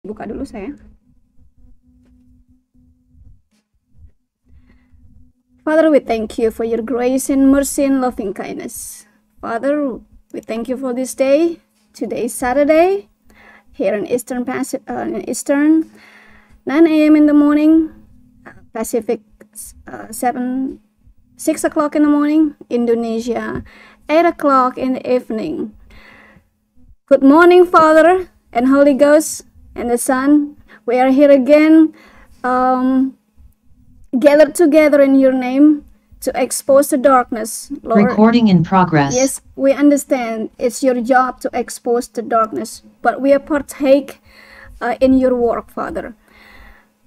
buka dulu saya. Father, we thank you for your grace and mercy and loving kindness. Father, we thank you for this day. Today is Saturday, here in Eastern Pacific, uh, in Eastern, 9 a.m. in the morning, uh, Pacific uh, 7, 6 o'clock in the morning, Indonesia 8 o'clock in the evening. Good morning, Father and Holy Ghost. and the Son. We are here again, um, gathered together in your name to expose the darkness, Lord. Recording in progress. Yes, we understand it's your job to expose the darkness, but we partake uh, in your work, Father.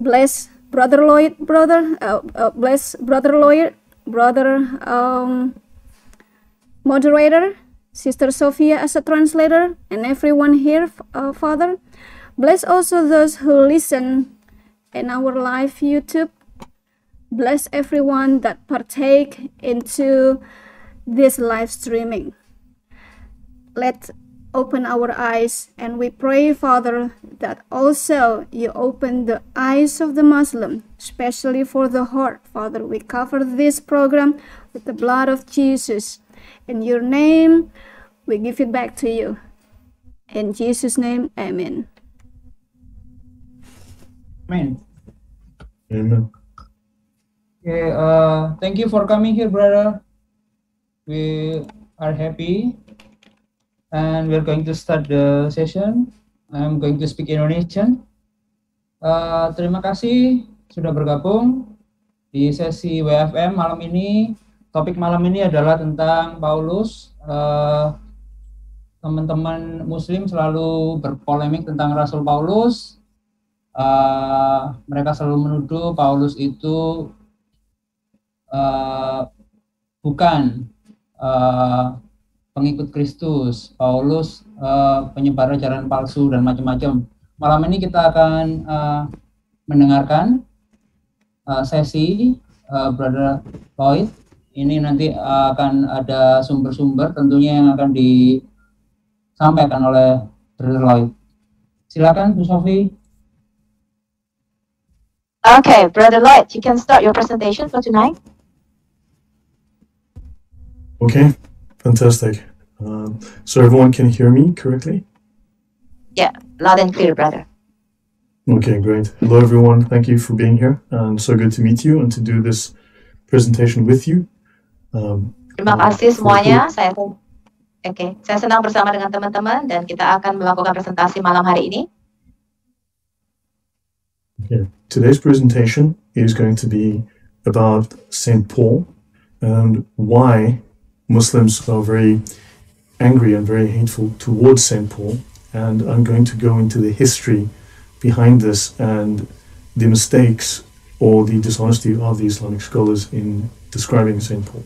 Bless Brother Lloyd, brother, uh, uh, bless Brother Lloyd, brother um, moderator, Sister Sophia as a translator, and everyone here, uh, Father. Bless also those who listen in our live YouTube. Bless everyone that partake into this live streaming. Let open our eyes and we pray father that also you open the eyes of the muslim especially for the heart father we cover this program with the blood of jesus in your name we give it back to you in jesus name amen man. Amen. Okay, uh, thank you for coming here, brother. We are happy and we're going to start the session. I'm going to speak Indonesian. Uh, terima kasih sudah bergabung di sesi WFM malam ini. Topik malam ini adalah tentang Paulus. Uh, teman-teman uh, Muslim selalu berpolemik tentang Rasul Paulus uh, mereka selalu menuduh Paulus itu uh, bukan uh, pengikut Kristus, Paulus uh, penyebar ajaran palsu dan macam-macam. Malam ini kita akan uh, mendengarkan uh, sesi uh, Brother Lloyd. Ini nanti akan ada sumber-sumber tentunya yang akan disampaikan oleh Brother Lloyd. Silakan Bu Sofi. Okay, Brother Light, you can start your presentation for tonight. Okay, fantastic. Um, so everyone can hear me correctly? Yeah, loud and clear, brother. Okay, great. Hello, everyone. Thank you for being here. and so good to meet you and to do this presentation with you. Um, Terima uh, kasih semuanya. Saya Oke, okay. saya senang bersama dengan teman-teman dan kita akan melakukan presentasi malam hari ini. Today's presentation is going to be about St. Paul and why Muslims are very angry and very hateful towards St. Paul. And I'm going to go into the history behind this and the mistakes or the dishonesty of the Islamic scholars in describing St. Paul.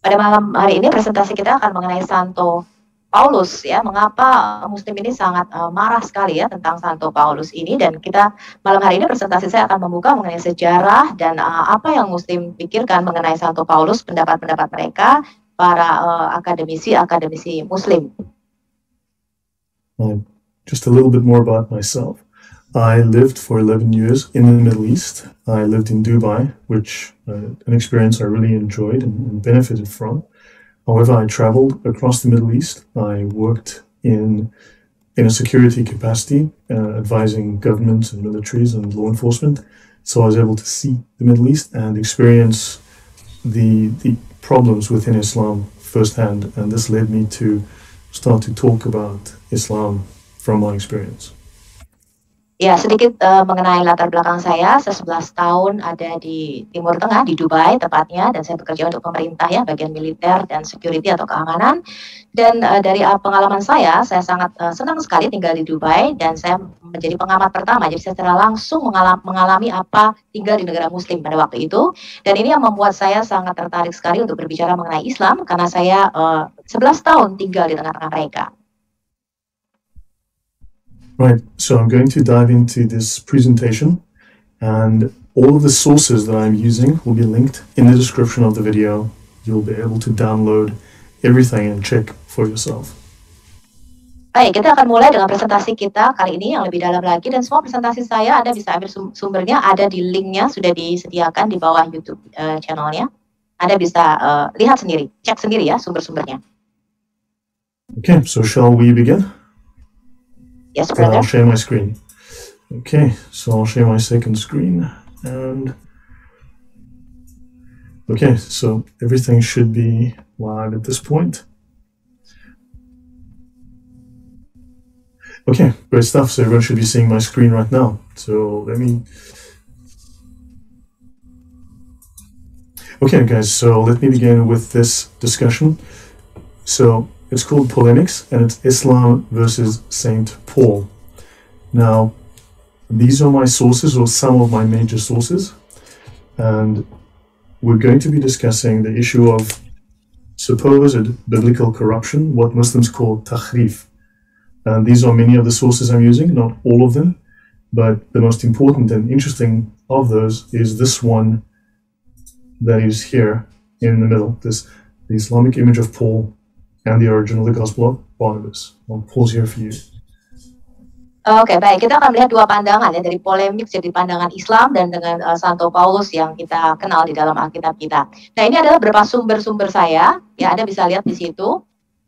Pada malam hari ini presentasi kita akan mengenai Santo Paulus ya mengapa muslim ini sangat uh, marah sekali ya tentang Santo Paulus ini dan kita malam hari ini presentasi saya akan membuka mengenai sejarah dan uh, apa yang muslim pikirkan mengenai Santo Paulus pendapat-pendapat mereka para uh, akademisi akademisi muslim. Um, just a little bit more about myself. I lived for 11 years in the Middle East. I lived in Dubai, which uh, an experience I really enjoyed and benefited from. However, I traveled across the Middle East. I worked in in a security capacity, uh, advising governments and militaries and law enforcement. So I was able to see the Middle East and experience the the problems within Islam firsthand, and this led me to start to talk about Islam from my experience. Ya, sedikit uh, mengenai latar belakang saya. Saya 11 tahun ada di Timur Tengah, di Dubai tepatnya, dan saya bekerja untuk pemerintah ya, bagian militer dan security atau keamanan. Dan uh, dari uh, pengalaman saya, saya sangat uh, senang sekali tinggal di Dubai dan saya menjadi pengamat pertama. Jadi saya secara langsung mengalami, mengalami apa tinggal di negara Muslim pada waktu itu. Dan ini yang membuat saya sangat tertarik sekali untuk berbicara mengenai Islam karena saya uh, 11 tahun tinggal di tengah-tengah mereka. Right, so I'm going to dive into this presentation and all of the sources that I'm using will be linked in the description of the video. You'll be able to download everything and check for yourself. Baik, kita akan mulai dengan presentasi kita kali ini yang lebih dalam lagi dan semua presentasi saya Anda bisa ambil sumbernya ada di linknya sudah disediakan di bawah YouTube uh, channelnya. Anda bisa uh, lihat sendiri, cek sendiri ya sumber-sumbernya. Okay, so shall we begin? Yes, okay, brother. I'll share my screen. Okay, so I'll share my second screen and okay, so everything should be live at this point. Okay, great stuff. So everyone should be seeing my screen right now. So let me. Okay, guys, so let me begin with this discussion. So it's called polemics, and it's Islam versus Saint Paul. Now, these are my sources, or some of my major sources, and we're going to be discussing the issue of supposed biblical corruption, what Muslims call tahrif. And uh, these are many of the sources I'm using, not all of them, but the most important and interesting of those is this one that is here in the middle, this the Islamic image of Paul and the origin of the Gospel of Barnabas. I'll pause here for you. Oke, okay, baik. Kita akan melihat dua pandangan ya dari polemik jadi pandangan Islam dan dengan uh, Santo Paulus yang kita kenal di dalam Alkitab kita. Nah, ini adalah beberapa sumber-sumber saya. Ya, Anda bisa lihat di situ.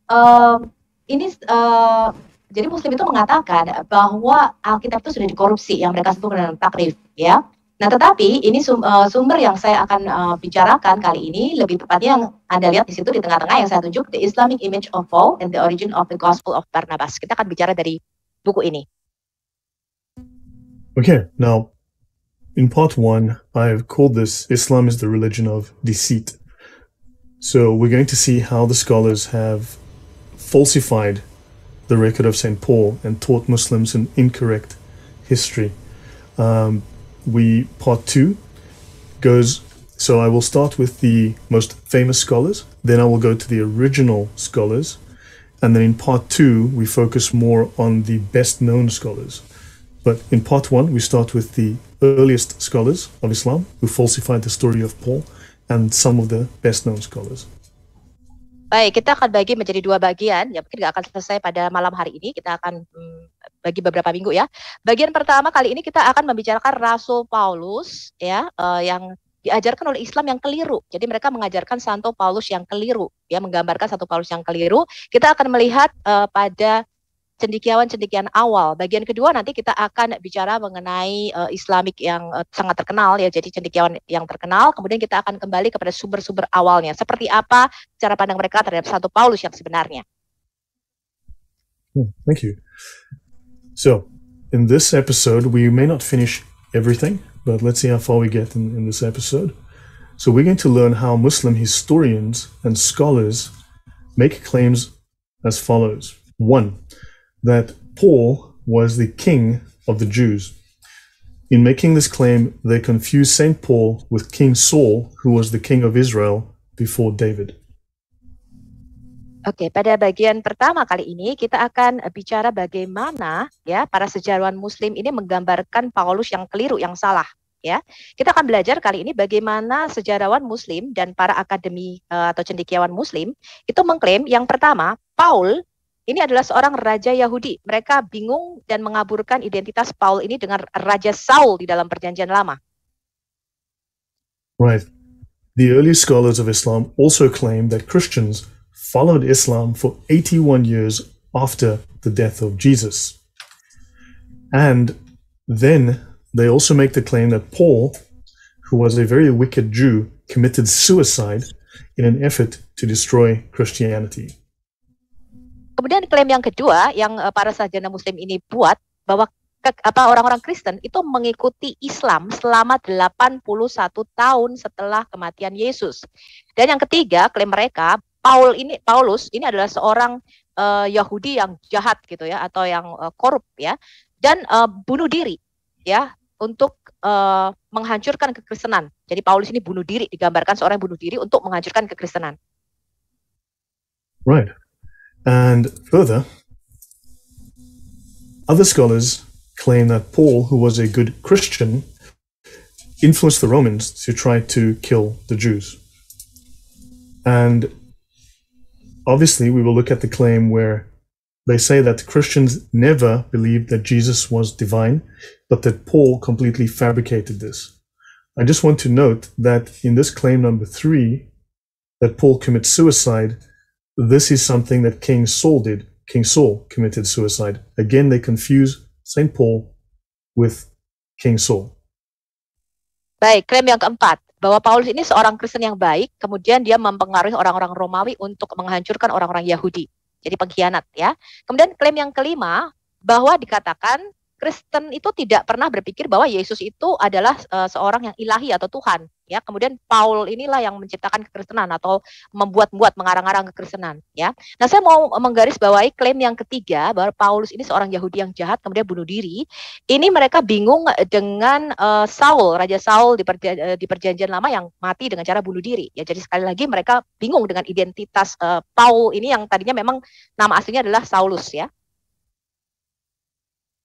Uh, ini uh, jadi Muslim itu mengatakan bahwa Alkitab itu sudah dikorupsi yang mereka sebut dengan takrif, ya. Nah, tetapi ini sum, uh, sumber yang saya akan uh, bicarakan kali ini lebih tepatnya yang Anda lihat di situ di tengah-tengah yang saya tunjuk The Islamic Image of Paul and the Origin of the Gospel of Barnabas. Kita akan bicara dari buku ini. Okay, now in part 1 I've called this Islam is the religion of deceit. So we're going to see how the scholars have falsified the record of St. Paul and taught Muslims an incorrect history. Um, we part two goes so I will start with the most famous scholars, then I will go to the original scholars, and then in part two we focus more on the best known scholars. But in part one we start with the earliest scholars of Islam who falsified the story of Paul and some of the best known scholars. Baik, kita akan bagi menjadi dua bagian. Ya, mungkin nggak akan selesai pada malam hari ini. Kita akan hmm, bagi beberapa minggu ya. Bagian pertama kali ini kita akan membicarakan Rasul Paulus ya uh, yang diajarkan oleh Islam yang keliru. Jadi mereka mengajarkan Santo Paulus yang keliru, ya menggambarkan Santo Paulus yang keliru. Kita akan melihat uh, pada cendikiawan-cendikiawan awal. Bagian kedua nanti kita akan bicara mengenai uh, Islamik yang uh, sangat terkenal ya, jadi cendikiawan yang terkenal. Kemudian kita akan kembali kepada sumber-sumber awalnya. Seperti apa cara pandang mereka terhadap Santo Paulus yang sebenarnya. Hmm, thank you. So, in this episode, we may not finish everything, but let's see how far we get in, in this episode. So, we're going to learn how Muslim historians and scholars make claims as follows. One, that Paul was the king of the Jews. In making this claim, they confuse St. Paul with King Saul, who was the king of Israel before David. Oke, pada bagian pertama kali ini kita akan eh, bicara bagaimana ya para sejarawan muslim ini menggambarkan Paulus yang keliru, yang salah ya. Kita akan belajar kali ini bagaimana sejarawan muslim dan para akademi eh, atau cendekiawan muslim itu mengklaim yang pertama, Paul ini adalah seorang raja Yahudi. Mereka bingung dan mengaburkan identitas Paul ini dengan raja Saul di dalam Perjanjian Lama. Right. The early scholars of Islam also claim that Christians followed Islam for 81 years after the death of Jesus. And then they also make the claim that Paul, who was a very wicked Jew, committed suicide in an effort to destroy Christianity. Kemudian klaim yang kedua yang eh, para sarjana muslim ini buat bahwa apa orang-orang Kristen itu mengikuti Islam selama 81 tahun setelah kematian Yesus. Dan yang ketiga, klaim mereka Paul ini Paulus ini adalah seorang uh, Yahudi yang jahat gitu ya atau yang uh, korup ya dan uh, bunuh diri ya untuk uh, menghancurkan kekristenan. Jadi Paulus ini bunuh diri digambarkan seorang yang bunuh diri untuk menghancurkan kekristenan. Right. And further, other scholars claim that Paul, who was a good Christian, influenced the Romans to try to kill the Jews. And obviously, we will look at the claim where they say that Christians never believed that Jesus was divine, but that Paul completely fabricated this. I just want to note that in this claim number three, that Paul commits suicide, This is something that King Saul did. King Saul committed suicide. Again, they confuse Saint Paul with King Saul. Baik, klaim yang keempat bahwa Paulus ini seorang Kristen yang baik, kemudian dia mempengaruhi orang-orang Romawi untuk menghancurkan orang-orang Yahudi. Jadi pengkhianat ya. Kemudian klaim yang kelima bahwa dikatakan Kristen itu tidak pernah berpikir bahwa Yesus itu adalah uh, seorang yang ilahi atau Tuhan. Ya, kemudian Paul inilah yang menciptakan kekristenan atau membuat-buat mengarang-arang kekristenan. Ya, nah saya mau menggarisbawahi klaim yang ketiga bahwa Paulus ini seorang Yahudi yang jahat kemudian bunuh diri. Ini mereka bingung dengan uh, Saul, Raja Saul di, perja eh, di perjanjian lama yang mati dengan cara bunuh diri. Ya, jadi sekali lagi mereka bingung dengan identitas uh, Paul ini yang tadinya memang nama aslinya adalah Saulus. Ya,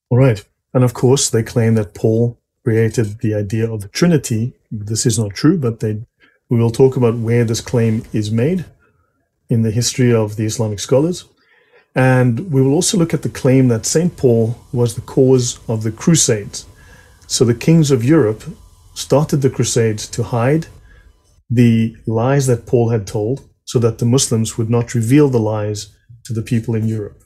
All right. And of course, they claim that Paul created the idea of the Trinity. This is not true, but they, we will talk about where this claim is made in the history of the Islamic scholars. And we will also look at the claim that St. Paul was the cause of the Crusades. So the kings of Europe started the Crusades to hide the lies that Paul had told so that the Muslims would not reveal the lies to the people in Europe.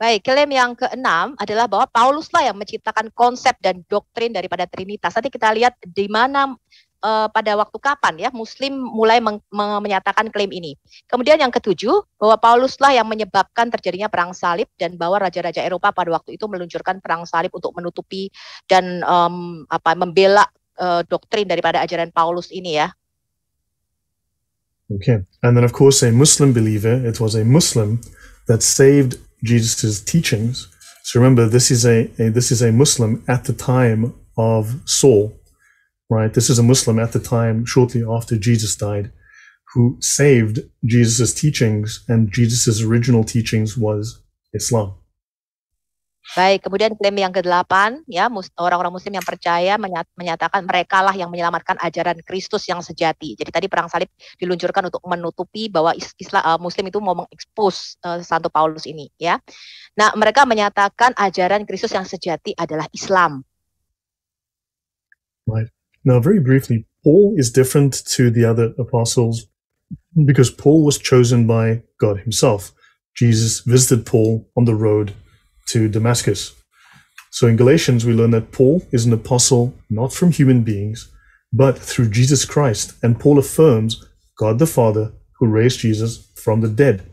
Baik, klaim yang keenam adalah bahwa Pauluslah yang menciptakan konsep dan doktrin daripada Trinitas. Nanti kita lihat di mana uh, pada waktu kapan ya Muslim mulai meng, menyatakan klaim ini. Kemudian yang ketujuh bahwa Pauluslah yang menyebabkan terjadinya perang salib dan bahwa raja-raja Eropa pada waktu itu meluncurkan perang salib untuk menutupi dan um, apa membela uh, doktrin daripada ajaran Paulus ini ya. Okay, and then of course a Muslim believer, it was a Muslim that saved Jesus's teachings. So remember, this is a, a this is a Muslim at the time of Saul, right? This is a Muslim at the time shortly after Jesus died, who saved Jesus's teachings, and Jesus's original teachings was Islam. Baik, kemudian klaim yang ke-8 ya orang-orang muslim yang percaya menyatakan merekalah yang menyelamatkan ajaran Kristus yang sejati. Jadi tadi perang salib diluncurkan untuk menutupi bahwa Islam uh, eh, muslim itu mau mengekspos uh, Santo Paulus ini ya. Nah, mereka menyatakan ajaran Kristus yang sejati adalah Islam. Right. Now very briefly, Paul is different to the other apostles because Paul was chosen by God himself. Jesus visited Paul on the road to Damascus. So in Galatians, we learn that Paul is an apostle not from human beings, but through Jesus Christ. And Paul affirms God the Father who raised Jesus from the dead.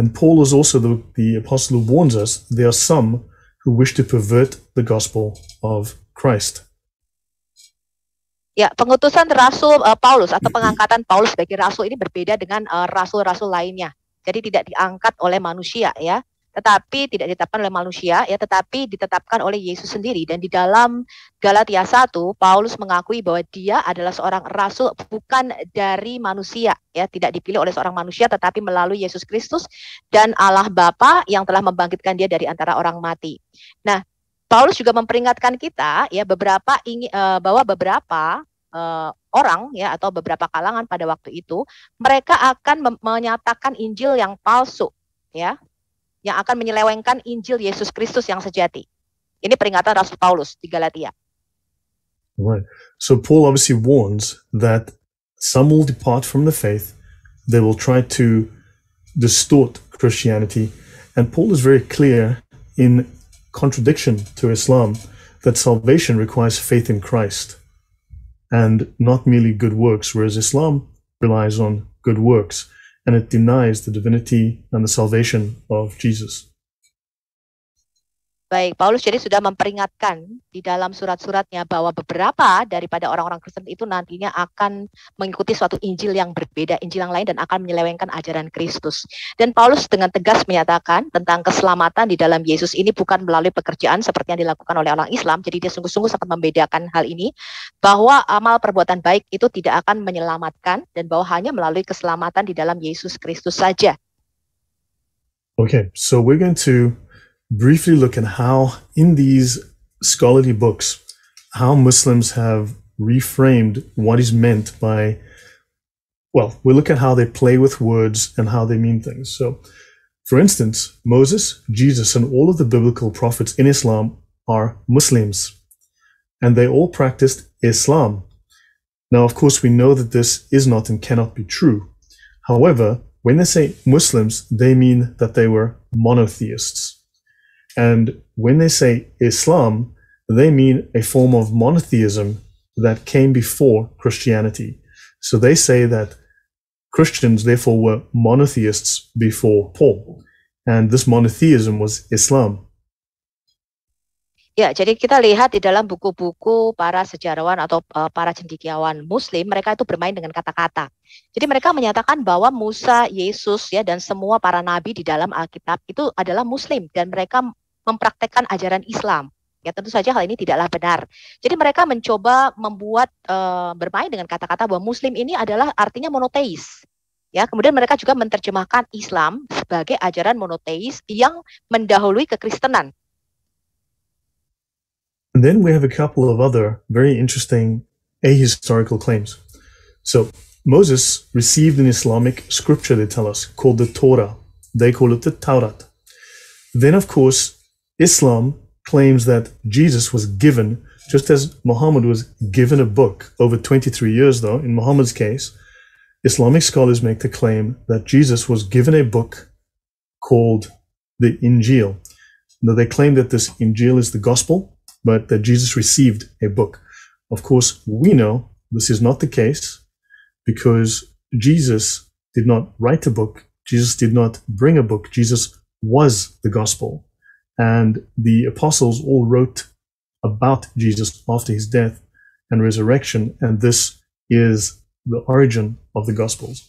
And Paul is also the, the apostle who warns us there are some who wish to pervert the gospel of Christ. Ya, pengutusan Rasul uh, Paulus atau pengangkatan Paulus sebagai rasul ini berbeda dengan eh, rasul-rasul uh, rasul -rasul lainnya. Jadi tidak diangkat oleh manusia ya. tetapi tidak ditetapkan oleh manusia ya tetapi ditetapkan oleh Yesus sendiri dan di dalam Galatia 1 Paulus mengakui bahwa dia adalah seorang rasul bukan dari manusia ya tidak dipilih oleh seorang manusia tetapi melalui Yesus Kristus dan Allah Bapa yang telah membangkitkan dia dari antara orang mati. Nah, Paulus juga memperingatkan kita ya beberapa ingin uh, eh, bahwa beberapa uh, orang ya atau beberapa kalangan pada waktu itu mereka akan menyatakan Injil yang palsu ya yang akan menyelewengkan Injil Yesus Kristus yang sejati. Ini peringatan Rasul Paulus di Galatia. Right. So Paul obviously warns that some will depart from the faith, they will try to distort Christianity, and Paul is very clear in contradiction to Islam that salvation requires faith in Christ and not merely good works, whereas Islam relies on good works and it denies the divinity and the salvation of Jesus. Baik, Paulus jadi sudah memperingatkan di dalam surat-suratnya bahwa beberapa daripada orang-orang Kristen itu nantinya akan mengikuti suatu Injil yang berbeda, Injil yang lain dan akan menyelewengkan ajaran Kristus. Dan Paulus dengan tegas menyatakan tentang keselamatan di dalam Yesus ini bukan melalui pekerjaan seperti yang dilakukan oleh orang Islam. Jadi dia sungguh-sungguh sangat membedakan hal ini bahwa amal perbuatan baik itu tidak akan menyelamatkan dan bahwa hanya melalui keselamatan di dalam Yesus Kristus saja. Okay, so we're going to briefly look at how, in these scholarly books, how Muslims have reframed what is meant by, well, we look at how they play with words and how they mean things. So, for instance, Moses, Jesus, and all of the biblical prophets in Islam are Muslims, and they all practiced Islam. Now, of course, we know that this is not and cannot be true. However, when they say Muslims, they mean that they were monotheists. And when they say Islam, they mean a form of monotheism that came before Christianity. So they say that Christians, therefore, were monotheists before Paul. And this monotheism was Islam. Ya, jadi kita lihat di dalam buku-buku para sejarawan atau uh, para cendikiawan Muslim, mereka itu bermain dengan kata-kata. Jadi mereka menyatakan bahwa Musa, Yesus, ya dan semua para nabi di dalam Alkitab itu adalah Muslim dan mereka mempraktekkan ajaran Islam. Ya tentu saja hal ini tidaklah benar. Jadi mereka mencoba membuat e, bermain dengan kata-kata bahwa Muslim ini adalah artinya monoteis. Ya, kemudian mereka juga menerjemahkan Islam sebagai ajaran monoteis yang mendahului kekristenan. And then we have a couple of other very interesting ahistorical claims. So Moses received an Islamic scripture, they tell us, called the Torah. They call it the Taurat. Then, of course, Islam claims that Jesus was given, just as Muhammad was given a book over 23 years, though, in Muhammad's case, Islamic scholars make the claim that Jesus was given a book called the Injil. Now, they claim that this Injil is the gospel, but that Jesus received a book. Of course, we know this is not the case because Jesus did not write a book, Jesus did not bring a book, Jesus was the gospel. And the apostles all wrote about Jesus after his death and resurrection. And this is the origin of the Gospels.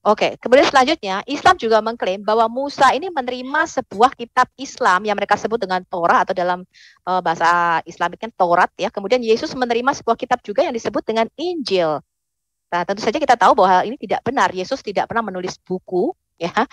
Oke, okay. kemudian selanjutnya Islam juga mengklaim bahwa Musa ini menerima sebuah kitab Islam yang mereka sebut dengan Torah atau dalam uh, bahasa Islam itu Taurat ya. Kemudian Yesus menerima sebuah kitab juga yang disebut dengan Injil. Nah, tentu saja kita tahu bahwa hal ini tidak benar. Yesus tidak pernah menulis buku ya.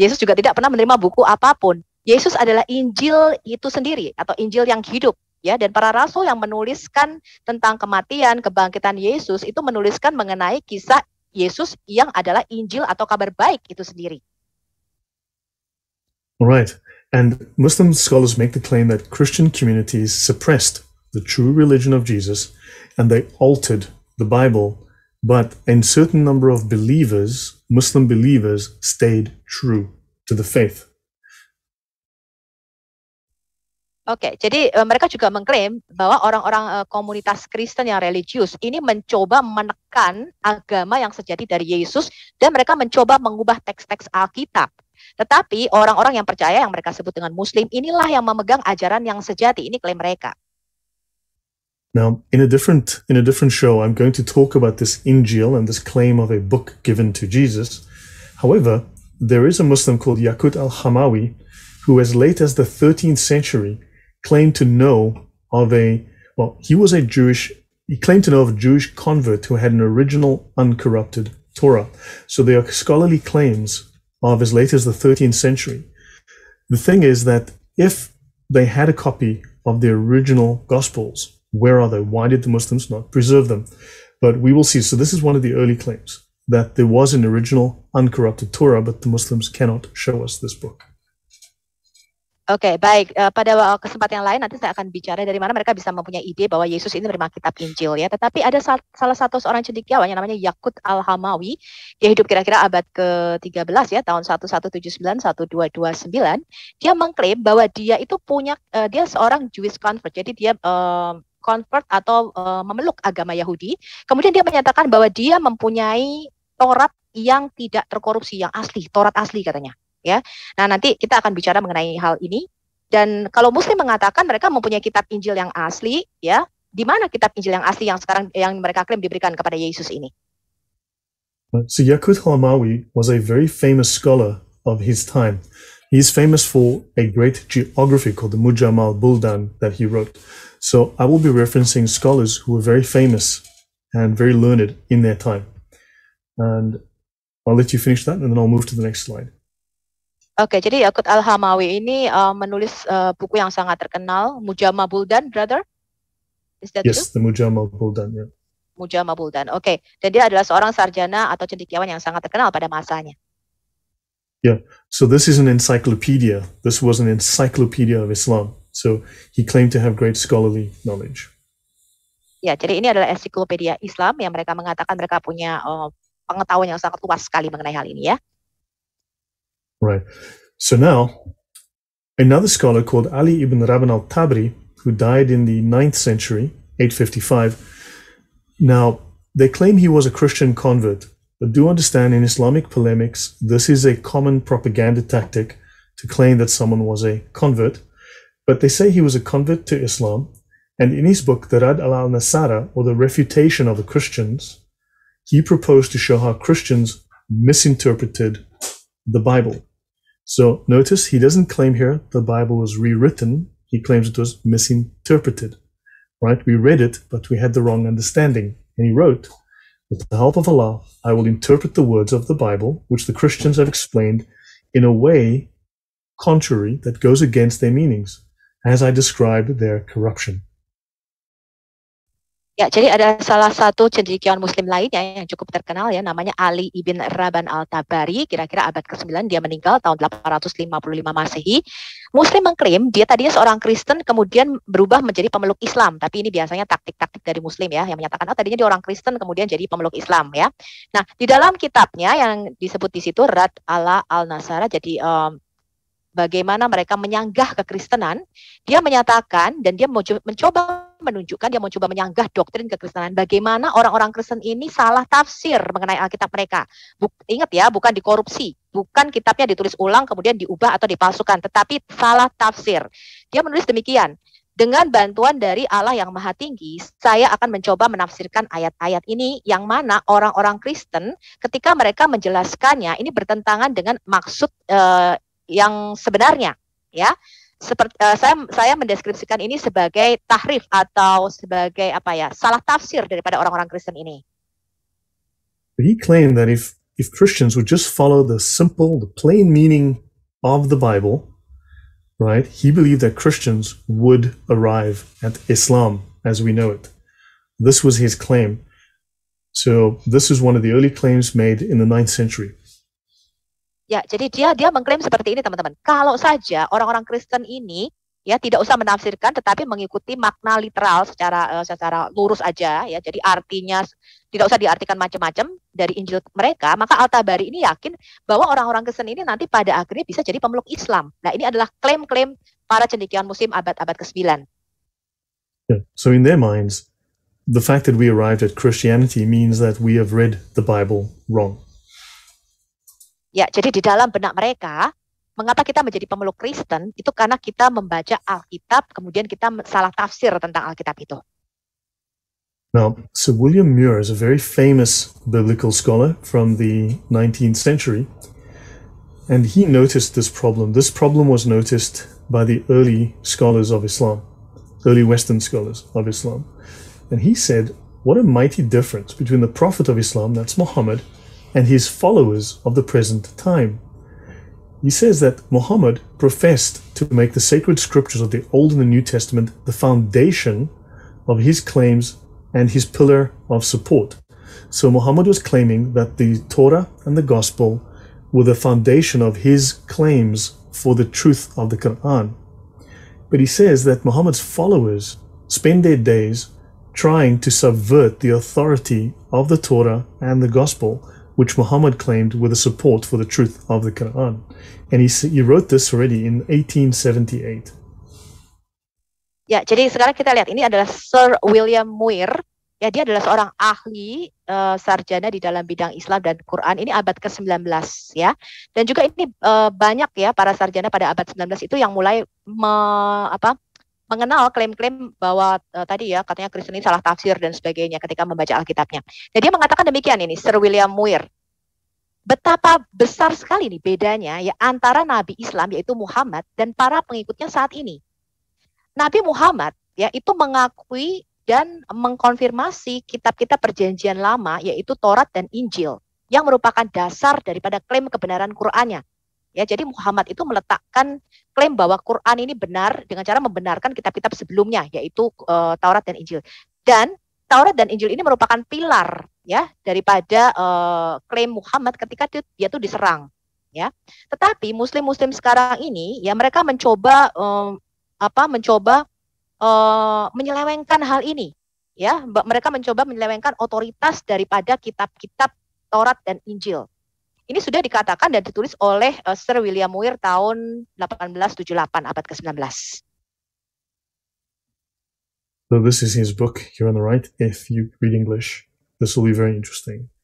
Yesus juga tidak pernah menerima buku apapun. Yesus adalah Injil itu sendiri atau Injil yang hidup ya dan para rasul yang menuliskan tentang kematian kebangkitan Yesus itu menuliskan mengenai kisah Yesus yang adalah Injil atau kabar baik itu sendiri. Alright, and Muslim scholars make the claim that Christian communities suppressed the true religion of Jesus and they altered the Bible But a certain number of believers, Muslim believers, stayed true to the faith. Oke, okay, jadi uh, mereka juga mengklaim bahwa orang-orang uh, komunitas Kristen yang religius ini mencoba menekan agama yang sejati dari Yesus dan mereka mencoba mengubah teks-teks Alkitab. Tetapi orang-orang yang percaya yang mereka sebut dengan Muslim inilah yang memegang ajaran yang sejati. Ini klaim mereka. Now, in a different in a different show, I'm going to talk about this Injil and this claim of a book given to Jesus. However, there is a Muslim called Yaqut al-Hamawi who, as late as the 13th century, claimed to know of a well, he was a Jewish he claimed to know of a Jewish convert who had an original uncorrupted Torah. So there are scholarly claims of as late as the 13th century. The thing is that if they had a copy of the original Gospels, where are they? Why did the Muslims not preserve them? But we will see. So this is one of the early claims that there was an original uncorrupted Torah, but the Muslims cannot show us this book. Oke, okay, baik. Uh, pada eh, kesempatan yang lain nanti saya akan bicara dari mana mereka bisa mempunyai ide bahwa Yesus ini menerima kitab Injil ya. Tetapi ada sal salah satu seorang cendekiawan yang namanya Yakut Al-Hamawi. Dia hidup kira-kira abad ke-13 ya, tahun 1179 1229. Dia mengklaim bahwa dia itu punya uh, dia seorang Jewish convert. Jadi dia um, convert atau uh, memeluk agama Yahudi. Kemudian dia menyatakan bahwa dia mempunyai Taurat yang tidak terkorupsi, yang asli, Taurat asli katanya. Ya, nah nanti kita akan bicara mengenai hal ini. Dan kalau Muslim mengatakan mereka mempunyai kitab Injil yang asli, ya, di mana kitab Injil yang asli yang sekarang yang mereka klaim diberikan kepada Yesus ini? So Yakut Hamawi was a very famous scholar of his time. He is famous for a great geography called the Mujamal Buldan that he wrote. So I will be referencing scholars who were very famous and very learned in their time. And I'll let you finish that and then I'll move to the next slide. Oke, okay, jadi Yakut Al-Hamawi ini uh, menulis uh, buku yang sangat terkenal, Mujamma Buldan, brother? Is that yes, true? the Mujamma Buldan, yeah. Mujamma Buldan, oke. Okay. jadi dia adalah seorang sarjana atau cendekiawan yang sangat terkenal pada masanya. Yeah. So this is an encyclopedia. This was an encyclopedia of Islam. So he claimed to have great scholarly knowledge. Ya, jadi ini adalah ensiklopedia Islam yang mereka mengatakan mereka punya uh, pengetahuan yang sangat luas sekali mengenai hal ini ya. Right. So now another scholar called Ali ibn Rabban al-Tabri who died in the 9th century, 855. Now, they claim he was a Christian convert but do understand in Islamic polemics, this is a common propaganda tactic to claim that someone was a convert. But they say he was a convert to Islam. And in his book, The Rad al Nasara, or The Refutation of the Christians, he proposed to show how Christians misinterpreted the Bible. So notice he doesn't claim here the Bible was rewritten. He claims it was misinterpreted, right? We read it, but we had the wrong understanding. And he wrote, with the help of Allah, I will interpret the words of the Bible, which the Christians have explained in a way contrary that goes against their meanings, as I described their corruption. Ya, jadi ada salah satu cendekiawan muslim lainnya yang cukup terkenal ya, namanya Ali ibn Raban al-Tabari, kira-kira abad ke-9 dia meninggal tahun 855 Masehi. Muslim mengklaim dia tadinya seorang Kristen kemudian berubah menjadi pemeluk Islam, tapi ini biasanya taktik-taktik dari muslim ya yang menyatakan oh tadinya dia orang Kristen kemudian jadi pemeluk Islam ya. Nah, di dalam kitabnya yang disebut di situ Rad ala al-Nasara jadi um, bagaimana mereka menyanggah kekristenan, dia menyatakan dan dia mencoba menunjukkan dia mencoba menyanggah doktrin kekristenan. Bagaimana orang-orang Kristen ini salah tafsir mengenai Alkitab mereka. Buk, ingat ya, bukan dikorupsi, bukan kitabnya ditulis ulang kemudian diubah atau dipalsukan, tetapi salah tafsir. Dia menulis demikian. Dengan bantuan dari Allah yang Maha Tinggi, saya akan mencoba menafsirkan ayat-ayat ini yang mana orang-orang Kristen ketika mereka menjelaskannya ini bertentangan dengan maksud uh, yang sebenarnya, ya. seperti uh, saya saya mendeskripsikan ini sebagai tahrif atau sebagai apa ya salah tafsir daripada orang-orang Kristen ini. He claimed that if if Christians would just follow the simple, the plain meaning of the Bible, right? He believed that Christians would arrive at Islam as we know it. This was his claim. So this is one of the early claims made in the ninth century. Ya, jadi dia dia mengklaim seperti ini teman-teman. Kalau saja orang-orang Kristen ini ya tidak usah menafsirkan tetapi mengikuti makna literal secara uh, secara lurus aja ya. Jadi artinya tidak usah diartikan macam-macam dari Injil mereka, maka Al-Tabari ini yakin bahwa orang-orang Kristen ini nanti pada akhirnya bisa jadi pemeluk Islam. Nah, ini adalah klaim-klaim para cendekiawan muslim abad-abad ke-9. Yeah. So in their minds, the fact that we arrived at Christianity means that we have read the Bible wrong. Ya, jadi di dalam benak mereka, mengapa kita menjadi pemeluk Kristen itu karena kita membaca Alkitab, kemudian kita salah tafsir tentang Alkitab itu. Now, Sir William Muir is a very famous biblical scholar from the 19th century, and he noticed this problem. This problem was noticed by the early scholars of Islam, early Western scholars of Islam. And he said, What a mighty difference between the Prophet of Islam, that's Muhammad, and his followers of the present time. He says that Muhammad professed to make the sacred scriptures of the Old and the New Testament the foundation of his claims and his pillar of support. So Muhammad was claiming that the Torah and the Gospel were the foundation of his claims for the truth of the Quran. But he says that Muhammad's followers spend their days trying to subvert the authority of the Torah and the Gospel which Muhammad claimed were the support for the truth of the Quran. And he, he wrote this already in 1878. Ya, jadi sekarang kita lihat ini adalah Sir William Muir. Ya, dia adalah seorang ahli uh, sarjana di dalam bidang Islam dan Quran. Ini abad ke-19 ya. Dan juga ini uh, banyak ya para sarjana pada abad 19 itu yang mulai me, apa mengenal klaim-klaim bahwa uh, tadi ya katanya Kristen ini salah tafsir dan sebagainya ketika membaca Alkitabnya. Jadi dia mengatakan demikian ini Sir William Muir. Betapa besar sekali nih bedanya ya antara Nabi Islam yaitu Muhammad dan para pengikutnya saat ini. Nabi Muhammad ya itu mengakui dan mengkonfirmasi kitab-kitab perjanjian lama yaitu Taurat dan Injil yang merupakan dasar daripada klaim kebenaran Qur'annya. Ya, jadi Muhammad itu meletakkan klaim bahwa Quran ini benar dengan cara membenarkan kitab-kitab sebelumnya yaitu uh, Taurat dan Injil. Dan Taurat dan Injil ini merupakan pilar ya daripada uh, klaim Muhammad ketika dia, dia tuh diserang ya. Tetapi muslim-muslim sekarang ini ya mereka mencoba um, apa mencoba uh, menyelewengkan hal ini ya. Mereka mencoba menyelewengkan otoritas daripada kitab-kitab Taurat dan Injil ini sudah dikatakan dan ditulis oleh eh, Sir William Muir tahun 1878 abad ke-19. So this is his book here on the right. If you read English, this will be very interesting.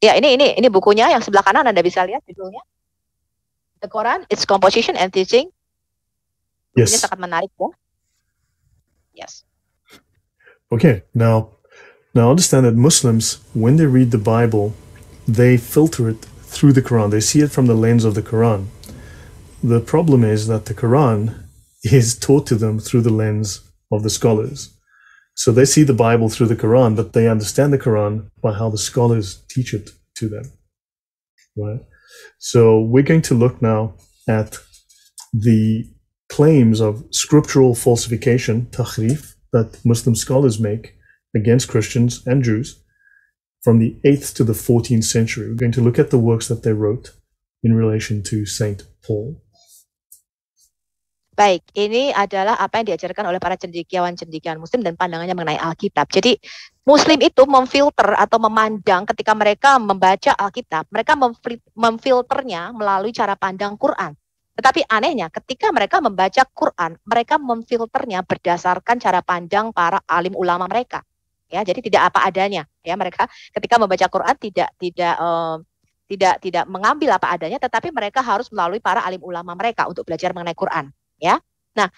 Ya, ini ini ini bukunya yang sebelah kanan Anda bisa lihat judulnya. The Quran, its composition and teaching. Yes. Ini sangat menarik ya. Yes. Okay, now now understand that Muslims when they read the Bible, they filter it through the Quran. They see it from the lens of the Quran. The problem is that the Quran is taught to them through the lens of the scholars. So they see the Bible through the Quran, but they understand the Quran by how the scholars teach it to them. Right? So we're going to look now at the claims of scriptural falsification, tahrif, that Muslim scholars make against Christians and Jews from the 8th to the 14th century. We're going to look at the works that they wrote in relation to Saint Paul. Baik, ini adalah apa yang diajarkan oleh para cendekiawan-cendekiawan muslim dan pandangannya mengenai Alkitab. Jadi muslim itu memfilter atau memandang ketika mereka membaca Alkitab, mereka memfilternya melalui cara pandang Quran. Tetapi anehnya ketika mereka membaca Quran, mereka memfilternya berdasarkan cara pandang para alim ulama mereka ya jadi tidak apa adanya ya mereka ketika membaca Quran tidak tidak um, tidak tidak mengambil apa adanya tetapi mereka harus melalui para alim ulama mereka untuk belajar mengenai Quran ya nah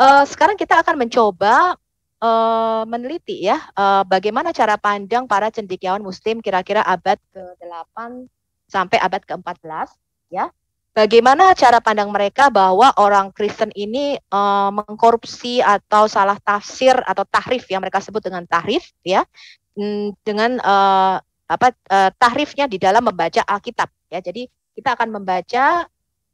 uh, sekarang kita akan mencoba uh, meneliti ya uh, bagaimana cara pandang para cendekiawan muslim kira-kira abad ke-8 sampai abad ke-14 ya bagaimana cara pandang mereka bahwa orang Kristen ini uh, mengkorupsi atau salah tafsir atau tahrif yang mereka sebut dengan tahrif ya hmm, dengan uh, apa uh, tahrifnya di dalam membaca Alkitab ya jadi kita akan membaca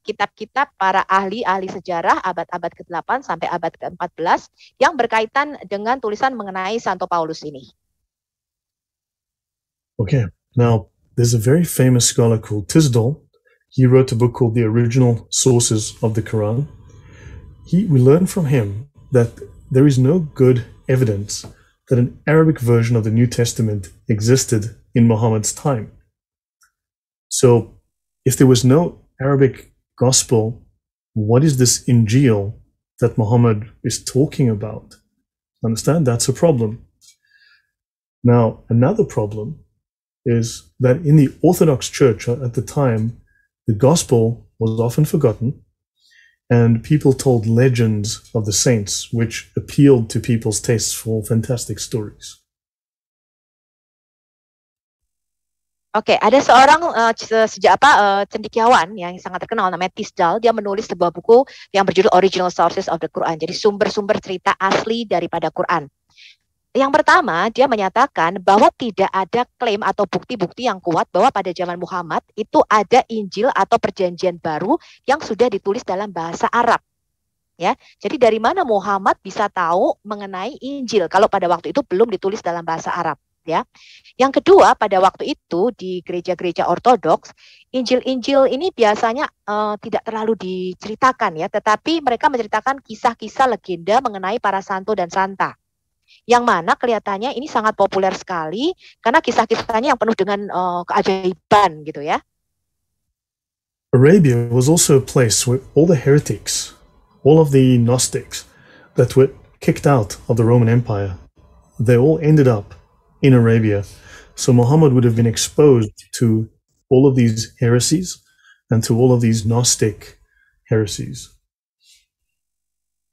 kitab-kitab para ahli-ahli sejarah abad-abad ke-8 sampai abad ke-14 yang berkaitan dengan tulisan mengenai Santo Paulus ini. Okay, now there's a very famous scholar called Tisdall He wrote a book called The Original Sources of the Quran. He, we learn from him that there is no good evidence that an Arabic version of the New Testament existed in Muhammad's time. So, if there was no Arabic gospel, what is this Injil that Muhammad is talking about? Understand? That's a problem. Now, another problem is that in the Orthodox Church at the time, The gospel was often forgotten, and people told legends of the saints, which appealed to people's tastes for fantastic stories. Oke, okay, ada seorang uh, sejak apa uh, cendekiawan yang sangat terkenal namanya Tisdal. Dia menulis sebuah buku yang berjudul Original Sources of the Quran. Jadi sumber-sumber cerita asli daripada Quran. Yang pertama, dia menyatakan bahwa tidak ada klaim atau bukti-bukti yang kuat bahwa pada zaman Muhammad itu ada Injil atau perjanjian baru yang sudah ditulis dalam bahasa Arab. Ya, jadi dari mana Muhammad bisa tahu mengenai Injil kalau pada waktu itu belum ditulis dalam bahasa Arab? ya. Yang kedua, pada waktu itu di gereja-gereja Ortodoks, Injil-Injil ini biasanya uh, tidak terlalu diceritakan ya, tetapi mereka menceritakan kisah-kisah legenda mengenai para santo dan santa yang mana kelihatannya ini sangat populer sekali karena kisah-kisahnya yang penuh dengan uh, keajaiban gitu ya. Arabia was also a place where all the heretics, all of the Gnostics that were kicked out of the Roman Empire, they all ended up in Arabia. So Muhammad would have been exposed to all of these heresies and to all of these Gnostic heresies.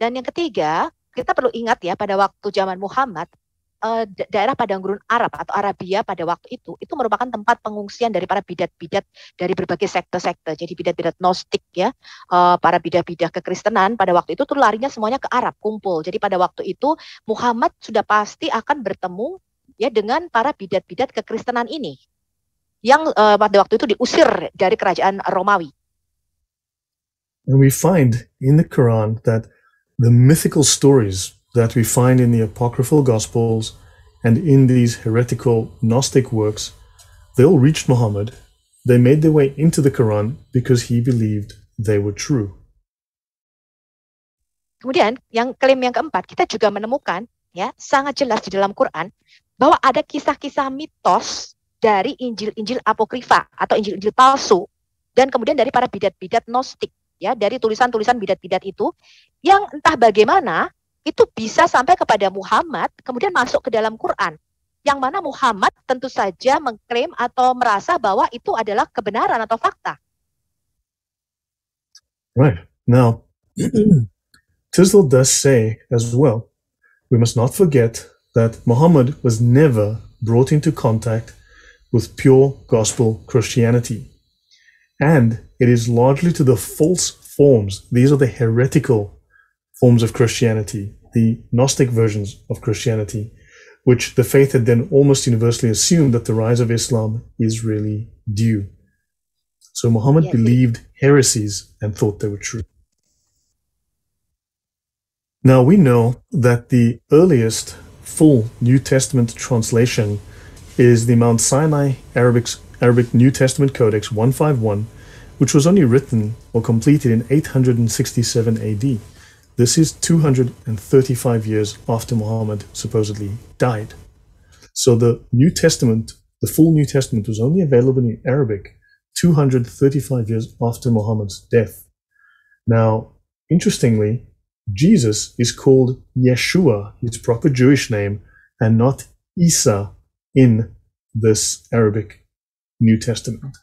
Dan yang ketiga, kita perlu ingat ya pada waktu zaman Muhammad eh, daerah padang gurun Arab atau Arabia pada waktu itu itu merupakan tempat pengungsian dari para bidat-bidat dari berbagai sekte-sekte. Jadi bidat-bidat Gnostik ya, eh, para bidah bidat kekristenan pada waktu itu tuh larinya semuanya ke Arab kumpul. Jadi pada waktu itu Muhammad sudah pasti akan bertemu ya dengan para bidat-bidat kekristenan ini yang eh, pada waktu itu diusir dari kerajaan Romawi. And we find in the Quran that the mythical stories that we find in the apocryphal gospels and in these heretical Gnostic works, they all reached Muhammad. They made their way into the Quran because he believed they were true. Kemudian yang klaim yang keempat kita juga menemukan ya sangat jelas di dalam Quran bahwa ada kisah-kisah mitos dari Injil-Injil apokrifa atau Injil-Injil palsu dan kemudian dari para bidat-bidat Gnostik ya dari tulisan-tulisan bidat-bidat itu yang entah bagaimana itu bisa sampai kepada Muhammad kemudian masuk ke dalam Quran yang mana Muhammad tentu saja mengklaim atau merasa bahwa itu adalah kebenaran atau fakta. Right. Now, Tisdall does say as well, we must not forget that Muhammad was never brought into contact with pure gospel Christianity. and it is largely to the false forms. These are the heretical forms of Christianity, the Gnostic versions of Christianity, which the faith had then almost universally assumed that the rise of Islam is really due. So Muhammad yes. believed heresies and thought they were true. Now we know that the earliest full New Testament translation is the Mount Sinai Arabic Arabic New Testament Codex 151, which was only written or completed in 867 AD. This is 235 years after Muhammad supposedly died. So the New Testament, the full New Testament, was only available in Arabic 235 years after Muhammad's death. Now, interestingly, Jesus is called Yeshua, his proper Jewish name, and not Isa in this Arabic New Testament.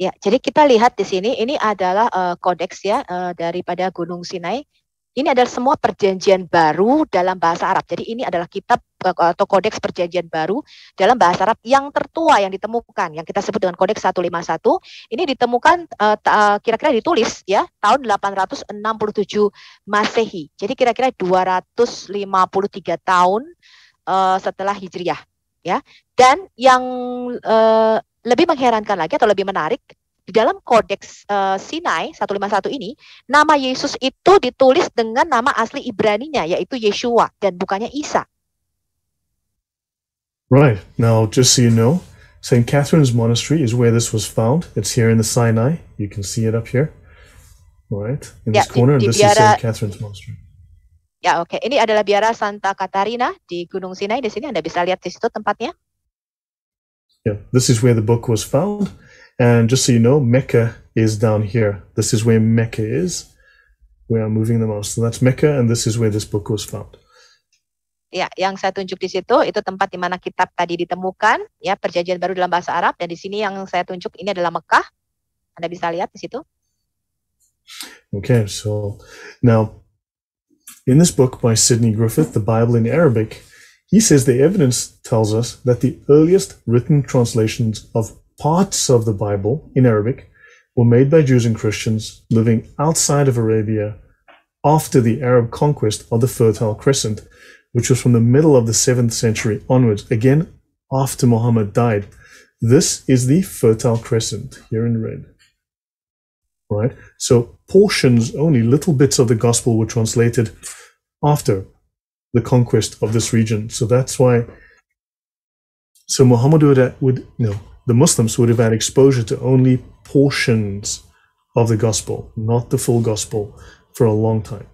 Ya, jadi kita lihat di sini ini adalah uh, kodeks ya uh, daripada Gunung Sinai. Ini adalah semua perjanjian baru dalam bahasa Arab. Jadi ini adalah kitab eh, atau kodeks perjanjian baru dalam bahasa Arab yang tertua yang ditemukan, yang kita sebut dengan kodeks 151. Ini ditemukan uh, kira-kira ditulis ya tahun 867 Masehi. Jadi kira-kira 253 tahun uh, setelah Hijriah ya. Dan yang uh, lebih mengherankan lagi atau lebih menarik di dalam kodeks uh, Sinai 151 ini nama Yesus itu ditulis dengan nama asli Ibraninya yaitu Yeshua dan bukannya Isa. Right. Now, just so you know, St. Catherine's Monastery is where this was found. It's here in the Sinai. You can see it up here. right. In this ya, corner, di, di this biara, is St. Catherine's Monastery. Ya, oke. Okay. Ini adalah biara Santa Katarina di Gunung Sinai. Di sini Anda bisa lihat di situ tempatnya. Yeah, this is where the book was found. And just so you know, Mecca is down here. This is where Mecca is. We are moving the mouse. So that's Mecca, and this is where this book was found. Ya, yang saya tunjuk di situ itu tempat di mana kitab tadi ditemukan, ya perjanjian baru dalam bahasa Arab dan di sini yang saya tunjuk ini adalah Mekah. Anda bisa lihat di situ. Okay, so now in this book by Sidney Griffith, The Bible in Arabic, he says the evidence tells us that the earliest written translations of parts of the Bible in Arabic were made by Jews and Christians living outside of Arabia after the Arab conquest of the Fertile Crescent, which was from the middle of the 7th century onwards, again after Muhammad died. This is the Fertile Crescent here in red. Right? So portions only, little bits of the gospel were translated after the conquest of this region. So that's why. So Muhammad would, would know, the Muslims would have had exposure to only portions of the gospel, not the full gospel, for a long time.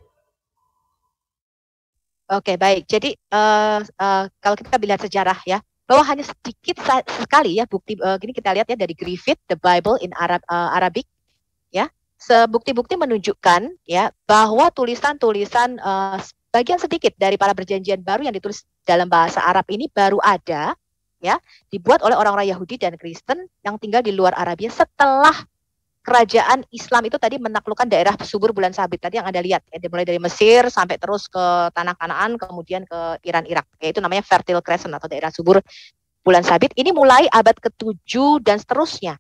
Oke okay, baik, jadi uh, uh, kalau kita bilang sejarah ya, bahwa hanya sedikit sekali ya bukti uh, gini kita lihat ya dari Griffith The Bible in Arab uh, Arabic ya sebukti-bukti menunjukkan ya bahwa tulisan-tulisan uh, Sebagian sedikit dari para perjanjian baru yang ditulis dalam bahasa Arab ini baru ada ya, dibuat oleh orang-orang Yahudi dan Kristen yang tinggal di luar Arabia setelah kerajaan Islam itu tadi menaklukkan daerah subur bulan sabit tadi yang Anda lihat ya, mulai dari Mesir sampai terus ke tanah Kanaan kemudian ke Iran Irak yaitu namanya Fertile Crescent atau daerah subur bulan sabit ini mulai abad ke-7 dan seterusnya.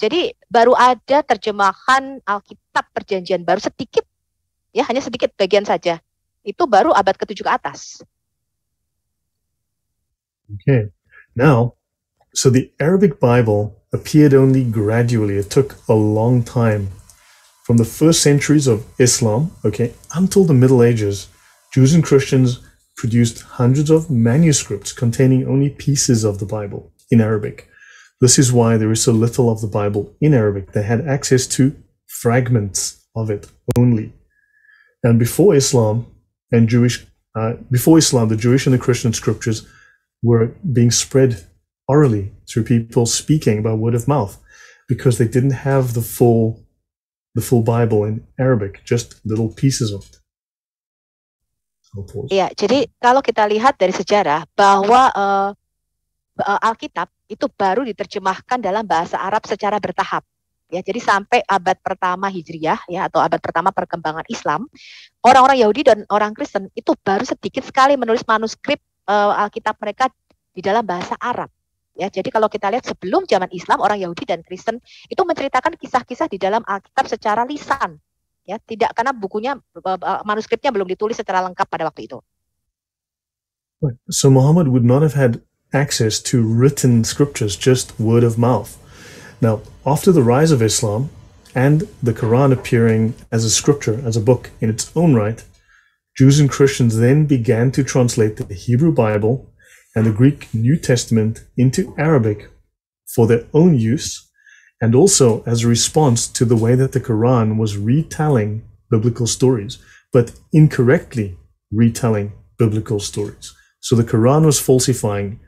Jadi baru ada terjemahan Alkitab Perjanjian Baru sedikit ya hanya sedikit bagian saja Itu baru abad ke-7 ke atas. Okay. Now, so the Arabic Bible appeared only gradually. It took a long time from the first centuries of Islam, okay, until the Middle Ages. Jews and Christians produced hundreds of manuscripts containing only pieces of the Bible in Arabic. This is why there is so little of the Bible in Arabic. They had access to fragments of it only. And before Islam, and Jewish, uh, before Islam, the Jewish and the Christian scriptures were being spread orally through people speaking by word of mouth because they didn't have the full, the full Bible in Arabic, just little pieces of it. Iya, jadi kalau kita lihat dari sejarah bahwa uh, Alkitab itu baru diterjemahkan dalam bahasa Arab secara bertahap. ya jadi sampai abad pertama Hijriyah ya atau abad pertama perkembangan Islam orang-orang Yahudi dan orang Kristen itu baru sedikit sekali menulis manuskrip uh, Alkitab mereka di dalam bahasa Arab ya jadi kalau kita lihat sebelum zaman Islam orang Yahudi dan Kristen itu menceritakan kisah-kisah di dalam Alkitab secara lisan ya tidak karena bukunya eh, eh, manuskripnya belum ditulis secara lengkap pada waktu itu So Muhammad would not have had access to written scriptures, just word of mouth. Now, after the rise of Islam and the Quran appearing as a scripture, as a book in its own right, Jews and Christians then began to translate the Hebrew Bible and the Greek New Testament into Arabic for their own use and also as a response to the way that the Quran was retelling biblical stories, but incorrectly retelling biblical stories. So the Quran was falsifying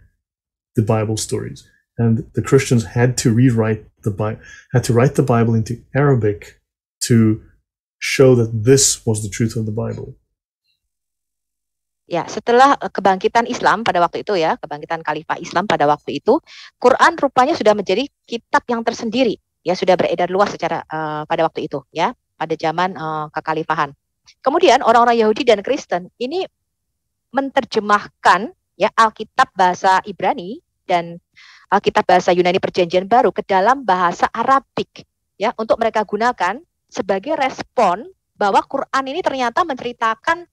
the Bible stories. and the Christians had to rewrite the Bible, had to write the Bible into Arabic to show that this was the truth of the Bible. Ya, setelah eh, kebangkitan Islam pada waktu itu ya, kebangkitan Khalifah Islam pada waktu itu, Quran rupanya sudah menjadi kitab yang tersendiri, ya sudah beredar luas secara uh, pada waktu itu, ya pada zaman uh, kekhalifahan. Kemudian orang-orang Yahudi dan Kristen ini menerjemahkan ya Alkitab bahasa Ibrani dan Alkitab bahasa Yunani Perjanjian Baru ke dalam bahasa Arabik ya untuk mereka gunakan sebagai respon bahwa Quran ini ternyata menceritakan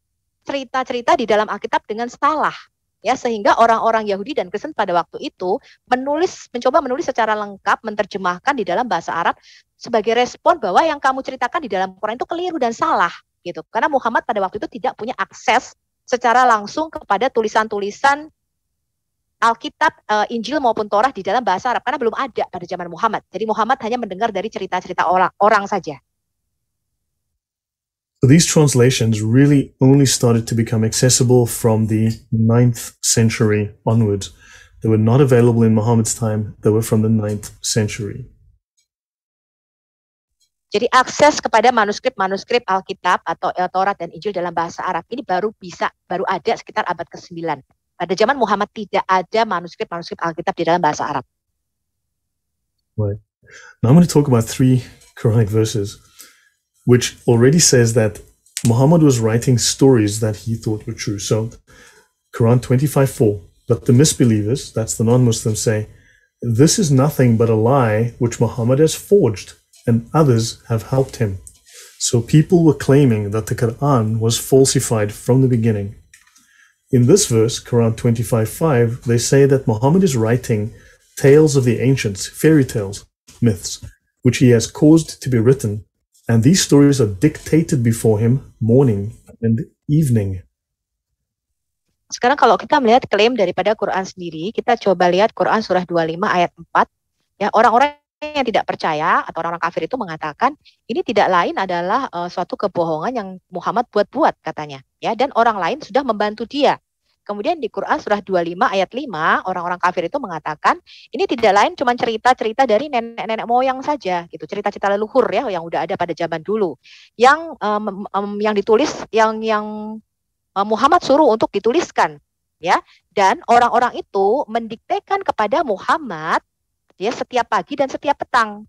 cerita-cerita di dalam Alkitab dengan salah ya sehingga orang-orang Yahudi dan Kristen pada waktu itu menulis mencoba menulis secara lengkap menerjemahkan di dalam bahasa Arab sebagai respon bahwa yang kamu ceritakan di dalam Quran itu keliru dan salah gitu karena Muhammad pada waktu itu tidak punya akses secara langsung kepada tulisan-tulisan Alkitab, uh, Injil maupun Torah di dalam bahasa Arab karena belum ada pada zaman Muhammad. Jadi Muhammad hanya mendengar dari cerita-cerita orang orang saja. So these translations really only started to become accessible from the 9th century onwards. They were not available in Muhammad's time, they were from the 9th century. Jadi akses kepada manuskrip-manuskrip Alkitab atau El eh, Taurat dan Injil dalam bahasa Arab ini baru bisa baru ada sekitar abad ke-9. Pada zaman Muhammad tidak ada manuskrip-manuskrip Alkitab di dalam bahasa Arab. Right. Now I'm going to talk about three Quranic verses, which already says that Muhammad was writing stories that he thought were true. So, Quran 25:4. 4. But the misbelievers, that's the non Muslims, say, This is nothing but a lie which Muhammad has forged, and others have helped him. So, people were claiming that the Quran was falsified from the beginning. In this verse, Quran 25:5, they say that Muhammad is writing tales of the ancients, fairy tales, myths, which he has caused to be written, and these stories are dictated before him morning and evening. Sekarang kalau kita melihat klaim daripada Quran sendiri, kita coba lihat Quran surah 25 ayat 4. Ya, orang-orang yang tidak percaya atau orang-orang kafir itu mengatakan ini tidak lain adalah uh, suatu kebohongan yang Muhammad buat-buat katanya ya dan orang lain sudah membantu dia. Kemudian di Quran surah 25 ayat 5 orang-orang kafir itu mengatakan ini tidak lain cuma cerita-cerita dari nenek-nenek moyang saja gitu, cerita-cerita leluhur ya yang udah ada pada zaman dulu. Yang um, um, yang ditulis yang yang eh, Muhammad suruh untuk dituliskan ya dan orang-orang itu mendiktekan kepada Muhammad Ya setiap pagi dan setiap petang.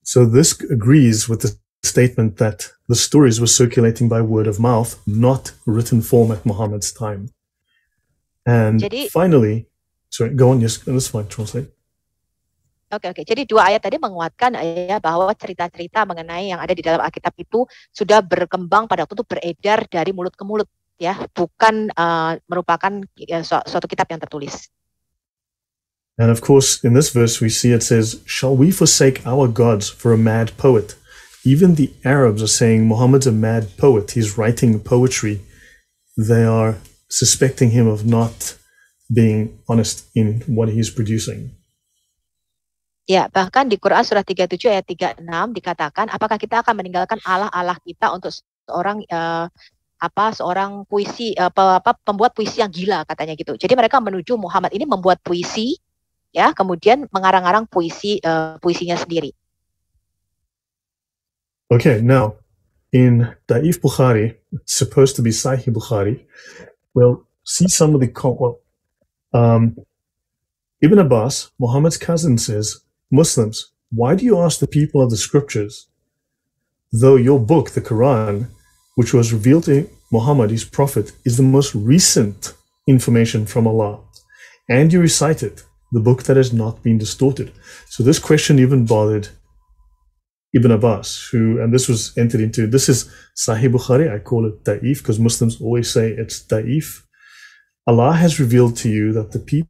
So this agrees with the statement that the stories were circulating by word of mouth, not written form at Muhammad's time. And Jadi, finally, sorry, go on, yes, let's fine, translate. Oke, okay, oke. Okay. Jadi dua ayat tadi menguatkan eh, ya bahwa cerita-cerita mengenai yang ada di dalam Alkitab itu sudah berkembang pada waktu itu beredar dari mulut ke mulut ya, bukan uh, merupakan uh, suatu kitab yang tertulis. And of course, in this verse, we see it says, Shall we forsake our gods for a mad poet? Even the Arabs are saying Muhammad's a mad poet. He's writing poetry. They are suspecting him of not being honest in what he's producing. Ya, bahkan di Quran surah 37 ayat 36 dikatakan, apakah kita akan meninggalkan Allah-Allah kita untuk seorang uh, apa seorang puisi apa, eh, apa pembuat puisi yang gila katanya gitu. Jadi mereka menuju Muhammad ini membuat puisi ya kemudian mengarang-arang puisi uh, puisinya sendiri. Okay, now in Daif Bukhari, supposed to be Sahih Bukhari, we'll see some of the well, um, Ibn Abbas, Muhammad's cousin, says, Muslims, why do you ask the people of the scriptures, though your book, the Quran, which was revealed to Muhammad, his prophet, is the most recent information from Allah, and you recite it? the book that has not been distorted. So this question even bothered Ibn Abbas, who, and this was entered into, this is Sahih Bukhari, I call it Da'if, because Muslims always say it's Da'if. Allah has revealed to you that the people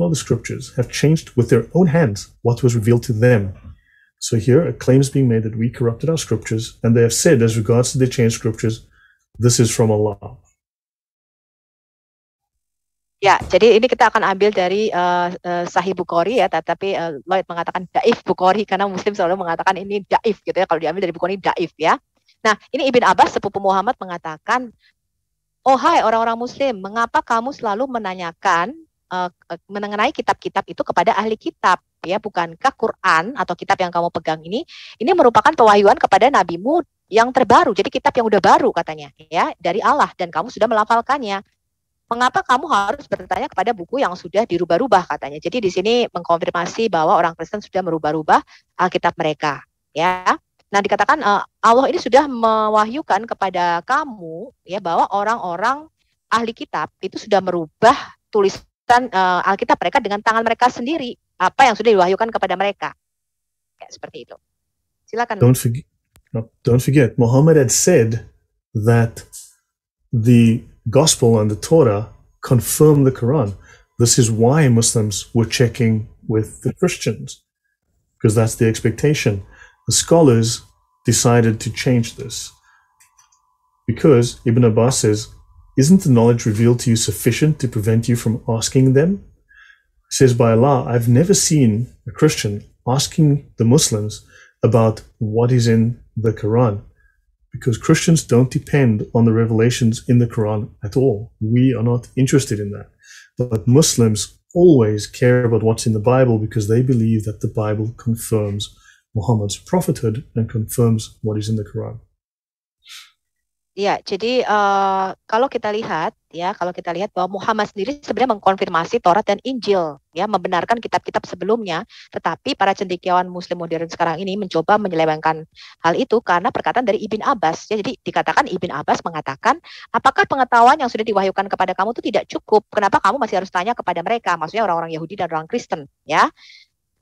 of the scriptures have changed with their own hands what was revealed to them. So here a claim is being made that we corrupted our scriptures, and they have said, as regards to the changed scriptures, this is from Allah. Ya, jadi ini kita akan ambil dari uh, uh, Sahih Bukhari ya, tetapi uh, eh, Lloyd mengatakan daif Bukhari karena Muslim selalu mengatakan ini daif gitu ya. Kalau diambil dari Bukhari daif ya. Nah, ini Ibn Abbas sepupu Muhammad mengatakan, oh hai orang-orang Muslim, mengapa kamu selalu menanyakan uh, mengenai kitab-kitab itu kepada ahli kitab? Ya, bukankah Quran atau kitab yang kamu pegang ini ini merupakan pewahyuan kepada nabimu yang terbaru. Jadi kitab yang udah baru katanya ya dari Allah dan kamu sudah melafalkannya mengapa kamu harus bertanya kepada buku yang sudah dirubah-rubah katanya. Jadi di sini mengkonfirmasi bahwa orang Kristen sudah merubah-rubah Alkitab mereka, ya. Nah, dikatakan uh, Allah ini sudah mewahyukan kepada kamu ya bahwa orang-orang ahli kitab itu sudah merubah tulisan uh, Alkitab mereka dengan tangan mereka sendiri apa yang sudah diwahyukan kepada mereka. Ya, seperti itu. Silakan. Don't forget, no, don't forget Muhammad had said that the gospel and the Torah confirm the Quran. This is why Muslims were checking with the Christians, because that's the expectation. The scholars decided to change this because Ibn Abbas says, Isn't the knowledge revealed to you sufficient to prevent you from asking them? He says, By Allah, I've never seen a Christian asking the Muslims about what is in the Quran because Christians don't depend on the revelations in the Quran at all. We are not interested in that. But Muslims always care about what's in the Bible because they believe that the Bible confirms Muhammad's prophethood and confirms what is in the Quran. Ya, jadi uh, kalau kita lihat ya, kalau kita lihat bahwa Muhammad sendiri sebenarnya mengkonfirmasi Taurat dan Injil, ya, membenarkan kitab-kitab sebelumnya, tetapi para cendekiawan muslim modern sekarang ini mencoba menyelewengkan hal itu karena perkataan dari Ibn Abbas. Ya, jadi dikatakan Ibn Abbas mengatakan, "Apakah pengetahuan yang sudah diwahyukan kepada kamu itu tidak cukup? Kenapa kamu masih harus tanya kepada mereka?" Maksudnya orang-orang Yahudi dan orang Kristen, ya.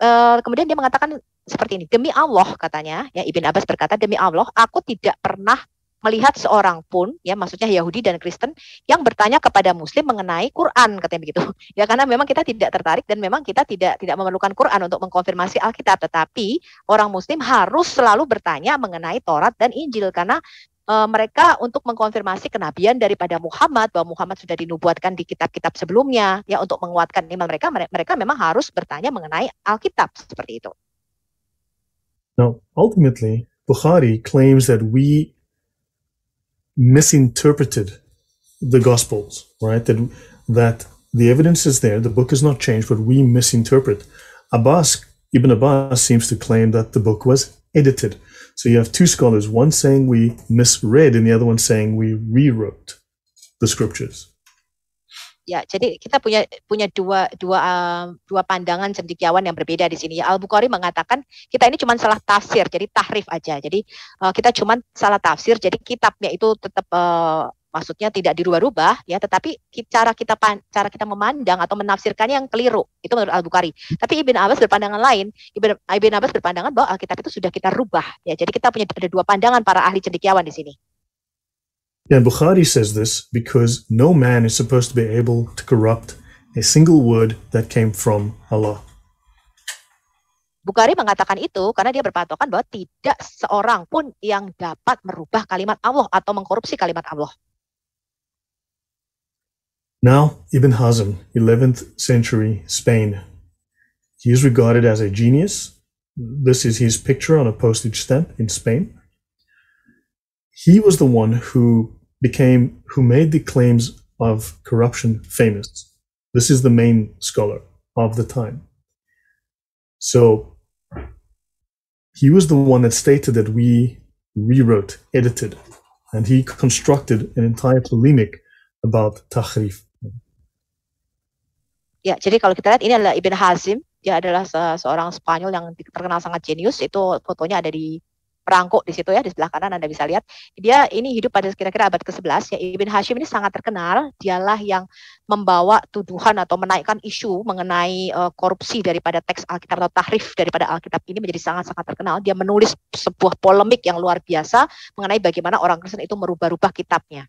Uh, kemudian dia mengatakan seperti ini, "Demi Allah," katanya, ya Ibn Abbas berkata, "Demi Allah, aku tidak pernah melihat seorang pun ya maksudnya Yahudi dan Kristen yang bertanya kepada Muslim mengenai Quran katanya begitu ya karena memang kita tidak tertarik dan memang kita tidak tidak memerlukan Quran untuk mengkonfirmasi Alkitab tetapi orang Muslim harus selalu bertanya mengenai Taurat dan Injil karena e, mereka untuk mengkonfirmasi kenabian daripada Muhammad bahwa Muhammad sudah dinubuatkan di kitab-kitab sebelumnya ya untuk menguatkan iman mereka mereka memang harus bertanya mengenai Alkitab seperti itu. Now ultimately Bukhari claims that we misinterpreted the gospels, right? That that the evidence is there, the book is not changed, but we misinterpret. Abbas Ibn Abbas seems to claim that the book was edited. So you have two scholars, one saying we misread and the other one saying we rewrote the scriptures. Ya, jadi kita punya punya dua dua um, dua pandangan cendekiawan yang berbeda di sini. Ya, Al Bukhari mengatakan kita ini cuma salah tafsir, jadi tahrif aja. Jadi uh, kita cuma salah tafsir, jadi kitabnya itu tetap uh, maksudnya tidak dirubah-rubah ya, tetapi cara kita cara kita memandang atau menafsirkannya yang keliru. Itu menurut Al Bukhari. Tapi Ibn Abbas berpandangan lain. Ibn, Ibn Abbas berpandangan bahwa Alkitab itu sudah kita rubah ya. Jadi kita punya ada dua pandangan para ahli cendekiawan di sini. And Bukhari says this because no man is supposed to be able to corrupt a single word that came from Allah. Bukhari mengatakan itu karena dia berpatokan bahwa tidak seorang pun yang dapat merubah kalimat Allah atau mengkorupsi kalimat Allah. Now, Ibn Hazm, 11th century Spain. He is regarded as a genius. This is his picture on a postage stamp in Spain. He was the one who became who made the claims of corruption famous. This is the main scholar of the time. So he was the one that stated that we rewrote, edited, and he constructed an entire polemic about tahrif. Ya, jadi kalau kita lihat ini adalah Ibn Hazim, dia adalah seorang Spanyol yang terkenal sangat jenius, itu fotonya ada di perangkuk di situ ya di sebelah kanan Anda bisa lihat. Dia ini hidup pada kira-kira abad ke-11 ya Ibn Hashim ini sangat terkenal, dialah yang membawa tuduhan atau menaikkan isu mengenai uh, korupsi daripada teks Alkitab atau tahrif daripada Alkitab ini menjadi sangat-sangat terkenal. Dia menulis sebuah polemik yang luar biasa mengenai bagaimana orang Kristen itu merubah-rubah kitabnya.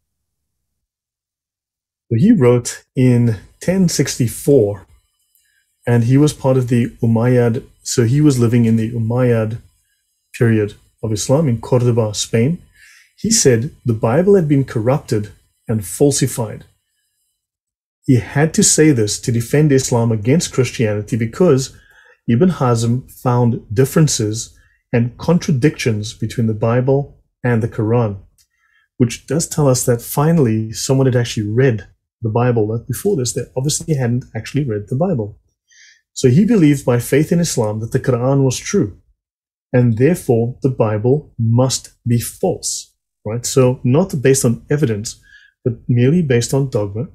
He wrote in 1064 and he was part of the Umayyad, so he was living in the Umayyad period. of Islam in Cordoba, Spain, he said the Bible had been corrupted and falsified. He had to say this to defend Islam against Christianity because Ibn Hazm found differences and contradictions between the Bible and the Quran, which does tell us that finally someone had actually read the Bible. That before this, they obviously hadn't actually read the Bible. So he believed by faith in Islam that the Quran was true and therefore the Bible must be false, right? So not based on evidence, but merely based on dogma.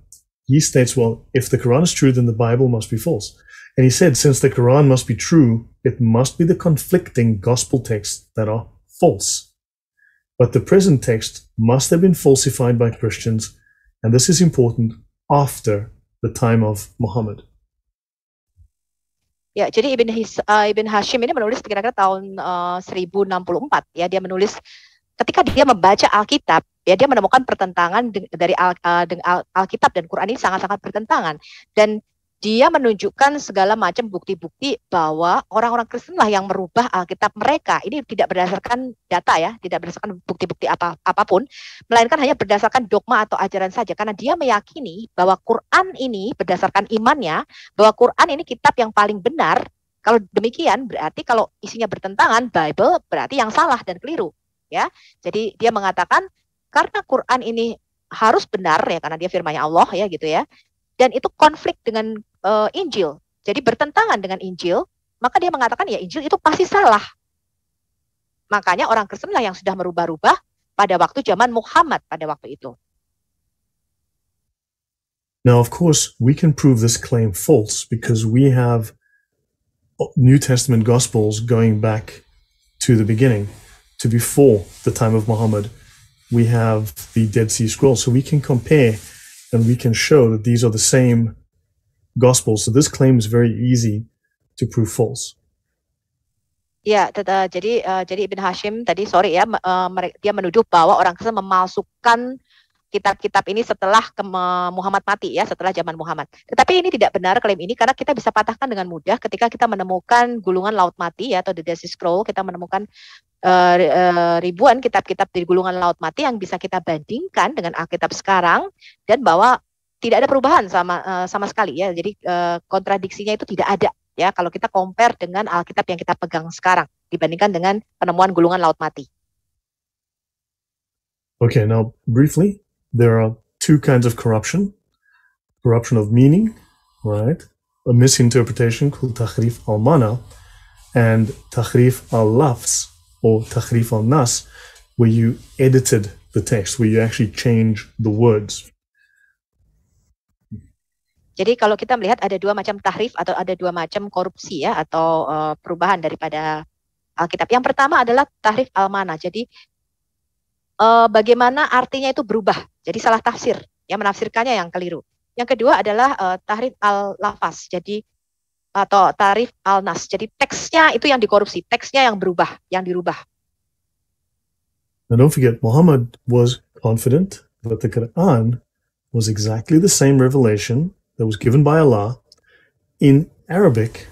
He states, well, if the Quran is true, then the Bible must be false. And he said, since the Quran must be true, it must be the conflicting gospel texts that are false. But the present text must have been falsified by Christians, and this is important after the time of Muhammad. Ya, jadi Ibn, His, uh, Ibn Hashim ini menulis kira-kira tahun eh, uh, 1064 ya, dia menulis ketika dia membaca Alkitab, ya dia menemukan pertentangan dari Al, uh, Alkitab dan Quran ini sangat-sangat bertentangan. Dan dia menunjukkan segala macam bukti-bukti bahwa orang-orang Kristenlah yang merubah Alkitab mereka. Ini tidak berdasarkan data ya, tidak berdasarkan bukti-bukti apa apapun, melainkan hanya berdasarkan dogma atau ajaran saja karena dia meyakini bahwa Quran ini berdasarkan imannya bahwa Quran ini kitab yang paling benar. Kalau demikian berarti kalau isinya bertentangan Bible berarti yang salah dan keliru, ya. Jadi dia mengatakan karena Quran ini harus benar ya karena dia firmanya Allah ya gitu ya dan itu konflik dengan uh, Injil. Jadi bertentangan dengan Injil, maka dia mengatakan ya Injil itu pasti salah. Makanya orang Kristen lah yang sudah merubah-rubah pada waktu zaman Muhammad pada waktu itu. Now, of course, we can prove this claim false because we have uh, New Testament Gospels going back to the beginning, to before the time of Muhammad. We have the Dead Sea Scrolls, so we can compare and we can show that these are the same gospels. So this claim is very easy to prove false. Ya, tata, eh, jadi uh, jadi Ibn Hashim tadi sorry ya, uh, dia menuduh bahwa orang Kristen memalsukan kitab-kitab ini setelah ke Muhammad mati ya, setelah zaman Muhammad. Tetapi ini tidak benar klaim ini karena kita bisa patahkan dengan mudah ketika kita menemukan gulungan laut mati ya atau the Dead Sea Scroll, kita menemukan uh, uh, ribuan kitab-kitab di gulungan laut mati yang bisa kita bandingkan dengan Alkitab sekarang dan bahwa tidak ada perubahan sama uh, sama sekali ya. Jadi uh, kontradiksinya itu tidak ada ya kalau kita compare dengan Alkitab yang kita pegang sekarang dibandingkan dengan penemuan gulungan laut mati. Okay, now briefly, there are two kinds of corruption corruption of meaning, right? A misinterpretation called tahrif al mana and tahrif al lafs or tahrif al nas, where you edited the text, where you actually change the words. Jadi kalau kita melihat ada dua macam tahrif atau ada dua macam korupsi ya atau uh, perubahan daripada Alkitab. Yang pertama adalah tahrif al-mana. Jadi uh, bagaimana artinya itu berubah jadi salah tafsir, ya menafsirkannya yang keliru. Yang kedua adalah uh, eh, tarif al-lafaz. Jadi atau tarif al-nas. Jadi teksnya itu yang dikorupsi, teksnya yang berubah, yang dirubah. Now don't forget Muhammad was confident that the Quran was exactly the same revelation that was given by Allah in Arabic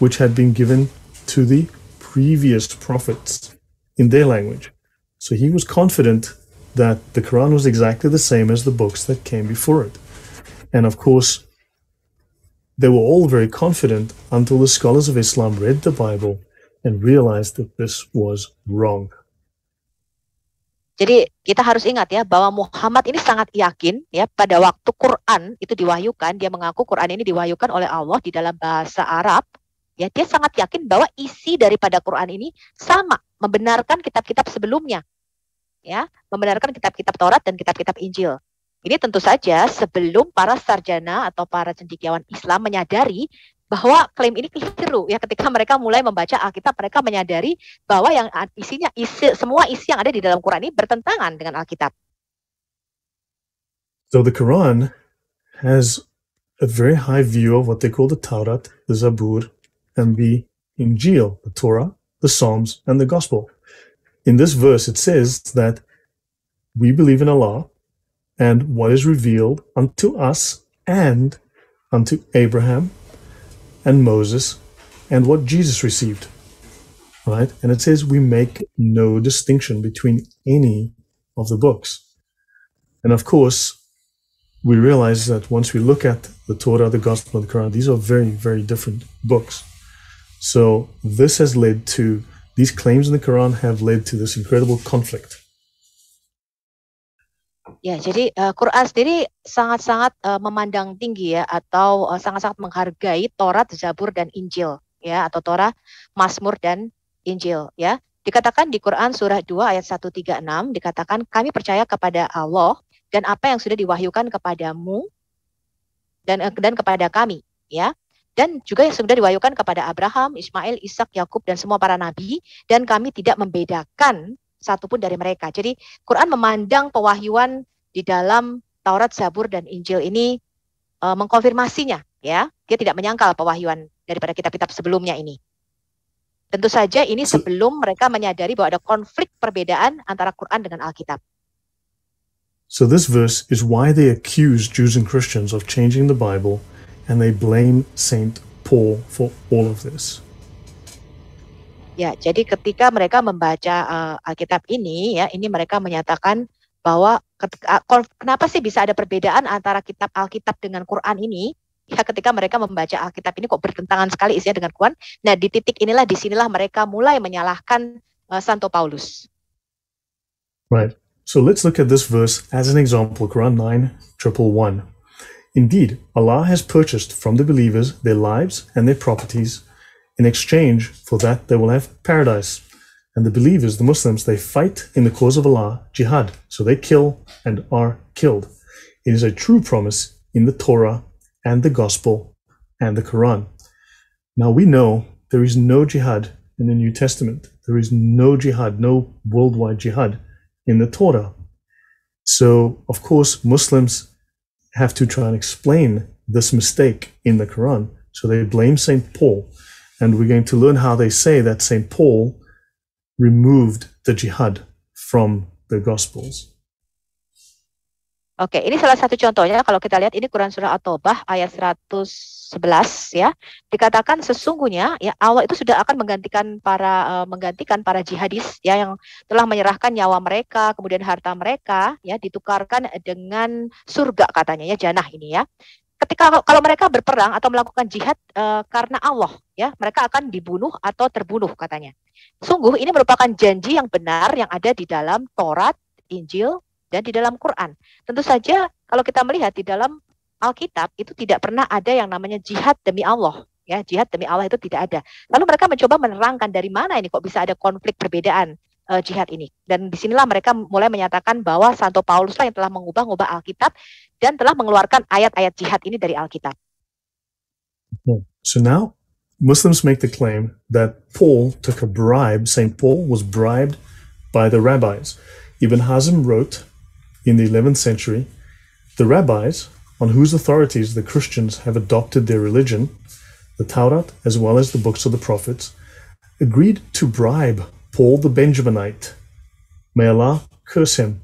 which had been given to the previous prophets in their language. So he was confident that the Quran was exactly the same as the books that came before it. And of course, they were all very confident until the scholars of Islam read the Bible and realized that this was wrong. Jadi kita harus ingat ya bahwa Muhammad ini sangat yakin ya pada waktu Quran itu diwahyukan dia mengaku Quran ini diwahyukan oleh Allah di dalam bahasa Arab ya dia sangat yakin bahwa isi daripada Quran ini sama membenarkan kitab-kitab sebelumnya ya, membenarkan kitab-kitab Taurat dan kitab-kitab Injil. Ini tentu saja sebelum para sarjana atau para cendekiawan Islam menyadari bahwa klaim ini keliru ya ketika mereka mulai membaca Alkitab mereka menyadari bahwa yang isinya isi semua isi yang ada di dalam Quran ini bertentangan dengan Alkitab. So the Quran has a very high view of what they call the Taurat, the Zabur, and the Injil, the Torah, the Psalms, and the Gospel. in this verse, it says that we believe in Allah and what is revealed unto us and unto Abraham and Moses and what Jesus received. Right? And it says we make no distinction between any of the books. And of course, we realize that once we look at the Torah, the Gospel, and the Quran, these are very, very different books. So this has led to These claims in the Quran have led to this incredible conflict. Ya, jadi uh, Quran sendiri sangat-sangat uh, memandang tinggi ya atau sangat eh, sangat-sangat menghargai Taurat, Zabur dan Injil ya atau Torah, Mazmur dan Injil ya. Dikatakan di Quran surah 2 ayat 136 dikatakan kami percaya kepada Allah dan apa yang sudah diwahyukan kepadamu dan dan kepada kami ya dan juga yang sudah diwahyukan kepada Abraham, Ismail, Ishak, Yakub dan semua para nabi dan kami tidak membedakan satupun dari mereka. Jadi Quran memandang pewahyuan di dalam Taurat, Zabur dan Injil ini e, mengkonfirmasinya ya. Dia tidak menyangkal pewahyuan daripada kitab-kitab sebelumnya ini. Tentu saja ini sebelum mereka menyadari bahwa ada konflik perbedaan antara Quran dengan Alkitab. So this verse is why they accuse Jews and Christians of changing the Bible and they blame Saint Paul for all of this. Ya, jadi ketika mereka membaca uh, Alkitab ini ya, ini mereka menyatakan bahwa ketika, uh, kenapa sih bisa ada perbedaan antara kitab Alkitab dengan Quran ini? Ya, ketika mereka membaca Alkitab ini kok bertentangan sekali isinya dengan Quran. Nah, di titik inilah disinilah mereka mulai menyalahkan uh, Santo Paulus. Right. So let's look at this verse as an example, Quran 9, triple one. Indeed, Allah has purchased from the believers their lives and their properties. In exchange for that, they will have paradise. And the believers, the Muslims, they fight in the cause of Allah, jihad. So they kill and are killed. It is a true promise in the Torah and the Gospel and the Quran. Now we know there is no jihad in the New Testament. There is no jihad, no worldwide jihad in the Torah. So, of course, Muslims have to try and explain this mistake in the Quran. So they blame St. Paul. And we're going to learn how they say that St. Paul removed the jihad from the Gospels. Oke, ini salah satu contohnya kalau kita lihat ini Quran surah At-Taubah ayat 111 ya. Dikatakan sesungguhnya ya Allah itu sudah akan menggantikan para uh, menggantikan para jihadis ya yang telah menyerahkan nyawa mereka, kemudian harta mereka ya ditukarkan dengan surga katanya ya janah ini ya. Ketika kalau mereka berperang atau melakukan jihad uh, karena Allah ya, mereka akan dibunuh atau terbunuh katanya. Sungguh ini merupakan janji yang benar yang ada di dalam Taurat, Injil, dan di dalam Quran. Tentu saja kalau kita melihat di dalam Alkitab itu tidak pernah ada yang namanya jihad demi Allah. Ya, jihad demi Allah itu tidak ada. Lalu mereka mencoba menerangkan dari mana ini kok bisa ada konflik perbedaan uh, jihad ini. Dan disinilah mereka mulai menyatakan bahwa Santo Pauluslah yang telah mengubah-ubah Alkitab dan telah mengeluarkan ayat-ayat jihad ini dari Alkitab. So now Muslims make the claim that Paul took a bribe. Saint Paul was bribed by the rabbis. Ibn Hazm wrote in the 11th century, the rabbis, on whose authorities the Christians have adopted their religion, the Taurat as well as the books of the prophets, agreed to bribe Paul the Benjaminite. May Allah curse him.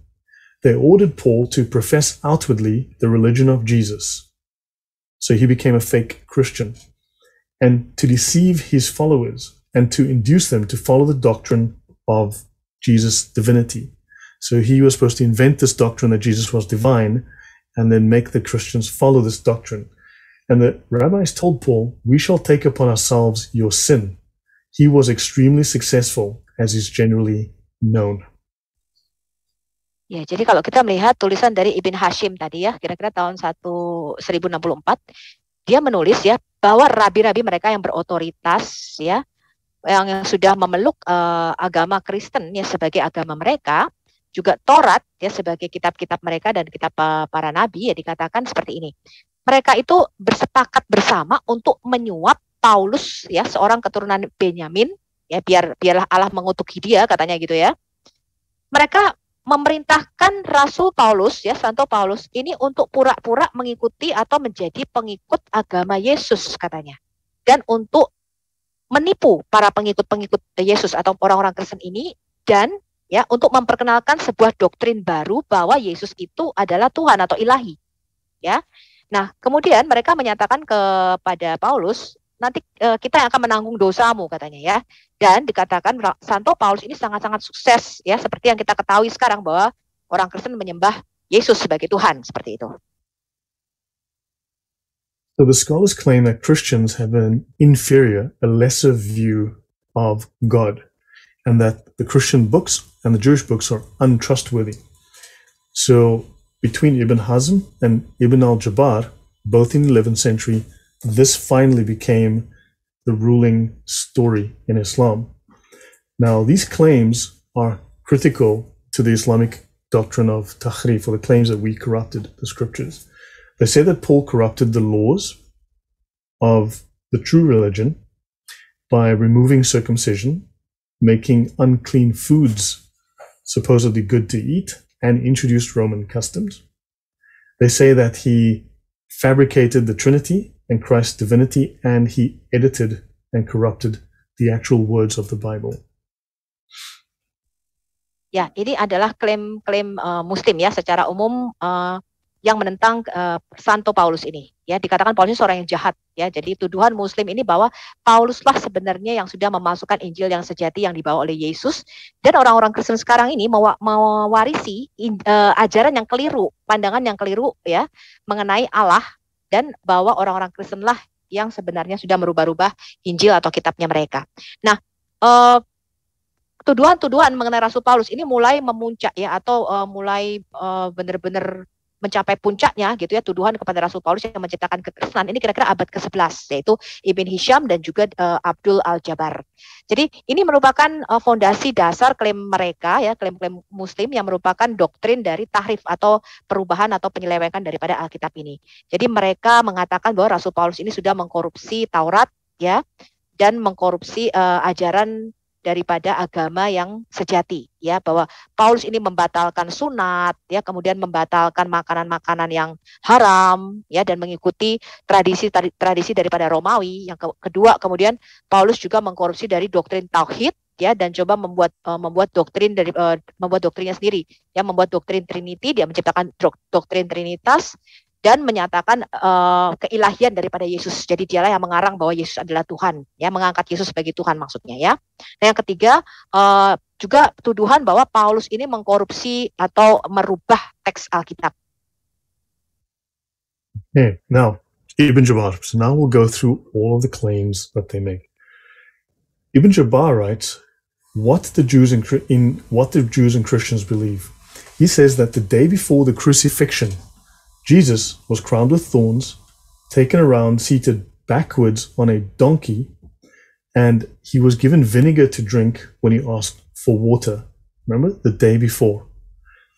They ordered Paul to profess outwardly the religion of Jesus. So he became a fake Christian. And to deceive his followers and to induce them to follow the doctrine of Jesus' divinity. So he was supposed to invent this doctrine that Jesus was divine and then make the Christians follow this doctrine. And the rabbis told Paul, We shall take upon ourselves your sin. He was extremely successful, as is generally known. Ya, jadi kalau kita melihat tulisan dari Ibn Hashim tadi ya, kira-kira tahun 1064, dia menulis ya bahwa rabi-rabi mereka yang berotoritas ya, yang sudah memeluk uh, agama Kristen ya sebagai agama mereka, juga Torat ya sebagai kitab-kitab mereka dan kitab para nabi ya dikatakan seperti ini. Mereka itu bersepakat bersama untuk menyuap Paulus ya seorang keturunan Benyamin ya biar biarlah Allah mengutuki dia katanya gitu ya. Mereka memerintahkan Rasul Paulus ya Santo Paulus ini untuk pura-pura mengikuti atau menjadi pengikut agama Yesus katanya dan untuk menipu para pengikut-pengikut Yesus atau orang-orang Kristen ini dan ya untuk memperkenalkan sebuah doktrin baru bahwa Yesus itu adalah Tuhan atau ilahi. Ya. Nah, kemudian mereka menyatakan kepada Paulus, nanti e, kita yang akan menanggung dosamu katanya ya. Dan dikatakan Santo Paulus ini sangat-sangat sukses ya seperti yang kita ketahui sekarang bahwa orang Kristen menyembah Yesus sebagai Tuhan seperti itu. So the scholars claim that Christians have an inferior, a lesser view of God and that the Christian books and the Jewish books are untrustworthy. So between Ibn Hazm and Ibn al-Jabbar, both in the 11th century, this finally became the ruling story in Islam. Now, these claims are critical to the Islamic doctrine of tahrif, or the claims that we corrupted the scriptures. They say that Paul corrupted the laws of the true religion by removing circumcision, making unclean foods supposedly good to eat and introduced Roman customs. They say that he fabricated the Trinity and Christ's divinity, and he edited and corrupted the actual words of the Bible. Ya, ini adalah klaim-klaim uh, Muslim ya secara umum uh, yang menentang uh, Santo Paulus ini ya dikatakan Paulus seorang yang jahat ya jadi tuduhan muslim ini bahwa Pauluslah sebenarnya yang sudah memasukkan Injil yang sejati yang dibawa oleh Yesus dan orang-orang Kristen sekarang ini mewarisi uh, ajaran yang keliru pandangan yang keliru ya mengenai Allah dan bahwa orang-orang Kristenlah yang sebenarnya sudah merubah-rubah Injil atau kitabnya mereka nah eh, tuduhan-tuduhan mengenai Rasul Paulus ini mulai memuncak ya atau uh, mulai uh, benar-benar mencapai puncaknya gitu ya tuduhan kepada Rasul Paulus yang menciptakan kekerasan ini kira-kira abad ke-11 yaitu Ibn Hisham dan juga uh, Abdul Al-Jabbar. Jadi ini merupakan uh, fondasi dasar klaim mereka ya klaim-klaim muslim yang merupakan doktrin dari tahrif atau perubahan atau penyelewengan daripada Alkitab ini. Jadi mereka mengatakan bahwa Rasul Paulus ini sudah mengkorupsi Taurat ya dan mengkorupsi uh, ajaran daripada agama yang sejati ya bahwa Paulus ini membatalkan sunat ya kemudian membatalkan makanan-makanan yang haram ya dan mengikuti tradisi tradisi daripada Romawi yang kedua kemudian Paulus juga mengkorupsi dari doktrin tauhid ya dan coba membuat e, membuat doktrin dari e, membuat doktrinnya sendiri ya membuat doktrin Trinity dia menciptakan doktrin Trinitas dan menyatakan uh, keilahian daripada Yesus. Jadi dialah yang mengarang bahwa Yesus adalah Tuhan, ya mengangkat Yesus sebagai Tuhan maksudnya ya. Nah, yang ketiga uh, juga tuduhan bahwa Paulus ini mengkorupsi atau merubah teks Alkitab. Hmm. now Ibn Jabbar. So now we'll go through all of the claims that they make. Ibn Jabbar writes what the Jews in, in what the Jews and Christians believe. He says that the day before the crucifixion Jesus was crowned with thorns, taken around, seated backwards on a donkey, and he was given vinegar to drink when he asked for water. Remember? The day before.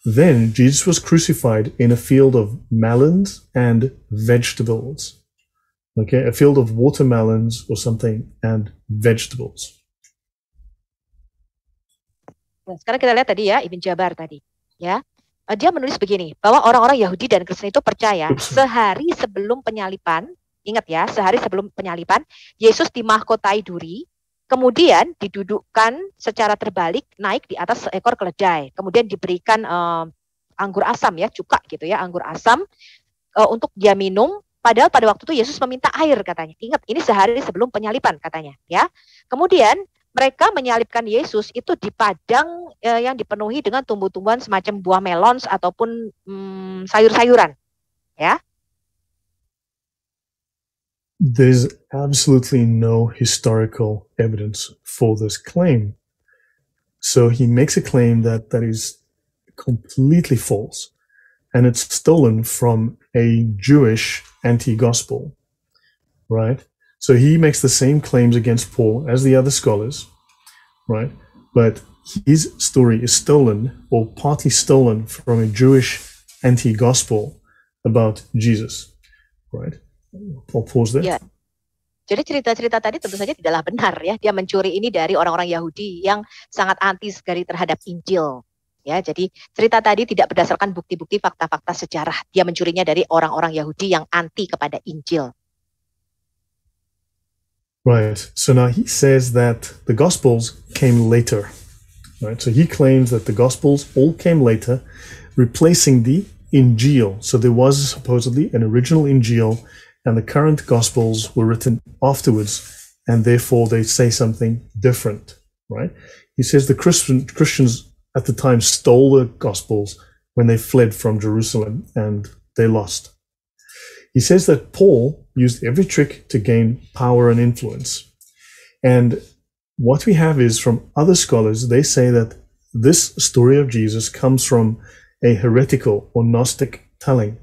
Then Jesus was crucified in a field of melons and vegetables. Okay, a field of watermelons or something and vegetables. Nah, sekarang kita lihat tadi ya Ibn Jabar tadi, ya. Eh, dia menulis begini bahwa orang-orang Yahudi dan Kristen itu percaya sehari sebelum penyalipan, ingat ya, sehari sebelum penyalipan, Yesus dimahkotai duri, kemudian didudukkan secara terbalik naik di atas seekor keledai, kemudian diberikan uh, anggur asam ya, cuka gitu ya, anggur asam uh, untuk dia minum Padahal pada waktu itu Yesus meminta air katanya. Ingat, ini sehari sebelum penyalipan katanya, ya. Kemudian mereka menyalibkan Yesus itu di padang eh, yang dipenuhi dengan tumbuh-tumbuhan semacam buah melons ataupun hmm, sayur-sayuran. Ya. There's absolutely no historical evidence for this claim. So he makes a claim that that is completely false and it's stolen from a Jewish anti-gospel, right? So he makes the same claims against Paul as the other scholars, right? But his story is stolen or partly stolen from a Jewish anti gospel about Jesus, right? I'll pause there. Yeah. Jadi cerita-cerita tadi tentu saja tidaklah benar ya. Dia mencuri ini dari orang-orang Yahudi yang sangat anti sekali terhadap Injil. Ya, jadi cerita tadi tidak berdasarkan bukti-bukti fakta-fakta sejarah. Dia mencurinya dari orang-orang Yahudi yang anti kepada Injil. Right. So now he says that the Gospels came later. Right. So he claims that the Gospels all came later, replacing the Injil. So there was supposedly an original Injil, and the current Gospels were written afterwards, and therefore they say something different. Right. He says the Christian, Christians at the time stole the Gospels when they fled from Jerusalem and they lost. He says that Paul used every trick to gain power and influence. And what we have is from other scholars, they say that this story of Jesus comes from a heretical or Gnostic telling.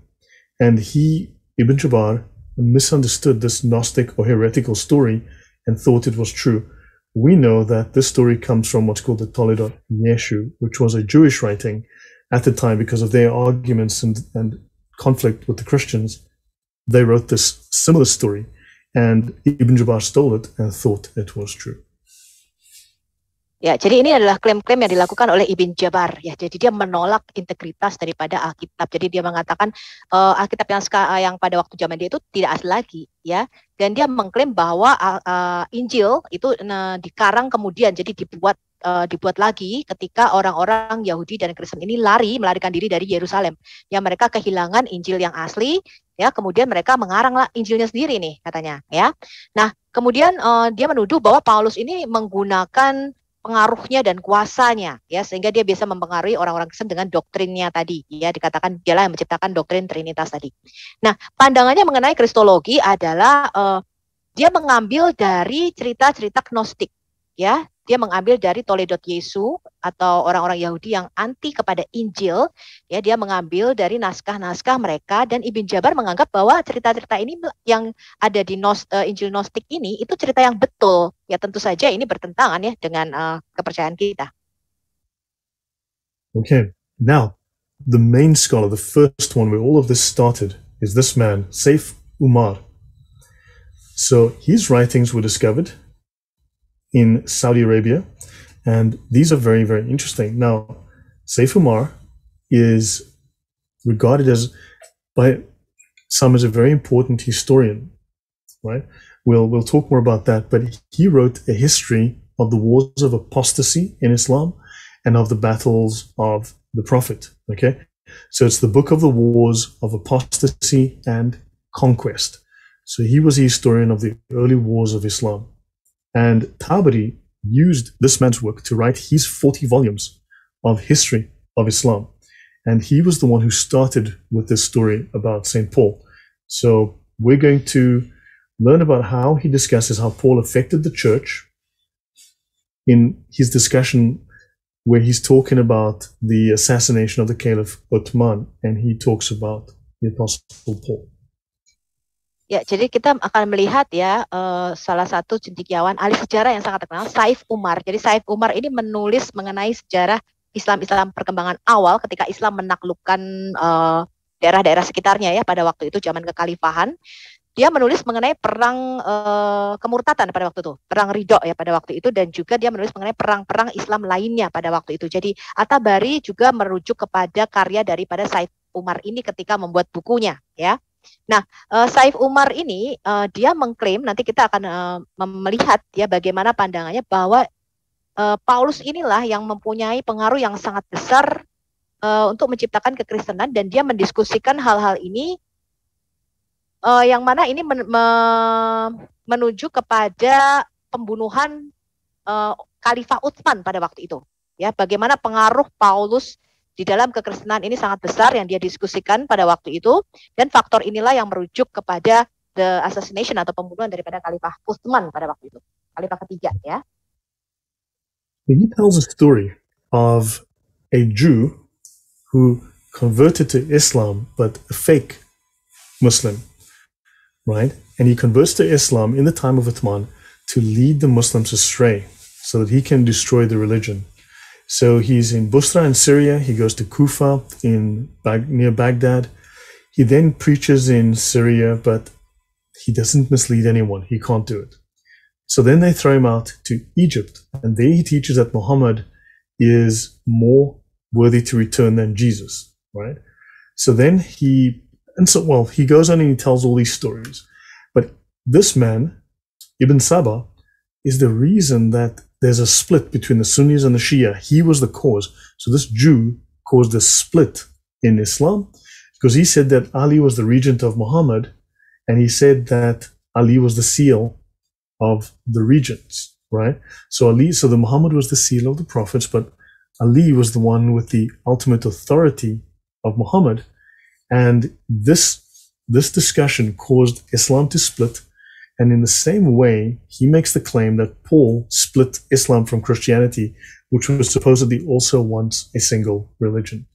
And he, Ibn Jabbar, misunderstood this Gnostic or heretical story and thought it was true. We know that this story comes from what's called the Toledot Yeshu, which was a Jewish writing at the time because of their arguments and, and conflict with the Christians. they wrote this similar story, and Ibn Jabbar stole it and thought it was true. Ya, jadi ini adalah klaim-klaim yang dilakukan oleh Ibn Jabar. Ya, jadi dia menolak integritas daripada Alkitab. Jadi dia mengatakan uh, Alkitab yang eh, yang pada waktu zaman dia itu tidak asli lagi, ya. Dan dia mengklaim bahwa uh, Injil itu uh, dikarang kemudian, jadi dibuat uh, dibuat lagi ketika orang-orang Yahudi dan Kristen ini lari melarikan diri dari Yerusalem. Ya, mereka kehilangan Injil yang asli ya kemudian mereka mengaranglah Injilnya sendiri nih katanya ya nah kemudian uh, dia menuduh bahwa Paulus ini menggunakan pengaruhnya dan kuasanya ya sehingga dia bisa mempengaruhi orang-orang Kristen dengan doktrinnya tadi ya dikatakan dialah yang menciptakan doktrin trinitas tadi. Nah, pandangannya mengenai kristologi adalah uh, dia mengambil dari cerita-cerita gnostik ya dia mengambil dari Toledot Yesu atau orang-orang Yahudi yang anti kepada Injil ya dia mengambil dari naskah-naskah mereka dan Ibn Jabar menganggap bahwa cerita-cerita ini yang ada di Nos, uh, Injil Gnostik ini itu cerita yang betul ya tentu saja ini bertentangan ya dengan uh, kepercayaan kita. Okay, now the main scholar, the first one where all of this started is this man, Saif Umar. So his writings were discovered in Saudi Arabia. And these are very, very interesting. Now, Saif Umar is regarded as by some as a very important historian, right? We'll, we'll talk more about that, but he wrote a history of the wars of apostasy in Islam and of the battles of the Prophet, okay? So it's the book of the wars of apostasy and conquest. So he was a historian of the early wars of Islam. And Tabari used this man's work to write his 40 volumes of history of Islam. And he was the one who started with this story about St. Paul. So we're going to learn about how he discusses how Paul affected the church in his discussion where he's talking about the assassination of the Caliph Uthman and he talks about the Apostle Paul. Ya, jadi kita akan melihat ya uh, salah satu cendekiawan ahli sejarah yang sangat terkenal, Saif Umar. Jadi Saif Umar ini menulis mengenai sejarah Islam-Islam perkembangan awal ketika Islam menaklukkan daerah daerah-daerah sekitarnya ya pada waktu itu zaman kekhalifahan. Dia menulis mengenai perang uh, kemurtatan pada waktu itu, perang Ridho ya pada waktu itu dan juga dia menulis mengenai perang-perang Islam lainnya pada waktu itu. Jadi Atabari juga merujuk kepada karya daripada Saif Umar ini ketika membuat bukunya ya. Nah, uh, Saif Umar ini uh, dia mengklaim nanti kita akan uh, eh, melihat ya bagaimana pandangannya bahwa uh, Paulus inilah yang mempunyai pengaruh yang sangat besar uh, untuk menciptakan kekristenan dan dia mendiskusikan hal-hal ini uh, yang mana ini men me menuju kepada pembunuhan uh, Khalifah Utsman pada waktu itu. Ya, bagaimana pengaruh Paulus di dalam kekristenan ini sangat besar yang dia diskusikan pada waktu itu dan faktor inilah yang merujuk kepada the assassination atau pembunuhan daripada Khalifah Utsman pada waktu itu, Khalifah ketiga ya. He tells a story of a Jew who converted to Islam but a fake Muslim, right? And he converts to Islam in the time of Uthman to lead the Muslims astray so that he can destroy the religion. So he's in Busra in Syria. He goes to Kufa in near Baghdad. He then preaches in Syria, but he doesn't mislead anyone. He can't do it. So then they throw him out to Egypt, and there he teaches that Muhammad is more worthy to return than Jesus, right? So then he, and so, well, he goes on and he tells all these stories. But this man, Ibn Sabah, is the reason that there's a split between the Sunnis and the Shia. He was the cause. So this Jew caused a split in Islam because he said that Ali was the regent of Muhammad and he said that Ali was the seal of the regents, right? So Ali, so the Muhammad was the seal of the prophets, but Ali was the one with the ultimate authority of Muhammad. And this, this discussion caused Islam to split And in the same way, he makes the claim that Paul split Islam from Christianity, which was supposedly also once a single religion.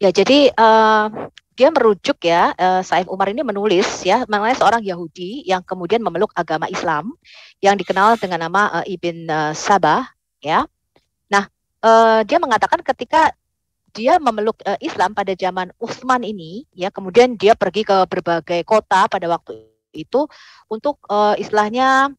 Ya, jadi uh, dia merujuk ya, uh, Saif Umar ini menulis ya mengenai seorang Yahudi yang kemudian memeluk agama Islam yang dikenal dengan nama uh, Ibn uh, Sabah ya. Nah, uh, dia mengatakan ketika dia memeluk uh, Islam pada zaman Utsman ini ya kemudian dia pergi ke berbagai kota pada waktu itu untuk uh, istilahnya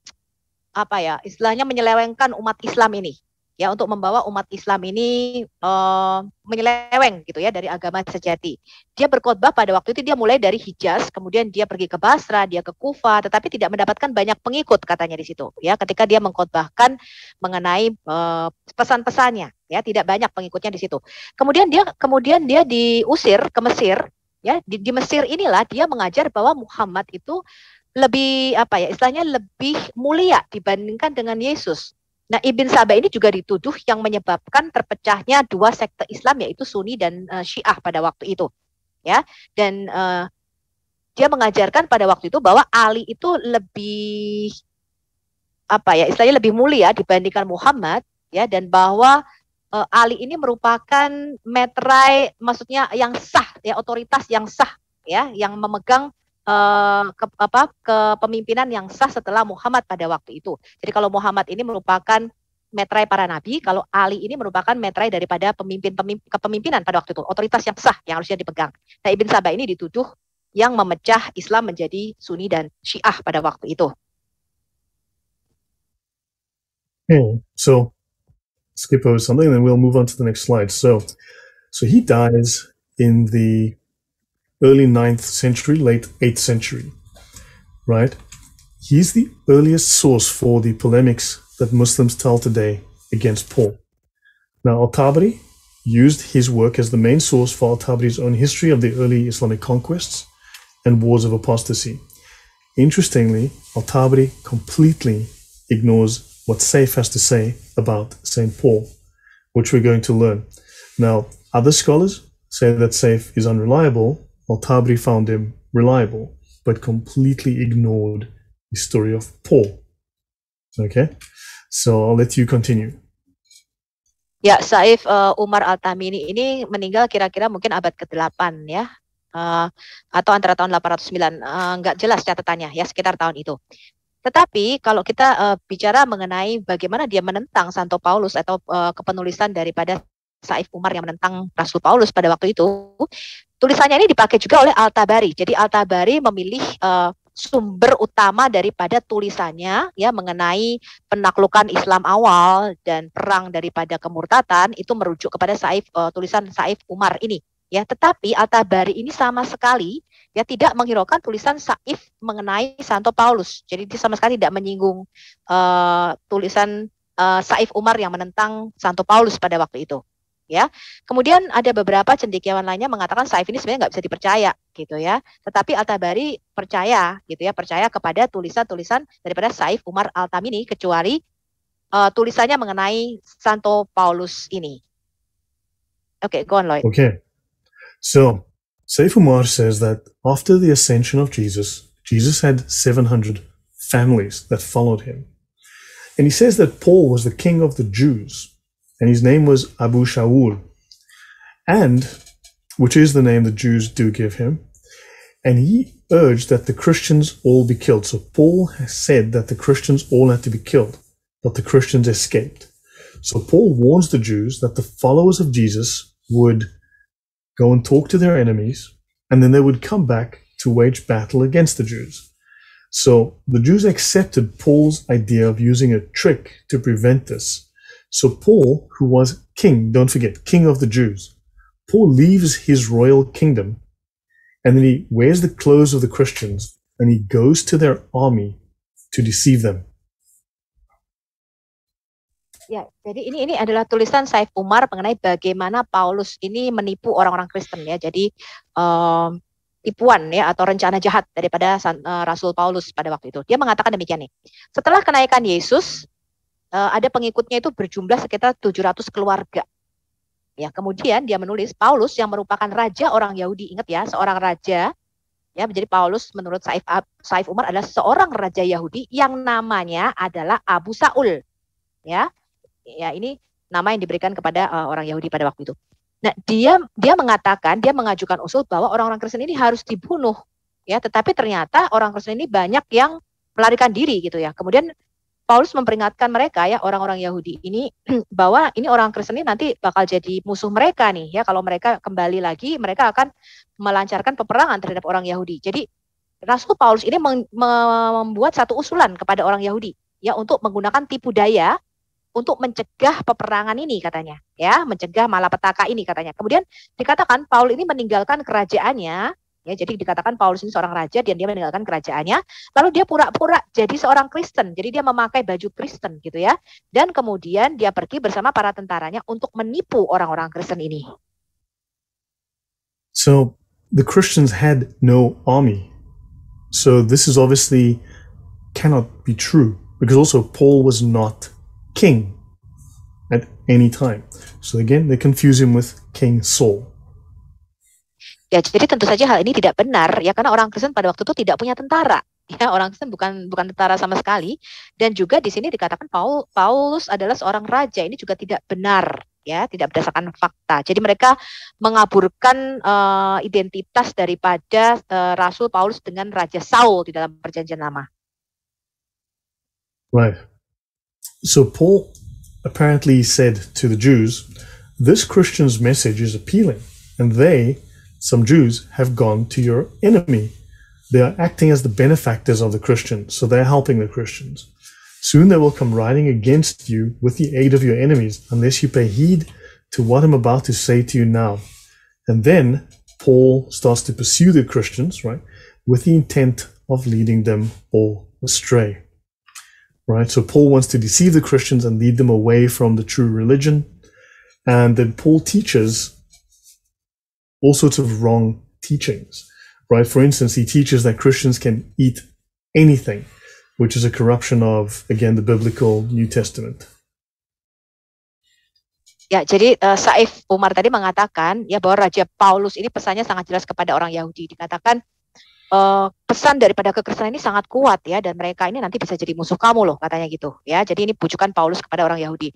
apa ya istilahnya menyelewengkan umat Islam ini ya untuk membawa umat Islam ini uh, menyeleweng gitu ya dari agama sejati. Dia berkhotbah pada waktu itu dia mulai dari Hijaz, kemudian dia pergi ke Basra, dia ke Kufa, tetapi tidak mendapatkan banyak pengikut katanya di situ ya ketika dia mengkhotbahkan mengenai uh, pesan-pesannya ya tidak banyak pengikutnya di situ. Kemudian dia kemudian dia diusir ke Mesir Ya, di, di Mesir inilah dia mengajar bahwa Muhammad itu lebih apa ya istilahnya lebih mulia dibandingkan dengan Yesus. Nah, Ibn Saba ini juga dituduh yang menyebabkan terpecahnya dua sekte Islam yaitu Sunni dan uh, Syiah pada waktu itu. Ya, dan uh, dia mengajarkan pada waktu itu bahwa Ali itu lebih apa ya istilahnya lebih mulia dibandingkan Muhammad ya dan bahwa uh, Ali ini merupakan metrai maksudnya yang sah ya otoritas yang sah ya yang memegang uh, ke, apa kepemimpinan yang sah setelah Muhammad pada waktu itu. Jadi kalau Muhammad ini merupakan metrai para nabi, kalau Ali ini merupakan metrai daripada pemimpin, pemimpin kepemimpinan pada waktu itu, otoritas yang sah yang harusnya dipegang. Nah, Ibn Sabah ini dituduh yang memecah Islam menjadi Sunni dan Syiah pada waktu itu. hmm so skip over something, and then we'll move on to the next slide. So, so he dies in the early 9th century, late 8th century, right? He's the earliest source for the polemics that Muslims tell today against Paul. Now, Al Tabari used his work as the main source for Al Tabari's own history of the early Islamic conquests and wars of apostasy. Interestingly, Al Tabari completely ignores what Saif has to say about St. Paul, which we're going to learn. Now, other scholars say that Saif is unreliable, well, Tabri found him reliable, but completely ignored the story of Paul. Okay, so I'll let you continue. Ya, Saif uh, Umar Al-Tamini ini meninggal kira-kira mungkin abad ke-8 ya. Uh, atau antara tahun 809, uh, nggak jelas catatannya ya sekitar tahun itu. Tetapi kalau kita uh, bicara mengenai bagaimana dia menentang Santo Paulus atau uh, kepenulisan daripada Saif Umar yang menentang Rasul Paulus pada waktu itu. Tulisannya ini dipakai juga oleh Al-Tabari. Jadi Al-Tabari memilih uh, sumber utama daripada tulisannya ya mengenai penaklukan Islam awal dan perang daripada kemurtatan itu merujuk kepada Saif uh, tulisan Saif Umar ini ya tetapi Al-Tabari ini sama sekali ya tidak menghiraukan tulisan Saif mengenai Santo Paulus jadi dia sama sekali tidak menyinggung uh, tulisan uh, Saif Umar yang menentang Santo Paulus pada waktu itu ya. Kemudian ada beberapa cendekiawan lainnya mengatakan Saif ini sebenarnya nggak bisa dipercaya gitu ya. Tetapi Al-Tabari percaya gitu ya, percaya kepada tulisan-tulisan daripada Saif Umar Al-Tamini kecuali uh, tulisannya mengenai Santo Paulus ini. Okay, go on Lloyd. Okay. So, Saif Umar says that after the ascension of Jesus, Jesus had 700 families that followed him. And he says that Paul was the king of the Jews and his name was Abu Shaul, and which is the name the Jews do give him. And he urged that the Christians all be killed. So Paul has said that the Christians all had to be killed, but the Christians escaped. So Paul warns the Jews that the followers of Jesus would go and talk to their enemies, and then they would come back to wage battle against the Jews. So the Jews accepted Paul's idea of using a trick to prevent this So Paul, who was king, don't forget, king of the Jews, Paul leaves his royal kingdom and then he wears the clothes of the Christians and he goes to their army to deceive them. Ya, jadi ini ini adalah tulisan Saif Umar mengenai bagaimana Paulus ini menipu orang-orang Kristen ya. Jadi um, tipuan ya atau rencana jahat daripada San, uh, Rasul Paulus pada waktu itu. Dia mengatakan demikian nih. Setelah kenaikan Yesus, Eh, ada pengikutnya itu berjumlah sekitar 700 keluarga. Ya, kemudian dia menulis Paulus yang merupakan raja orang Yahudi, ingat ya, seorang raja ya menjadi Paulus menurut Saif, Saif Umar adalah seorang raja Yahudi yang namanya adalah Abu Saul. Ya. Ya, ini nama yang diberikan kepada uh, orang Yahudi pada waktu itu. Nah, dia dia mengatakan, dia mengajukan usul bahwa orang-orang Kristen ini harus dibunuh. Ya, tetapi ternyata orang Kristen ini banyak yang melarikan diri gitu ya. Kemudian Paulus memperingatkan mereka ya orang-orang Yahudi ini bahwa ini orang Kristen ini nanti bakal jadi musuh mereka nih ya kalau mereka kembali lagi mereka akan melancarkan peperangan terhadap orang Yahudi. Jadi Rasul Paulus ini membuat satu usulan kepada orang Yahudi ya untuk menggunakan tipu daya untuk mencegah peperangan ini katanya ya mencegah malapetaka ini katanya. Kemudian dikatakan Paul ini meninggalkan kerajaannya Ya, jadi dikatakan Paulus ini seorang raja dan dia meninggalkan kerajaannya. Lalu dia pura-pura jadi seorang Kristen. Jadi dia memakai baju Kristen gitu ya. Dan kemudian dia pergi bersama para tentaranya untuk menipu orang-orang Kristen ini. So the Christians had no army. So this is obviously cannot be true because also Paul was not king at any time. So again, they confuse him with King Saul. Ya, jadi tentu saja hal ini tidak benar ya karena orang Kristen pada waktu itu tidak punya tentara. Ya, orang Kristen bukan bukan tentara sama sekali dan juga di sini dikatakan Paul, Paulus adalah seorang raja. Ini juga tidak benar ya, tidak berdasarkan fakta. Jadi mereka mengaburkan uh, identitas daripada uh, Rasul Paulus dengan Raja Saul di dalam perjanjian lama. Right. So Paul apparently said to the Jews, this Christian's message is appealing and they some Jews have gone to your enemy. They are acting as the benefactors of the Christians, so they're helping the Christians. Soon they will come riding against you with the aid of your enemies, unless you pay heed to what I'm about to say to you now. And then Paul starts to pursue the Christians, right, with the intent of leading them all astray. Right? So Paul wants to deceive the Christians and lead them away from the true religion. And then Paul teaches all sorts of wrong teachings, right? For instance, he teaches that Christians can eat anything, which is a corruption of, again, the biblical New Testament. Ya, jadi uh, Saif Umar tadi mengatakan ya bahwa Raja Paulus ini pesannya sangat jelas kepada orang Yahudi. Dikatakan uh, pesan daripada kekristenan ini sangat kuat ya dan mereka ini nanti bisa jadi musuh kamu loh katanya gitu ya. Jadi ini bujukan Paulus kepada orang Yahudi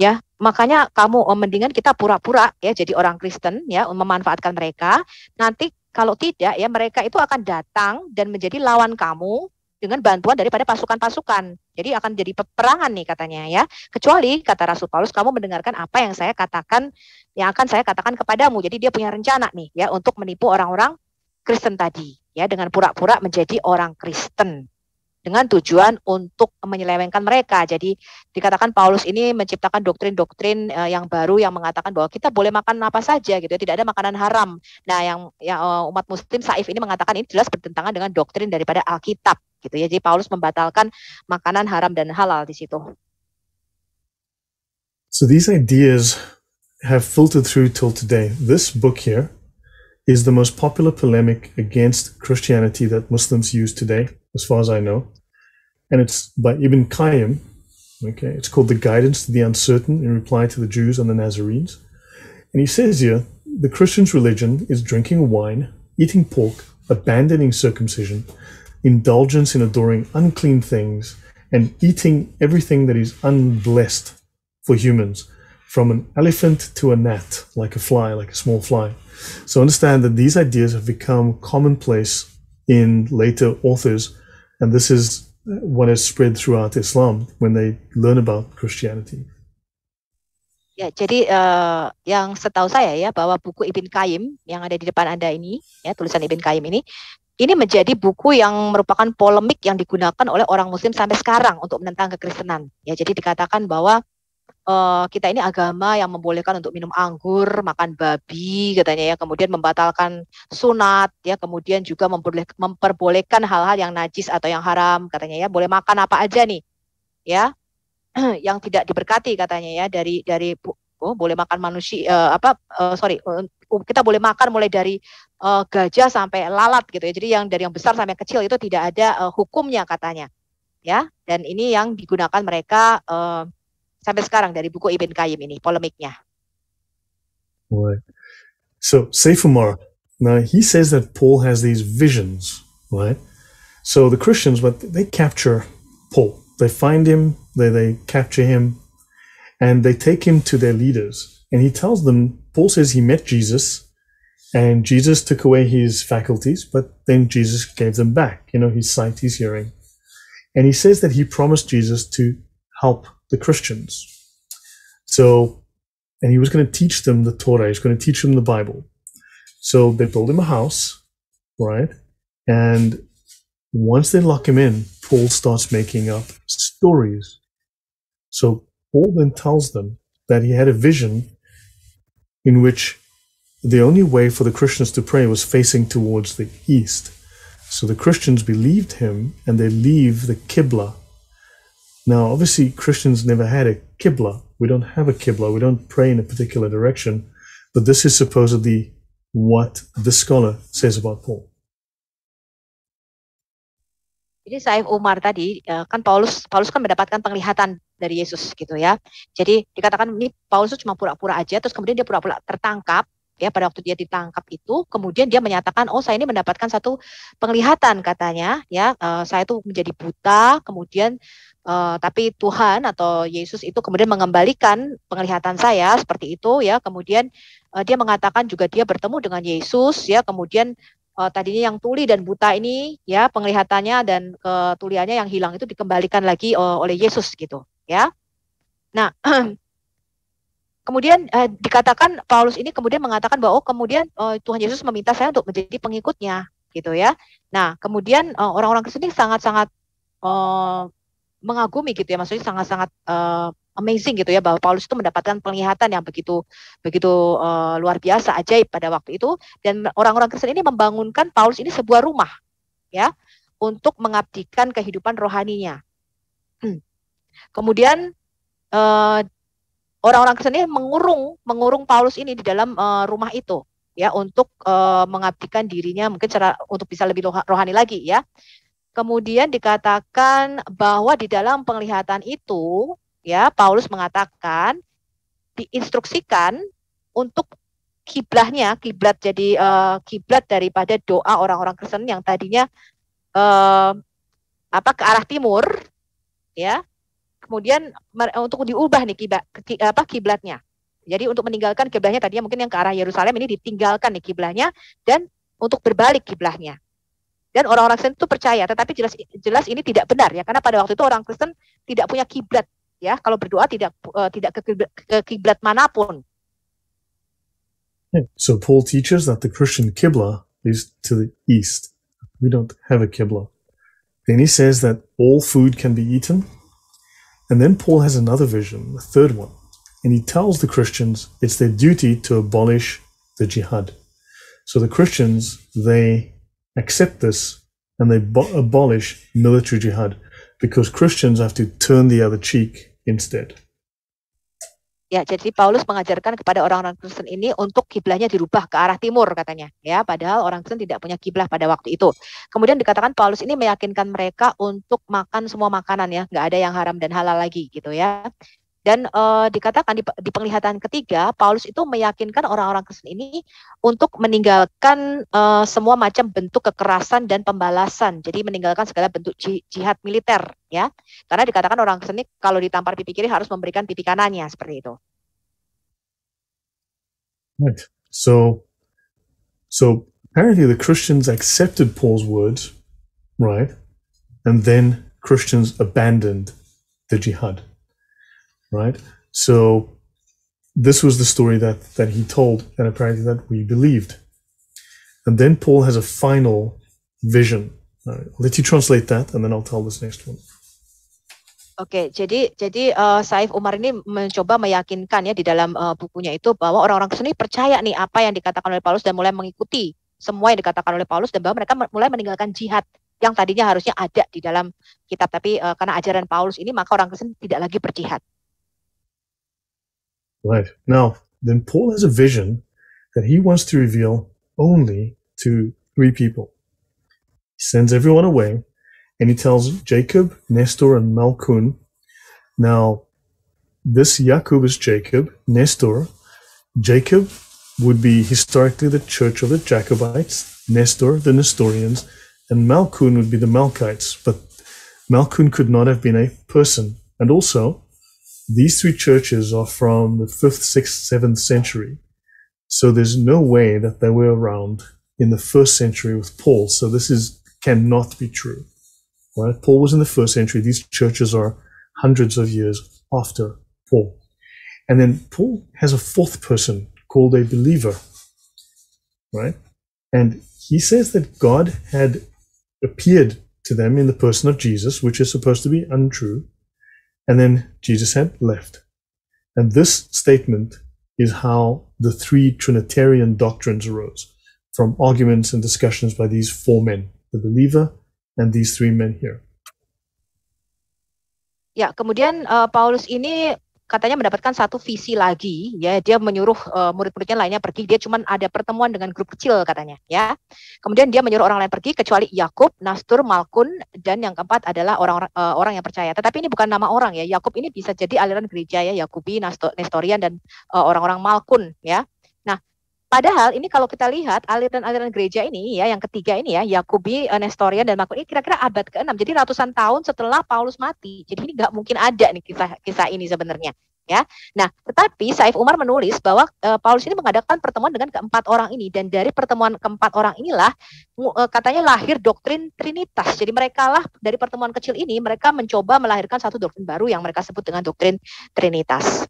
ya makanya kamu oh, mendingan kita pura-pura ya jadi orang Kristen ya memanfaatkan mereka nanti kalau tidak ya mereka itu akan datang dan menjadi lawan kamu dengan bantuan daripada pasukan-pasukan. Jadi akan jadi peperangan nih katanya ya. Kecuali kata Rasul Paulus kamu mendengarkan apa yang saya katakan yang akan saya katakan kepadamu. Jadi dia punya rencana nih ya untuk menipu orang-orang Kristen tadi ya dengan pura-pura menjadi orang Kristen dengan tujuan untuk menyelewengkan mereka. Jadi dikatakan Paulus ini menciptakan doktrin-doktrin eh, yang baru yang mengatakan bahwa kita boleh makan apa saja gitu, ya, tidak ada makanan haram. Nah, yang, yang eh, umat muslim Saif ini mengatakan ini jelas bertentangan dengan doktrin daripada Alkitab gitu ya. Jadi Paulus membatalkan makanan haram dan halal di situ. So these ideas have filtered through till today. This book here is the most popular polemic against Christianity that Muslims use today. as far as I know. And it's by Ibn Qayyim. Okay, it's called The Guidance to the Uncertain in Reply to the Jews and the Nazarenes. And he says here the Christian's religion is drinking wine, eating pork, abandoning circumcision, indulgence in adoring unclean things, and eating everything that is unblessed for humans, from an elephant to a gnat, like a fly, like a small fly. So understand that these ideas have become commonplace in later authors And this is what has spread throughout Islam when they learn about Christianity. Ya, jadi uh, yang setahu saya ya bahwa buku Ibn Qayyim yang ada di depan Anda ini, ya tulisan Ibn Qayyim ini ini menjadi buku yang merupakan polemik yang digunakan oleh orang muslim sampai sekarang untuk menentang kekristenan. Ya, jadi dikatakan bahwa uh, kita ini agama yang membolehkan untuk minum anggur, makan babi katanya ya, kemudian membatalkan sunat ya, kemudian juga memperboleh, memperbolehkan hal-hal yang najis atau yang haram katanya ya, boleh makan apa aja nih. Ya. yang tidak diberkati katanya ya dari dari oh boleh makan manusia uh, apa uh, sorry uh, kita boleh makan mulai dari uh, gajah sampai lalat gitu ya jadi yang dari yang besar sampai yang kecil itu tidak ada uh, hukumnya katanya ya dan ini yang digunakan mereka uh, sampai sekarang dari buku Ibn Qayyim ini polemiknya. Right. So Saif now he says that Paul has these visions, right? So the Christians, but they capture Paul. They find him, they, they capture him, and they take him to their leaders. And he tells them, Paul says he met Jesus and Jesus took away his faculties, but then Jesus gave them back, you know, his sight, his hearing. And he says that he promised Jesus to help the Christians. So, and he was going to teach them the Torah. He was going to teach them the Bible. So they build him a house, right? And once they lock him in, Paul starts making up stories. So Paul then tells them that he had a vision in which the only way for the Christians to pray was facing towards the east. So the Christians believed him and they leave the Qibla, Now, obviously, Christians never had a Qibla. We don't have a Qibla. We don't pray in a particular direction. But this is supposedly what the scholar says about Paul. Jadi saya Umar tadi eh, kan Paulus Paulus kan mendapatkan penglihatan dari Yesus gitu ya. Jadi dikatakan ini Paulus itu cuma pura-pura aja terus kemudian dia pura-pura tertangkap ya pada waktu dia ditangkap itu kemudian dia menyatakan oh saya ini mendapatkan satu penglihatan katanya ya eh, saya itu menjadi buta kemudian Uh, tapi Tuhan atau Yesus itu kemudian mengembalikan penglihatan saya seperti itu ya kemudian uh, dia mengatakan juga dia bertemu dengan Yesus ya kemudian uh, tadinya yang tuli dan buta ini ya penglihatannya dan ketuliannya yang hilang itu dikembalikan lagi uh, oleh Yesus gitu ya nah kemudian uh, dikatakan Paulus ini kemudian mengatakan bahwa oh, kemudian uh, Tuhan Yesus meminta saya untuk menjadi pengikutnya gitu ya nah kemudian orang-orang Kristen ini sangat-sangat uh, mengagumi gitu ya maksudnya sangat-sangat uh, amazing gitu ya bahwa Paulus itu mendapatkan penglihatan yang begitu begitu uh, luar biasa ajaib pada waktu itu dan orang-orang Kristen ini membangunkan Paulus ini sebuah rumah ya untuk mengabdikan kehidupan rohaninya. Kemudian orang eh, orang-orang Kristen ini mengurung mengurung Paulus ini di dalam uh, rumah itu ya untuk uh, mengabdikan dirinya mungkin cara untuk bisa lebih rohani lagi ya Kemudian dikatakan bahwa di dalam penglihatan itu, ya Paulus mengatakan diinstruksikan untuk kiblahnya, kiblat jadi uh, kiblat daripada doa orang-orang Kristen yang tadinya uh, apa ke arah timur, ya. Kemudian untuk diubah nih kiblat apa kiblatnya. Jadi untuk meninggalkan kiblatnya tadinya mungkin yang ke arah Yerusalem ini ditinggalkan nih kiblatnya dan untuk berbalik kiblatnya dan orang-orang Kristen itu percaya tetapi jelas jelas ini tidak benar ya karena pada waktu itu orang Kristen tidak punya kiblat ya kalau berdoa tidak uh, tidak ke kiblat, ke kiblat manapun yeah. Hmm. so Paul teaches that the Christian kibla is to the east we don't have a kibla then he says that all food can be eaten and then Paul has another vision the third one and he tells the Christians it's their duty to abolish the jihad so the Christians they accept this and they abolish military jihad because Christians have to turn the other cheek instead. Ya, jadi Paulus mengajarkan kepada orang-orang Kristen ini untuk kiblahnya dirubah ke arah timur katanya, ya. Padahal orang Kristen tidak punya kiblah pada waktu itu. Kemudian dikatakan Paulus ini meyakinkan mereka untuk makan semua makanan ya, nggak ada yang haram dan halal lagi gitu ya. Dan uh, dikatakan di, di penglihatan ketiga, Paulus itu meyakinkan orang-orang Kristen ini untuk meninggalkan uh, semua macam bentuk kekerasan dan pembalasan. Jadi meninggalkan segala bentuk jihad militer, ya. Karena dikatakan orang Kristen ini kalau ditampar pipi kiri harus memberikan pipi kanannya seperti itu. Right. So, so apparently the Christians accepted Paul's words, right? And then Christians abandoned the jihad right? So this was the story that that he told, and apparently that we believed. And then Paul has a final vision. right, I'll let you translate that, and then I'll tell this next one. Oke, okay, jadi jadi uh, Saif Umar ini mencoba meyakinkan ya di dalam uh, bukunya itu bahwa orang-orang sini percaya nih apa yang dikatakan oleh Paulus dan mulai mengikuti semua yang dikatakan oleh Paulus dan bahwa mereka mulai meninggalkan jihad yang tadinya harusnya ada di dalam kitab tapi uh, karena ajaran Paulus ini maka orang Kristen tidak lagi berjihad. Right. Now, then Paul has a vision that he wants to reveal only to three people. He sends everyone away and he tells Jacob, Nestor, and Malchun. Now, this Jacob is Jacob, Nestor. Jacob would be historically the church of the Jacobites, Nestor, the Nestorians, and Malchun would be the Malkites. But Malchun could not have been a person. And also, these three churches are from the 5th, 6th, 7th century. So there's no way that they were around in the first century with Paul. So this is cannot be true. Right? Paul was in the first century. These churches are hundreds of years after Paul. And then Paul has a fourth person called a believer. Right? And he says that God had appeared to them in the person of Jesus, which is supposed to be untrue. And then Jesus said, left. And this statement is how the three Trinitarian doctrines arose from arguments and discussions by these four men, the believer and these three men here. Ya, kemudian uh, Paulus ini katanya mendapatkan satu visi lagi ya dia menyuruh uh, murid-muridnya lainnya pergi dia cuma ada pertemuan dengan grup kecil katanya ya kemudian dia menyuruh orang lain pergi kecuali Yakub Nastur Malkun dan yang keempat adalah orang-orang uh, orang yang percaya tetapi ini bukan nama orang ya Yakub ini bisa jadi aliran gereja ya Yakubi Nestorian dan uh, orang-orang Malkun ya Padahal ini kalau kita lihat aliran-aliran gereja ini ya yang ketiga ini ya Yakubi, eh, Nestorian dan Makun ini kira-kira abad ke-6. Jadi ratusan tahun setelah Paulus mati. Jadi ini nggak mungkin ada nih kisah kisah ini sebenarnya ya. Nah, tetapi Saif Umar menulis bahwa e, Paulus ini mengadakan pertemuan dengan keempat orang ini dan dari pertemuan keempat orang inilah e, katanya lahir doktrin trinitas. Jadi mereka lah dari pertemuan kecil ini mereka mencoba melahirkan satu doktrin baru yang mereka sebut dengan doktrin trinitas.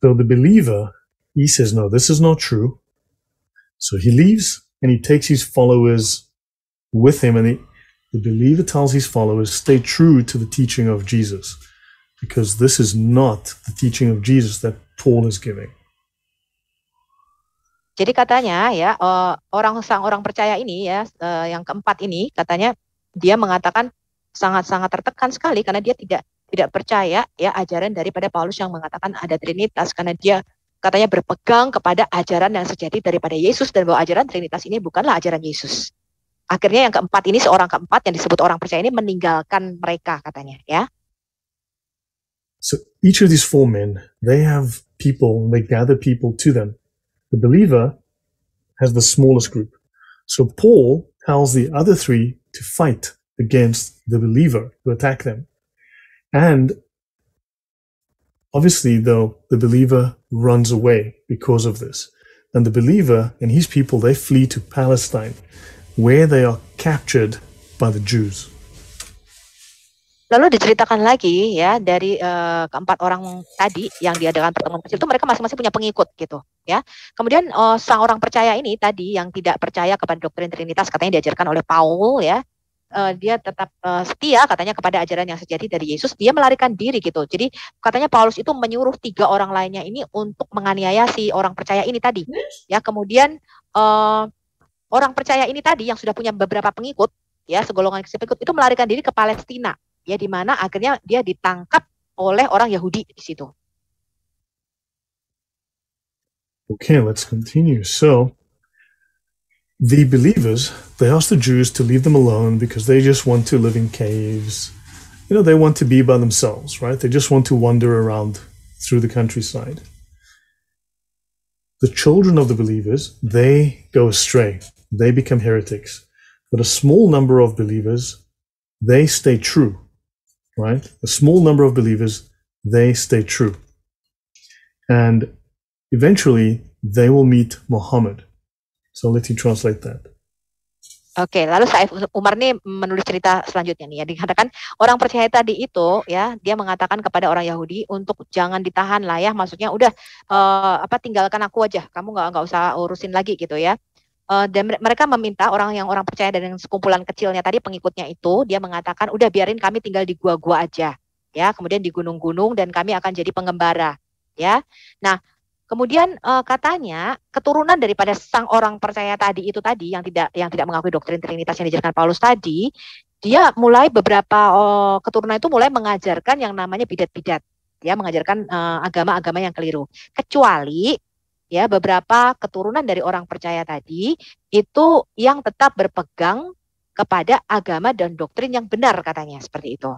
So the believer He says, No, this is not true. So he leaves and he takes his followers with him. And the, the believer tells his followers, Stay true to the teaching of Jesus, because this is not the teaching of Jesus that Paul is giving. Jadi katanya ya eh, orang sang orang percaya ini ya eh, yang keempat ini katanya dia mengatakan sangat-sangat tertekan sekali karena dia tidak tidak percaya ya ajaran daripada Paulus yang mengatakan ada Trinitas karena dia katanya berpegang kepada ajaran yang sejati daripada Yesus dan bahwa ajaran Trinitas ini bukanlah ajaran Yesus. Akhirnya yang keempat ini seorang keempat yang disebut orang percaya ini meninggalkan mereka katanya ya. So each of these four men, they have people, they gather people to them. The believer has the smallest group. So Paul tells the other three to fight against the believer, to attack them. And Obviously, though, the believer runs away because of this. And the believer and his people, they flee to Palestine, where they are captured by the Jews. Lalu diceritakan lagi ya dari uh, keempat orang tadi yang diadakan pertemuan kecil itu mereka masing-masing punya pengikut gitu ya. Kemudian uh, eh, sang orang percaya ini tadi yang tidak percaya kepada doktrin Trinitas katanya diajarkan oleh Paul ya uh, dia tetap uh, setia katanya kepada ajaran yang sejati dari Yesus, dia melarikan diri gitu. Jadi katanya Paulus itu menyuruh tiga orang lainnya ini untuk menganiaya si orang percaya ini tadi. Ya, kemudian uh, orang percaya ini tadi yang sudah punya beberapa pengikut, ya segolongan pengikut itu melarikan diri ke Palestina, ya di mana akhirnya dia ditangkap oleh orang Yahudi di situ. Okay, let's continue. So, the believers, they ask the Jews to leave them alone because they just want to live in caves. You know, they want to be by themselves, right? They just want to wander around through the countryside. The children of the believers, they go astray. They become heretics. But a small number of believers, they stay true, right? A small number of believers, they stay true. And eventually, they will meet Muhammad So let you translate that. Oke, lalu Saif Umar ini menulis cerita selanjutnya nih ya. Dikatakan orang percaya tadi itu ya, dia mengatakan kepada orang Yahudi untuk jangan ditahan lah ya, maksudnya udah uh, apa tinggalkan aku aja, kamu nggak nggak usah urusin lagi gitu ya. Uh, dan mereka meminta orang yang orang percaya dan sekumpulan kecilnya tadi pengikutnya itu dia mengatakan udah biarin kami tinggal di gua-gua aja ya, kemudian di gunung-gunung dan kami akan jadi pengembara ya. Nah, Kemudian uh, katanya keturunan daripada sang orang percaya tadi itu tadi yang tidak yang tidak mengakui doktrin Trinitas yang dijelaskan Paulus tadi, dia mulai beberapa uh, keturunan itu mulai mengajarkan yang namanya bidat-bidat, ya mengajarkan agama eh, agama-agama yang keliru. Kecuali ya beberapa keturunan dari orang percaya tadi itu yang tetap berpegang kepada agama dan doktrin yang benar katanya seperti itu.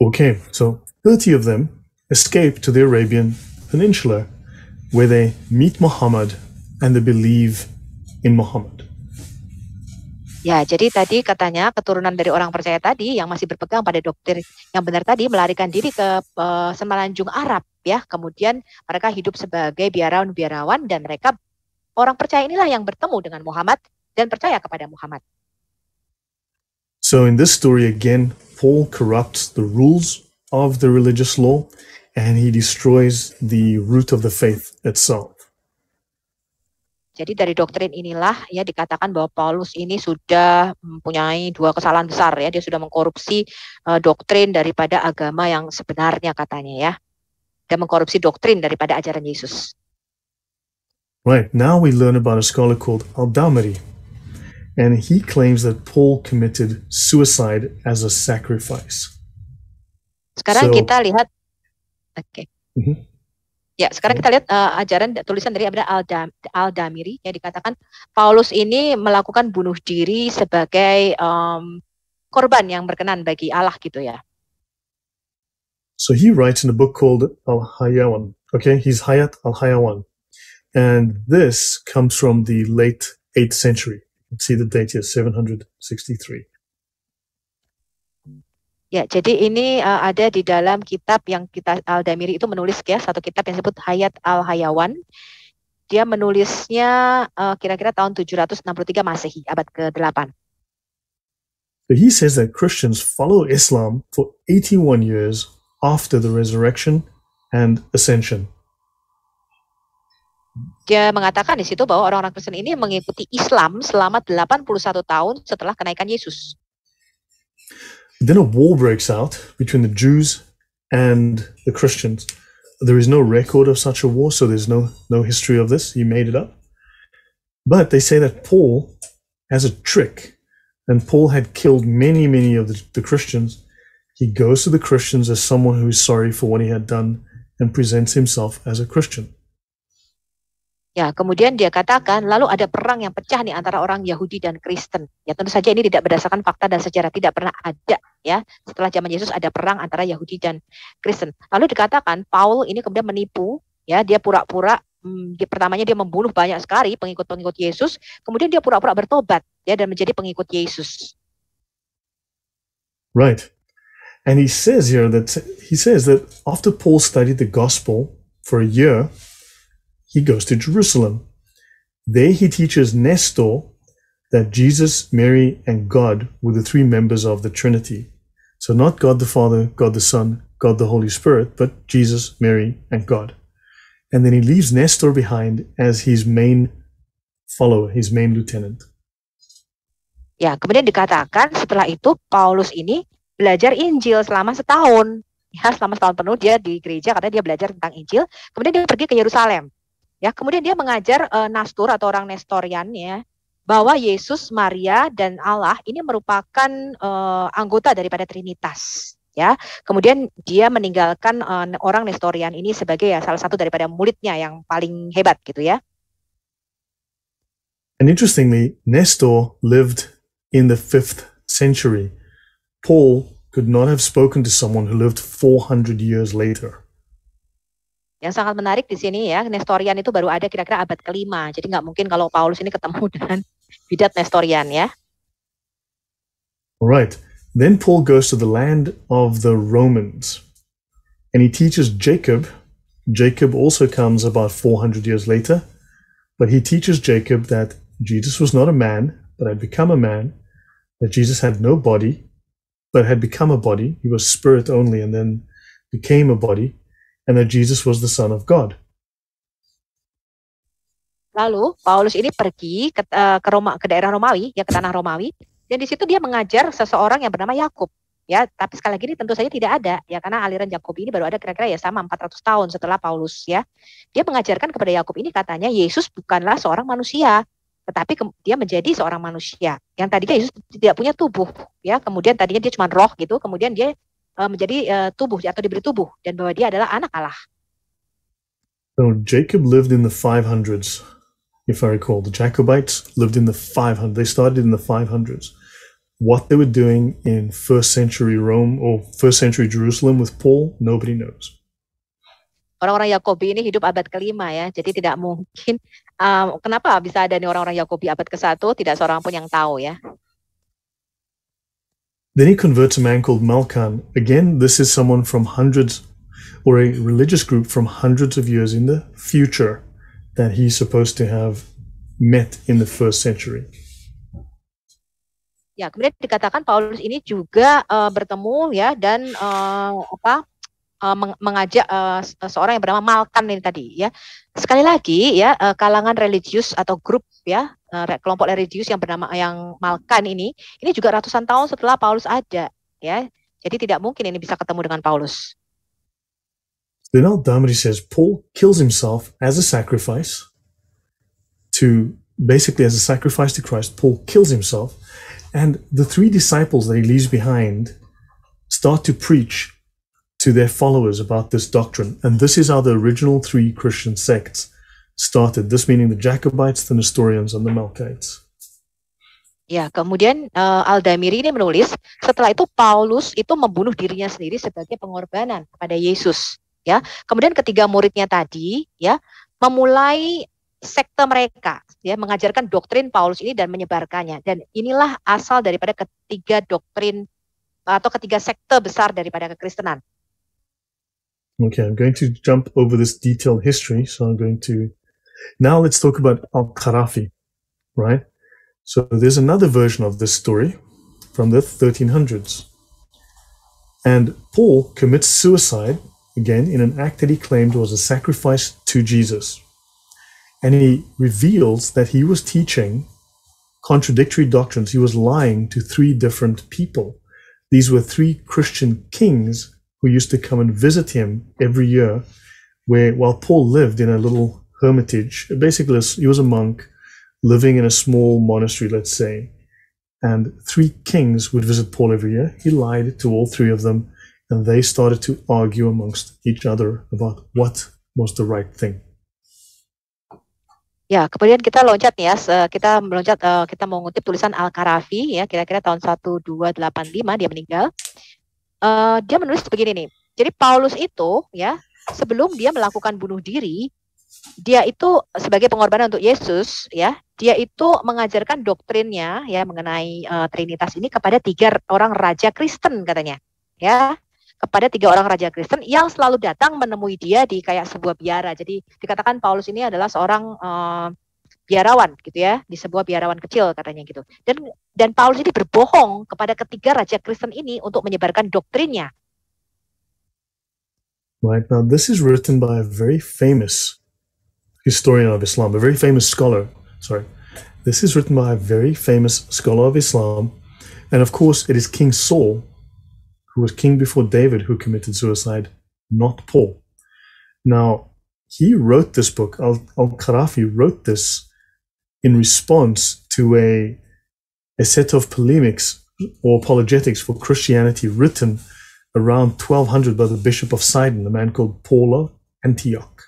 Okay, so 30 of them escape to the Arabian Peninsula, where they meet Muhammad and they believe in Muhammad. Ya, jadi tadi katanya keturunan dari orang percaya tadi yang masih berpegang pada doktrin yang benar tadi melarikan diri ke uh, eh, Semenanjung Arab ya. Kemudian mereka hidup sebagai biarawan-biarawan dan mereka orang percaya inilah yang bertemu dengan Muhammad dan percaya kepada Muhammad. So in this story again, Paul corrupts the rules of the religious law and he destroys the root of the faith itself. Jadi dari doktrin inilah ya dikatakan bahwa Paulus ini sudah mempunyai dua kesalahan besar ya dia sudah mengkorupsi uh, doktrin daripada agama yang sebenarnya katanya ya dan mengkorupsi doktrin daripada ajaran Yesus. Right now we learn about a scholar called Aldamari and he claims that Paul committed suicide as a sacrifice. Sekarang so, kita lihat Oke. Okay. Mhm. Ya, sekarang kita lihat uh, ajaran tulisan dari Abda Al-Damiri yang dikatakan Paulus ini melakukan bunuh diri sebagai um, korban yang berkenan bagi Allah gitu ya. So he writes in a book called Al-Hayawan. Okay, he's Hayat Al-Hayawan. And this comes from the late 8th century. You can see the date here, 763. Ya, jadi ini uh, ada di dalam kitab yang kita Al-Damiri itu menulis ya, satu kitab yang disebut Hayat Al-Hayawan. Dia menulisnya uh, kira-kira tahun 763 Masehi, abad ke-8. he says that Christians follow Islam for 81 years after the resurrection and ascension. Dia mengatakan di situ bahwa orang-orang Kristen ini mengikuti Islam selama 81 tahun setelah kenaikan Yesus. Then a war breaks out between the Jews and the Christians. There is no record of such a war, so there's no, no history of this. He made it up. But they say that Paul has a trick, and Paul had killed many, many of the, the Christians. He goes to the Christians as someone who is sorry for what he had done and presents himself as a Christian. Ya, kemudian dia katakan, lalu ada perang yang pecah nih antara orang Yahudi dan Kristen. Ya, tentu saja ini tidak berdasarkan fakta dan sejarah, tidak pernah ada ya. Setelah zaman Yesus ada perang antara Yahudi dan Kristen. Lalu dikatakan Paul ini kemudian menipu, ya, dia pura-pura hmm, dia, pertamanya dia membunuh banyak sekali pengikut-pengikut Yesus, kemudian dia pura-pura bertobat ya dan menjadi pengikut Yesus. Right. And he says here that he says that after Paul studied the gospel for a year, he goes to Jerusalem. There he teaches Nestor that Jesus, Mary, and God were the three members of the Trinity. So, not God the Father, God the Son, God the Holy Spirit, but Jesus, Mary, and God. And then he leaves Nestor behind as his main follower, his main lieutenant. Ya, kemudian dikatakan setelah itu Paulus ini belajar Injil selama setahun. Ya, selama setahun penuh dia di gereja karena dia belajar tentang Injil. Kemudian dia pergi ke Yerusalem. Ya, kemudian dia mengajar e, Nastur atau orang Nestorian ya bahwa Yesus, Maria dan Allah ini merupakan e, anggota daripada Trinitas ya. Kemudian dia meninggalkan uh, orang Nestorian ini sebagai ya salah satu daripada muridnya yang paling hebat gitu ya. And interestingly, Nestor lived in the fifth century. Paul could not have spoken to someone who lived 400 years later. Yang sangat menarik di sini ya, Nestorian itu baru ada kira-kira abad kelima. Jadi nggak mungkin kalau Paulus ini ketemu dengan bidat Nestorian ya. Alright, then Paul goes to the land of the Romans. And he teaches Jacob. Jacob also comes about 400 years later. But he teaches Jacob that Jesus was not a man, but had become a man. That Jesus had no body, but had become a body. He was spirit only and then became a body and that Jesus was the Son of God. Lalu Paulus ini pergi ke, uh, ke Roma ke daerah Romawi, ya ke tanah Romawi, dan di situ dia mengajar seseorang yang bernama Yakub. Ya, tapi sekali lagi ini tentu saja tidak ada ya karena aliran Yakub ini baru ada kira-kira ya sama 400 tahun setelah Paulus ya. Dia mengajarkan kepada Yakub ini katanya Yesus bukanlah seorang manusia, tetapi dia menjadi seorang manusia yang tadinya Yesus tidak punya tubuh ya kemudian tadinya dia cuma roh gitu kemudian dia Eh, menjadi eh, tubuh atau diberi tubuh dan bahwa dia adalah anak Allah. So Jacob lived in the 500s. If I recall, the Jacobites lived in the 500s. They started in the 500s. What they were doing in first century Rome or first century Jerusalem with Paul, nobody knows. Orang-orang Yakobi ini hidup abad kelima ya, jadi tidak mungkin. Um, kenapa bisa ada nih orang-orang Yakobi abad ke satu? tidak seorang pun yang tahu ya? Then he converts a man called Malkan. Again, this is someone from hundreds or a religious group from hundreds of years in the future that he's supposed to have met in the first century. Ya, kemudian dikatakan Paulus ini juga uh, bertemu ya dan uh, apa uh, mengajak uh, seorang yang bernama Malkan ini tadi ya. Sekali lagi ya uh, kalangan religius atau grup ya Eh, kelompok religius yang bernama yang Malkan ini, ini juga ratusan tahun setelah Paulus ada, ya. Jadi tidak mungkin ini bisa ketemu dengan Paulus. Donald Aldamri says Paul kills himself as a sacrifice to basically as a sacrifice to Christ. Paul kills himself, and the three disciples that he leaves behind start to preach to their followers about this doctrine. And this is how the original three Christian sects started, this meaning the Jacobites, the Nestorians, and the Melkites. Ya, kemudian uh, Aldamiri ini menulis, setelah itu Paulus itu membunuh dirinya sendiri sebagai pengorbanan kepada Yesus, ya. Kemudian ketiga muridnya tadi, ya, memulai sekte mereka, ya, mengajarkan doktrin Paulus ini dan menyebarkannya. Dan inilah asal daripada ketiga doktrin atau ketiga sekte besar daripada kekristenan. Okay, I'm going to jump over this detailed history, so I'm going to Now let's talk about Al Karafi, right? So there's another version of this story from the 1300s. And Paul commits suicide again in an act that he claimed was a sacrifice to Jesus. And he reveals that he was teaching contradictory doctrines. He was lying to three different people. These were three Christian kings who used to come and visit him every year, where while Paul lived in a little hermitage. Basically, he was a monk living in a small monastery, let's say. And three kings would visit Paul every year. He lied to all three of them, and they started to argue amongst each other about what was the right thing. Ya, kemudian kita loncat ya, kita meloncat, uh, kita mengutip tulisan Al-Karafi ya, kira-kira tahun 1285 dia meninggal. Uh, dia menulis begini nih, jadi Paulus itu ya, sebelum dia melakukan bunuh diri, dia itu sebagai pengorbanan untuk Yesus ya dia itu mengajarkan doktrinnya ya mengenai uh, Trinitas ini kepada tiga orang raja Kristen katanya ya kepada tiga orang raja Kristen yang selalu datang menemui dia di kayak sebuah biara jadi dikatakan Paulus ini adalah seorang uh, biarawan gitu ya di sebuah biarawan kecil katanya gitu dan dan Paulus ini berbohong kepada ketiga raja Kristen ini untuk menyebarkan doktrinnya. Right now, this is written by a very famous historian of Islam, a very famous scholar. Sorry, this is written by a very famous scholar of Islam, and of course, it is King Saul, who was king before David, who committed suicide, not Paul. Now, he wrote this book. Al Qarafi wrote this in response to a a set of polemics or apologetics for Christianity written around 1200 by the Bishop of Sidon, a man called Paula Antioch.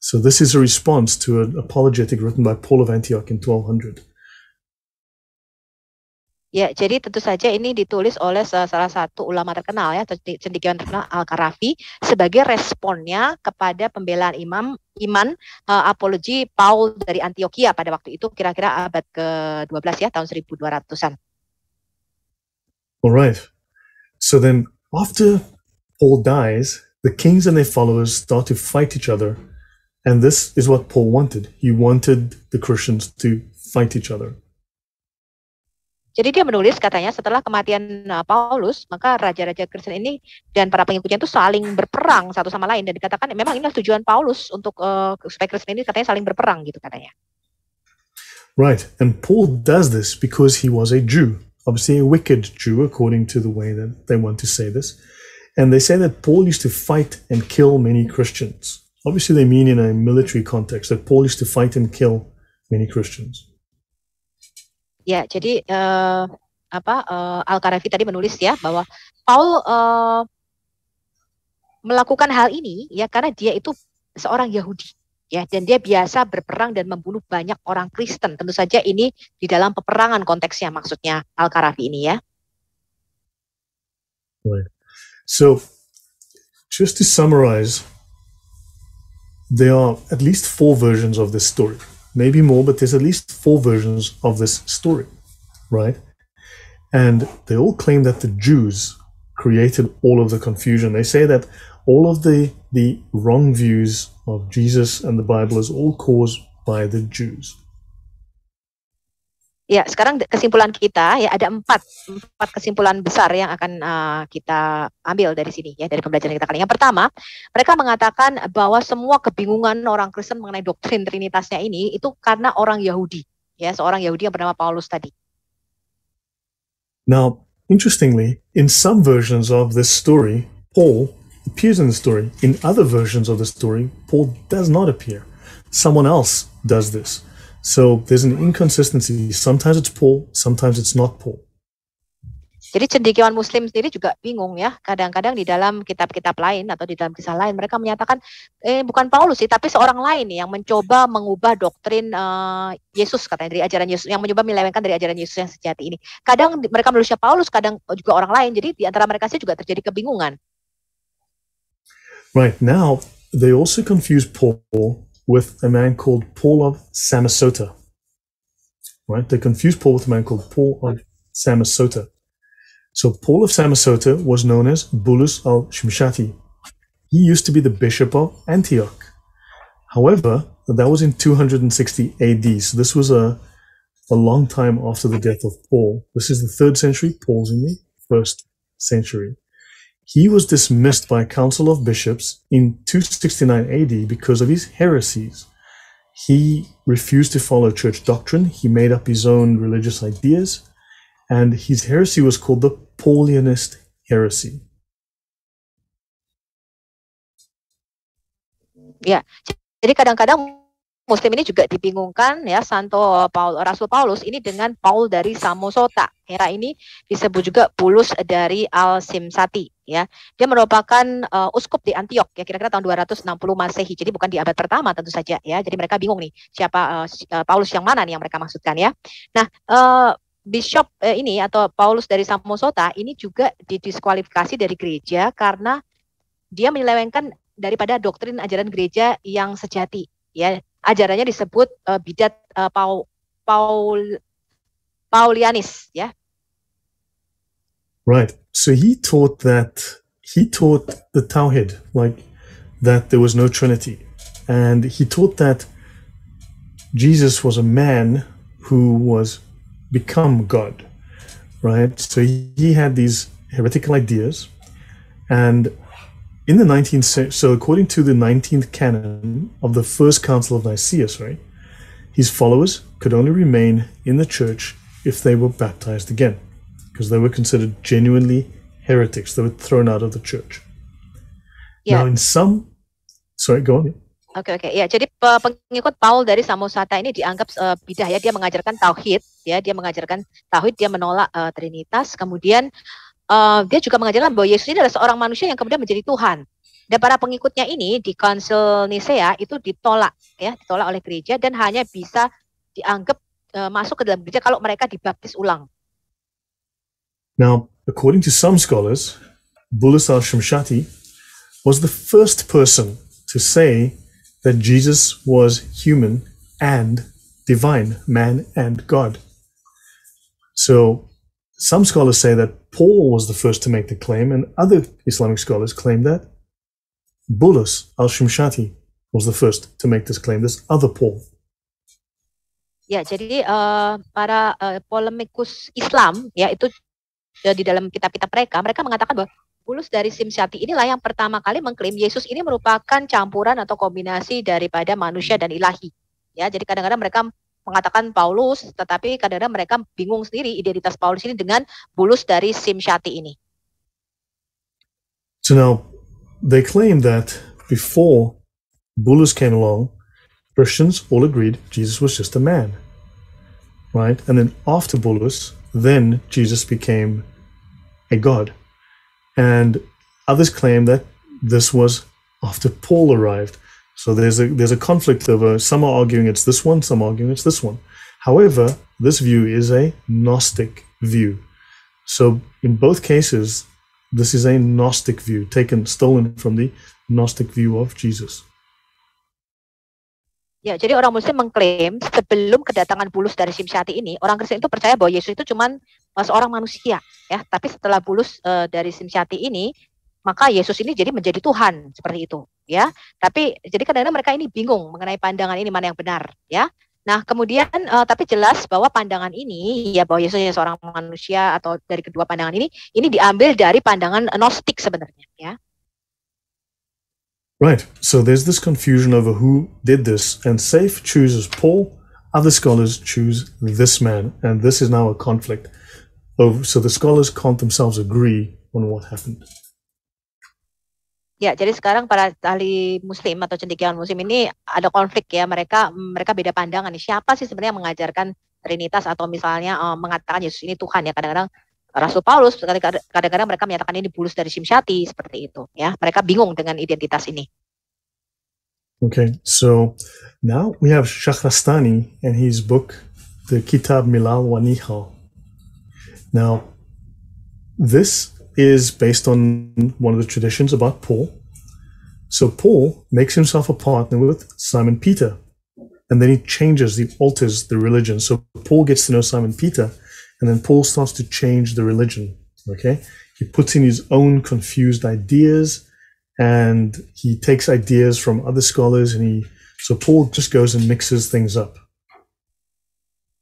So this is a response to an apologetic written by Paul of Antioch in 1200. Ya, jadi tentu saja ini ditulis oleh salah satu ulama terkenal ya, cendekiawan terkenal Al-Karafi sebagai responnya kepada pembelaan imam iman uh, apologi Paul dari Antioquia pada waktu itu kira-kira abad ke-12 ya, tahun 1200-an. Alright. So then after Paul dies, the kings and their followers start to fight each other And this is what Paul wanted. He wanted the Christians to fight each other. Jadi dia menulis katanya setelah kematian uh, Paulus, maka raja-raja Kristen ini dan para pengikutnya itu saling berperang satu sama lain dan dikatakan memang inilah tujuan Paulus untuk uh, supaya Kristen ini katanya saling berperang gitu katanya. Right, and Paul does this because he was a Jew, obviously a wicked Jew according to the way that they want to say this. And they say that Paul used to fight and kill many Christians. Obviously, they mean in a military context that Paul is to fight and kill many Christians. Ya, yeah, jadi uh, apa uh, eh, Al Karafi tadi menulis ya bahwa Paul uh, melakukan hal ini ya karena dia itu seorang Yahudi ya dan dia biasa berperang dan membunuh banyak orang Kristen. Tentu saja ini di dalam peperangan konteksnya maksudnya Al Karafi ini ya. Right. So, just to summarize there are at least four versions of this story, maybe more, but there's at least four versions of this story, right? And they all claim that the Jews created all of the confusion. They say that all of the, the wrong views of Jesus and the Bible is all caused by the Jews. Ya, sekarang kesimpulan kita ya ada empat empat kesimpulan besar yang akan uh, kita ambil dari sini ya dari pembelajaran kita kali ini. Yang pertama, mereka mengatakan bahwa semua kebingungan orang Kristen mengenai doktrin Trinitasnya ini itu karena orang Yahudi ya seorang Yahudi yang bernama Paulus tadi. Now, interestingly, in some versions of this story, Paul appears in the story. In other versions of the story, Paul does not appear. Someone else does this. So there's an inconsistency. Sometimes it's poor, sometimes it's not poor. Jadi cendekiawan Muslim sendiri juga bingung ya. Kadang-kadang di dalam kitab-kitab lain atau di dalam kisah lain mereka menyatakan eh bukan Paulus sih, tapi seorang lain yang mencoba mengubah doktrin uh, Yesus katanya dari ajaran Yesus, yang mencoba melewengkan dari ajaran Yesus yang sejati ini. Kadang mereka menulisnya Paulus, kadang juga orang lain. Jadi di antara mereka sih juga terjadi kebingungan. Right now they also confuse Paul with a man called Paul of Samosata. Right? They confused Paul with a man called Paul of Samosata. So Paul of Samosata was known as Bulus of Shimshati. He used to be the bishop of Antioch. However, that was in 260 AD. So this was a, a long time after the death of Paul. This is the third century. Paul's in the first century. He was dismissed by a council of bishops in 269 AD because of his heresies. He refused to follow church doctrine, he made up his own religious ideas, and his heresy was called the Paulinist heresy. yeah. jadi kadang-kadang Muslim ini juga dibingungkan ya Santo Paul, Rasul Paulus ini dengan Paul dari Samosota. Hera ini disebut juga Paulus dari Al Simsati ya. Dia merupakan uh, uskup di Antioch ya kira-kira tahun 260 Masehi. Jadi bukan di abad pertama tentu saja ya. Jadi mereka bingung nih siapa uh, Paulus yang mana nih yang mereka maksudkan ya. Nah, uh, Bishop ini atau Paulus dari Samosota ini juga didiskualifikasi dari gereja karena dia menyelewengkan daripada doktrin ajaran gereja yang sejati ya ajarannya disebut uh, bidat uh, Paul, Paul Paulianis, yeah. Right. So he taught that he taught the Tawhid, like that there was no Trinity, and he taught that Jesus was a man who was become God, right? So he, he had these heretical ideas, and in the 19th century, so according to the 19th canon of the First Council of Nicaea, right, his followers could only remain in the church if they were baptized again, because they were considered genuinely heretics. They were thrown out of the church. Yeah. Now, in some, sorry, go on. Oke okay, oke okay. ya jadi pengikut Paul dari Samosata ini dianggap uh, eh, bidah ya dia mengajarkan tauhid ya dia mengajarkan tauhid dia menolak uh, Trinitas kemudian uh, dia juga mengajarkan bahwa Yesus ini adalah seorang manusia yang kemudian menjadi Tuhan. Dan para pengikutnya ini di Konsil Nicea itu ditolak ya, ditolak oleh gereja dan hanya bisa dianggap uh, masuk ke dalam gereja kalau mereka dibaptis ulang. Now, according to some scholars, Bulus shamshati was the first person to say that Jesus was human and divine, man and God. So some scholars say that Paul was the first to make the claim, and other Islamic scholars claim that Bulus al-Shumshati was the first to make this claim, this other Paul. Ya, jadi uh, para uh, polemikus Islam ya itu ya, di dalam kitab-kitab mereka, mereka mengatakan bahwa Bulus dari Simsyati inilah yang pertama kali mengklaim Yesus ini merupakan campuran atau kombinasi daripada manusia dan ilahi. Ya, jadi kadang-kadang mereka mengatakan Paulus, tetapi kadang-kadang mereka bingung sendiri identitas Paulus ini dengan bulus dari Simshati ini. So now they claim that before Bulus came along, Christians all agreed Jesus was just a man. Right? And then after Bulus, then Jesus became a god. And others claim that this was after Paul arrived. So there's a there's a conflict uh, some are arguing it's this one, some are arguing it's this one. However, this view is a Gnostic view. So in both cases, this is a Gnostic view taken stolen from the Gnostic view of Jesus. Ya, jadi orang Muslim mengklaim sebelum kedatangan Bulus dari Simsyati ini, orang Kristen itu percaya bahwa Yesus itu cuma seorang manusia, ya. Tapi setelah Bulus eh, dari Simsyati ini, maka Yesus ini jadi menjadi Tuhan seperti itu ya tapi jadi kadang-kadang mereka ini bingung mengenai pandangan ini mana yang benar ya Nah, kemudian uh, tapi jelas bahwa pandangan ini ya bahwa Yesus hanya seorang manusia atau dari kedua pandangan ini ini diambil dari pandangan gnostik sebenarnya ya. Right. So there's this confusion over who did this and Safe chooses Paul, other scholars choose this man and this is now a conflict. Oh, so the scholars can't themselves agree on what happened. Ya, jadi sekarang para ahli muslim atau cendekiawan muslim ini ada konflik ya. Mereka mereka beda pandangan nih. Siapa sih sebenarnya yang mengajarkan Trinitas atau misalnya uh, mengatakan Yesus ini Tuhan ya. Kadang-kadang Rasul Paulus kadang-kadang mereka menyatakan ini Bulus dari Simsyati seperti itu ya. Mereka bingung dengan identitas ini. Okay, so now we have Shahrastani and his book the Kitab Milal wa Nihal. Now, this is based on one of the traditions about Paul. So Paul makes himself a partner with Simon Peter, and then he changes, he alters the religion. So Paul gets to know Simon Peter, and then Paul starts to change the religion. Okay, he puts in his own confused ideas, and he takes ideas from other scholars, and he so Paul just goes and mixes things up.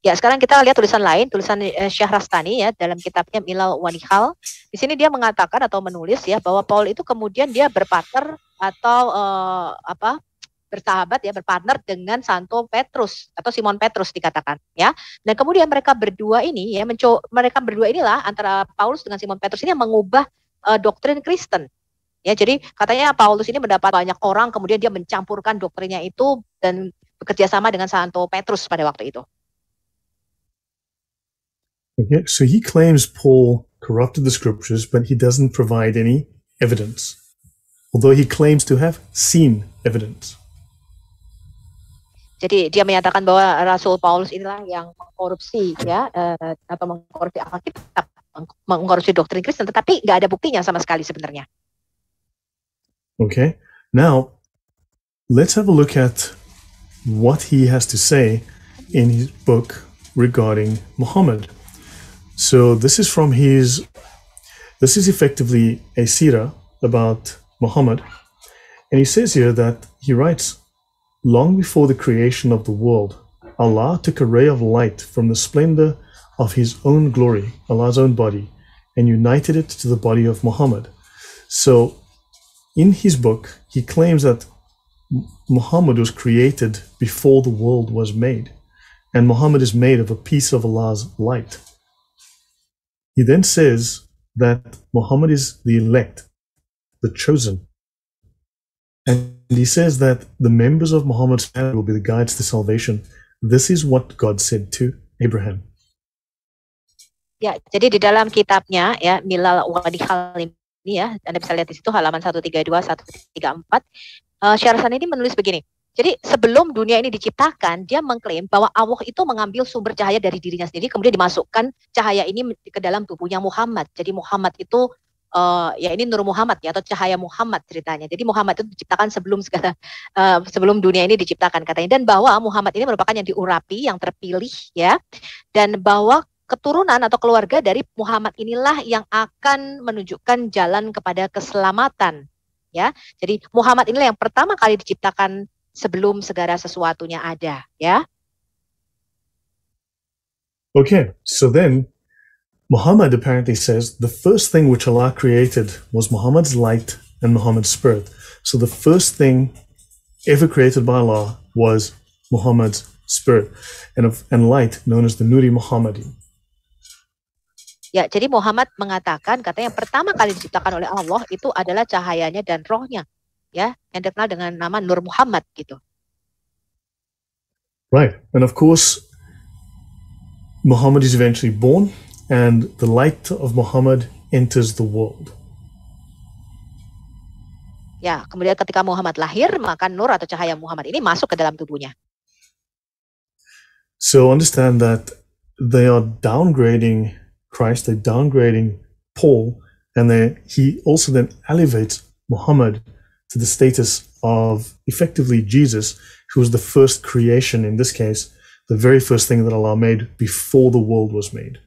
Ya, sekarang kita lihat tulisan lain, tulisan eh, Syahrastani ya dalam kitabnya Milal Wanihal. Di sini dia mengatakan atau menulis ya bahwa Paul itu kemudian dia berpartner atau eh, apa? bersahabat ya berpartner dengan Santo Petrus atau Simon Petrus dikatakan ya. Dan kemudian mereka berdua ini ya mereka berdua inilah antara Paulus dengan Simon Petrus ini yang mengubah eh, doktrin Kristen ya jadi katanya Paulus ini mendapat banyak orang kemudian dia mencampurkan doktrinnya itu dan bekerja sama dengan Santo Petrus pada waktu itu Okay, so he claims Paul corrupted the scriptures, but he doesn't provide any evidence, although he claims to have seen evidence. Jadi dia menyatakan bahwa Rasul Paulus inilah yang mengkorupsi ya uh, eh, apa mengkorupsi Alkitab, mengkorupsi doktrin Kristen, tetapi nggak ada buktinya sama sekali sebenarnya. Okay, now let's have a look at what he has to say in his book regarding Muhammad. So this is from his, this is effectively a sira about Muhammad. And he says here that he writes, long before the creation of the world, Allah took a ray of light from the splendor of his own glory, Allah's own body, and united it to the body of Muhammad. So in his book, he claims that Muhammad was created before the world was made. And Muhammad is made of a piece of Allah's light. He then says that Muhammad is the elect, the chosen. And he says that the members of Muhammad's family will be the guides to salvation. This is what God said to Abraham. Ya, jadi di dalam kitabnya ya Milal Wadi Halim ini ya, Anda bisa lihat di situ halaman 132 134. Uh, Syarsan ini menulis begini. Jadi sebelum dunia ini diciptakan, dia mengklaim bahwa Allah itu mengambil sumber cahaya dari dirinya sendiri, kemudian dimasukkan cahaya ini ke dalam tubuhnya Muhammad. Jadi Muhammad itu uh, ya ini Nur Muhammad ya atau cahaya Muhammad ceritanya. Jadi Muhammad itu diciptakan sebelum segala uh, sebelum dunia ini diciptakan katanya dan bahwa Muhammad ini merupakan yang diurapi, yang terpilih ya. Dan bahwa keturunan atau keluarga dari Muhammad inilah yang akan menunjukkan jalan kepada keselamatan ya. Jadi Muhammad inilah yang pertama kali diciptakan sebelum segala sesuatunya ada, ya. Okay, so then Muhammad apparently says the first thing which Allah created was Muhammad's light and Muhammad's spirit. So the first thing ever created by Allah was Muhammad's spirit and, of, and light known as the Nuri Muhammadi. Ya, jadi Muhammad mengatakan katanya pertama kali diciptakan oleh Allah itu adalah cahayanya dan rohnya ya yang dikenal dengan nama Nur Muhammad gitu. Right, and of course Muhammad is eventually born and the light of Muhammad enters the world. Ya, kemudian ketika Muhammad lahir, maka nur atau cahaya Muhammad ini masuk ke dalam tubuhnya. So understand that they are downgrading Christ, they're downgrading Paul, and then he also then elevates Muhammad to the status of effectively Jesus, who was the first creation in this case, the very first thing that Allah made before the world was made.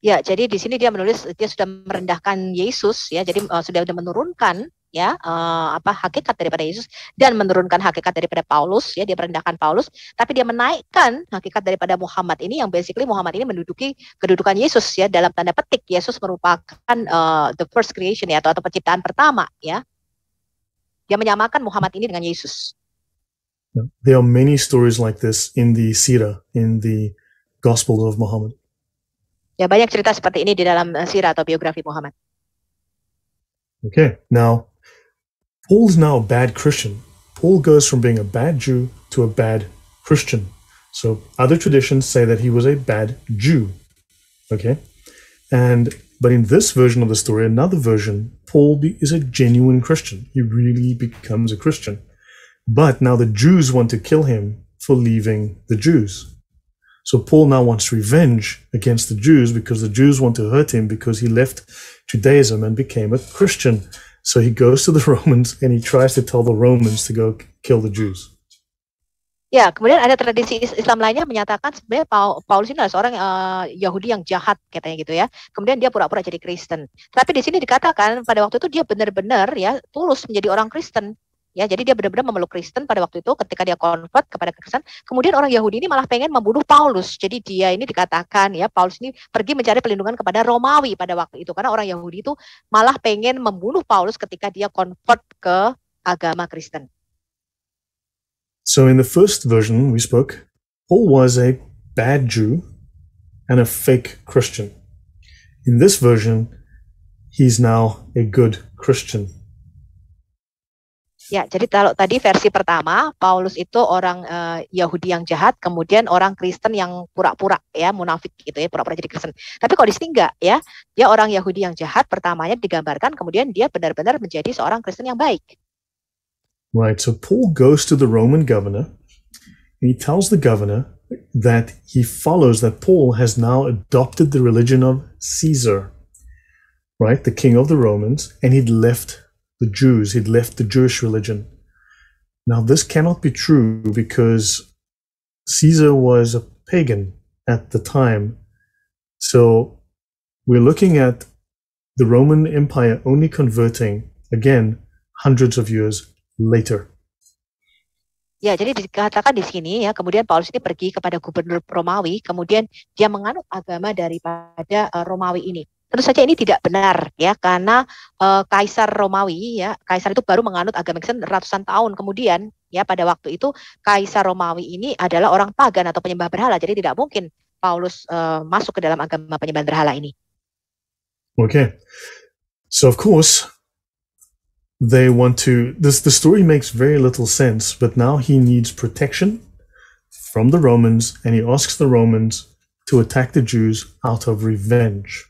Ya, jadi di sini dia menulis dia sudah merendahkan Yesus ya, jadi uh, sudah menurunkan ya uh, apa hakikat daripada Yesus dan menurunkan hakikat daripada Paulus ya dia merendahkan Paulus tapi dia menaikkan hakikat daripada Muhammad ini yang basically Muhammad ini menduduki kedudukan Yesus ya dalam tanda petik Yesus merupakan uh, the first creation ya atau, atau penciptaan pertama ya dia menyamakan Muhammad ini dengan Yesus. There are many stories like this in the Sirah, in the Gospel of Muhammad. Ya banyak cerita seperti ini di dalam eh, Sirah atau biografi Muhammad. Okay, now Paul is now a bad Christian. Paul goes from being a bad Jew to a bad Christian. So other traditions say that he was a bad Jew. Okay? And but in this version of the story, another version Paul is a genuine Christian. He really becomes a Christian. But now the Jews want to kill him for leaving the Jews. So Paul now wants revenge against the Jews because the Jews want to hurt him because he left Judaism and became a Christian. So he goes to the Romans and he tries to tell the Romans to go kill the Jews. Ya, kemudian ada tradisi Islam lainnya menyatakan sebenarnya Paulus ini adalah seorang uh, Yahudi yang jahat katanya gitu ya. Kemudian dia pura-pura jadi Kristen. Tapi di sini dikatakan pada waktu itu dia benar-benar ya tulus menjadi orang Kristen. Ya, jadi dia benar-benar memeluk Kristen pada waktu itu ketika dia convert kepada Kristen. Kemudian orang Yahudi ini malah pengen membunuh Paulus. Jadi dia ini dikatakan ya Paulus ini pergi mencari perlindungan kepada Romawi pada waktu itu karena orang Yahudi itu malah pengen membunuh Paulus ketika dia convert ke agama Kristen. So in the first version we spoke, Paul was a bad Jew and a fake Christian. In this version, he's now a good Christian. Ya, jadi kalau tadi versi pertama Paulus itu orang uh, Yahudi yang jahat, kemudian orang Kristen yang pura-pura ya munafik gitu ya, pura-pura jadi Kristen. Tapi kalau di sini enggak ya, dia orang Yahudi yang jahat pertamanya digambarkan, kemudian dia benar-benar menjadi seorang Kristen yang baik. Right. So Paul goes to the Roman governor and he tells the governor that he follows that Paul has now adopted the religion of Caesar, right, the king of the Romans, and he'd left the Jews, he'd left the Jewish religion. Now, this cannot be true because Caesar was a pagan at the time. So we're looking at the Roman Empire only converting, again, hundreds of years later. Ya, jadi dikatakan di sini ya, kemudian Paulus ini pergi kepada gubernur Romawi, kemudian dia menganut agama daripada uh, Romawi ini. Tentu saja ini tidak benar ya, karena uh, kaisar Romawi ya, kaisar itu baru menganut agama Kristen ratusan tahun kemudian ya pada waktu itu kaisar Romawi ini adalah orang pagan atau penyembah berhala, jadi tidak mungkin Paulus uh, masuk ke dalam agama penyembah berhala ini. Okay. So of course, they want to this the story makes very little sense but now he needs protection from the romans and he asks the romans to attack the jews out of revenge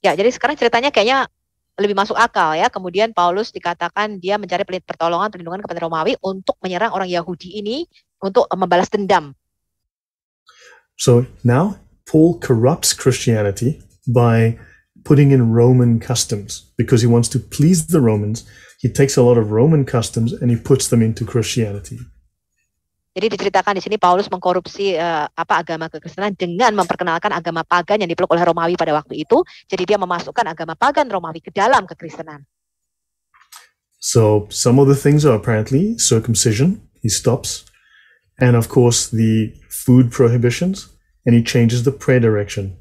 ya jadi sekarang ceritanya kayaknya lebih masuk akal ya kemudian Paulus dikatakan dia mencari pertolongan perlindungan kepada Romawi untuk menyerang orang Yahudi ini untuk eh, membalas dendam so now Paul corrupts Christianity by putting in Roman customs because he wants to please the Romans. He takes a lot of Roman customs and he puts them into Christianity. Jadi diceritakan di sini Paulus mengkorupsi uh, apa agama kekristenan dengan memperkenalkan agama pagan yang dipeluk oleh Romawi pada waktu itu. Jadi dia memasukkan agama pagan Romawi ke dalam kekristenan. So some of the things are apparently circumcision, he stops, and of course the food prohibitions, and he changes the prayer direction.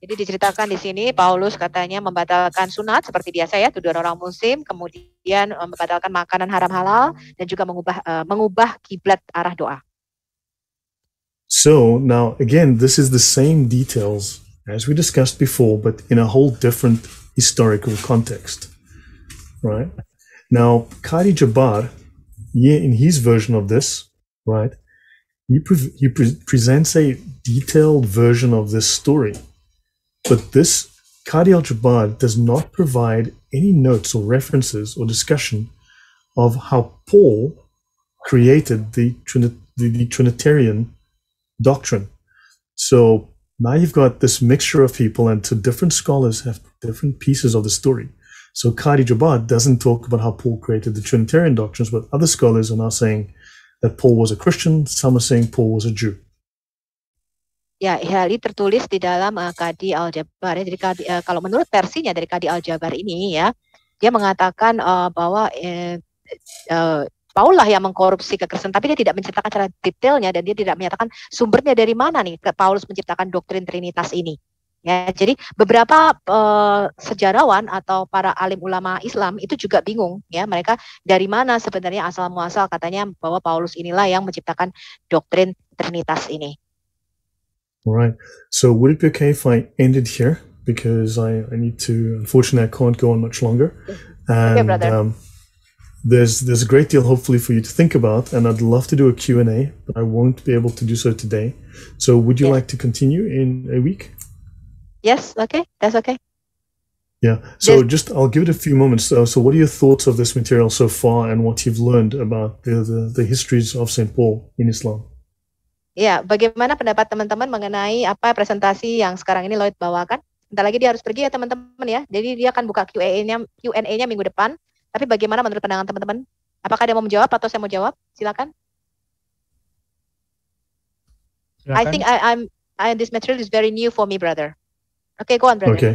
Jadi diceritakan di sini Paulus katanya membatalkan sunat seperti biasa ya tuduhan orang muslim, kemudian eh, membatalkan makanan haram halal dan juga mengubah uh, mengubah kiblat arah doa. So now again this is the same details as we discussed before but in a whole different historical context. Right? Now Kari Jabbar yeah, in his version of this, right? He, pre- he pre- presents a detailed version of this story But this Qadi al Jabbar does not provide any notes or references or discussion of how Paul created the, the, the Trinitarian doctrine. So now you've got this mixture of people, and so different scholars have different pieces of the story. So Qadi Jabbar doesn't talk about how Paul created the Trinitarian doctrines, but other scholars are now saying that Paul was a Christian. Some are saying Paul was a Jew. Ya, hal ini tertulis di dalam uh, Kadi Al-Jabar. Ya. Jadi Kadi, uh, kalau menurut versinya dari Kadi Al-Jabar ini ya, dia mengatakan uh, bahwa uh, uh, Paul yang mengkorupsi kekerasan, tapi dia tidak menceritakan secara detailnya dan dia tidak menyatakan sumbernya dari mana nih ke Paulus menciptakan doktrin Trinitas ini. Ya, jadi beberapa uh, sejarawan atau para alim ulama Islam itu juga bingung ya, mereka dari mana sebenarnya asal muasal katanya bahwa Paulus inilah yang menciptakan doktrin Trinitas ini. All right. So would it be okay if I ended here? Because I, I need to, unfortunately, I can't go on much longer. And okay, um, there's, there's a great deal, hopefully, for you to think about. And I'd love to do a Q&A, but I won't be able to do so today. So would you yeah. like to continue in a week? Yes. Okay. That's okay. Yeah. So just I'll give it a few moments. So, so what are your thoughts of this material so far and what you've learned about the, the, the histories of St. Paul in Islam? Ya, bagaimana pendapat teman-teman mengenai apa presentasi yang sekarang ini Lloyd bawakan? Entah lagi dia harus pergi ya teman-teman ya. Jadi dia akan buka Q&A-nya Q&A-nya minggu depan. Tapi bagaimana menurut pandangan teman-teman? Apakah ada yang mau menjawab atau saya mau jawab? Silakan. Silakan. I think I, I'm I, this material is very new for me, brother. Okay, go on, brother. Okay.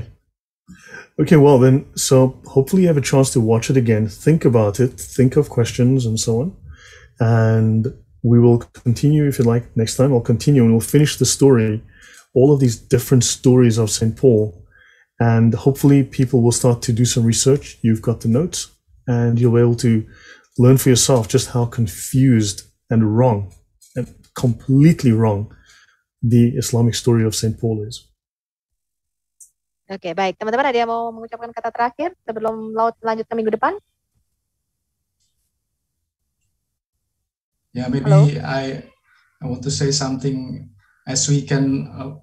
Okay, well then, so hopefully you have a chance to watch it again, think about it, think of questions and so on, and we will continue, if you like, next time. I'll continue and we'll finish the story, all of these different stories of St. Paul. And hopefully, people will start to do some research. You've got the notes, and you'll be able to learn for yourself just how confused and wrong and completely wrong the Islamic story of St. Paul is. Oke, okay, baik. Teman-teman ada yang mau mengucapkan kata terakhir sebelum lanjut ke minggu depan? Yeah, maybe Hello? I I want to say something. As we can uh,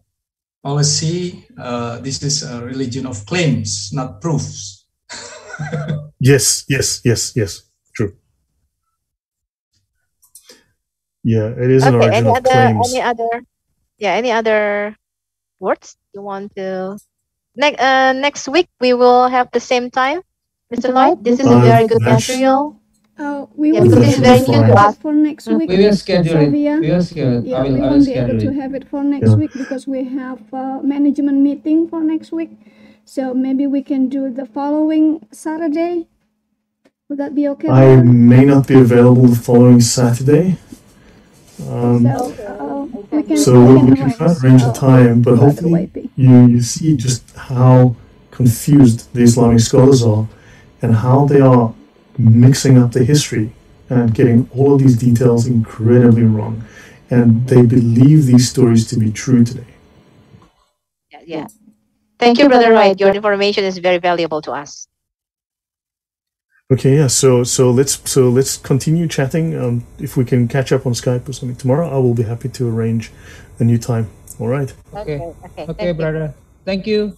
always see, uh, this is a religion of claims, not proofs. yes, yes, yes, yes. True. Yeah, it is okay, an origin any of other, claims. Any other? Yeah, any other words you want to? Next, uh, next week we will have the same time, Mr. Lloyd. This is a very uh, good material. Uh, so we will schedule it for next week. We will schedule it. We will schedule Yeah, will, we won't be able it. to have it for next yeah. week because we have a management meeting for next week. So maybe we can do the following Saturday. Would that be okay? I may not be available the following Saturday. Um, so uh, we can, so we can, we can arrange the oh, time, but hopefully you, you see just how confused the Islamic scholars are and how they are mixing up the history and getting all of these details incredibly wrong. And they believe these stories to be true today. Yeah. yeah. Thank you, Brother Right, Your information is very valuable to us. Okay, yeah. So so let's so let's continue chatting. Um, if we can catch up on Skype or something tomorrow, I will be happy to arrange a new time. All right. Okay. Okay, okay, okay brother. You. Thank you.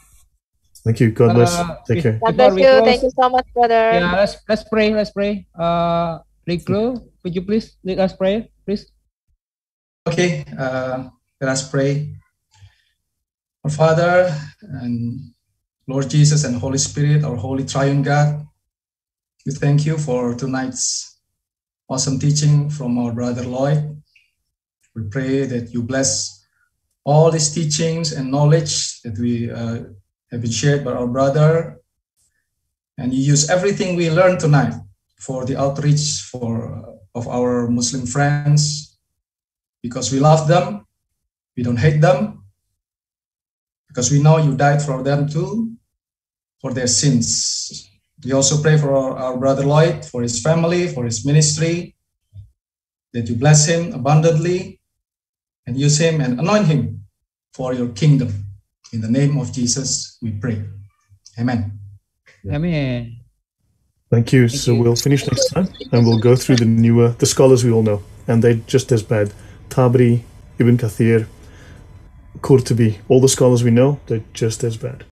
Thank you. God bless. Uh, Take care. God bless you. Thank you so much, brother. Yeah, let's let's pray. Let's pray. Uh, Rico, would you please let us pray, please? Okay. Uh, let us pray. Our Father and Lord Jesus and Holy Spirit, our Holy Triune God, we thank you for tonight's awesome teaching from our brother Lloyd. We pray that you bless all these teachings and knowledge that we uh, have been shared by our brother. And you use everything we learned tonight for the outreach for uh, of our Muslim friends because we love them, we don't hate them, because we know you died for them too, for their sins. We also pray for our, our brother Lloyd, for his family, for his ministry, that you bless him abundantly and use him and anoint him for your kingdom. In the name of Jesus, we pray. Amen. Amen. Thank you. Thank so you. we'll finish next time and we'll go through the newer, the scholars we all know, and they're just as bad. Tabri, Ibn Kathir, Qurtubi, all the scholars we know, they're just as bad.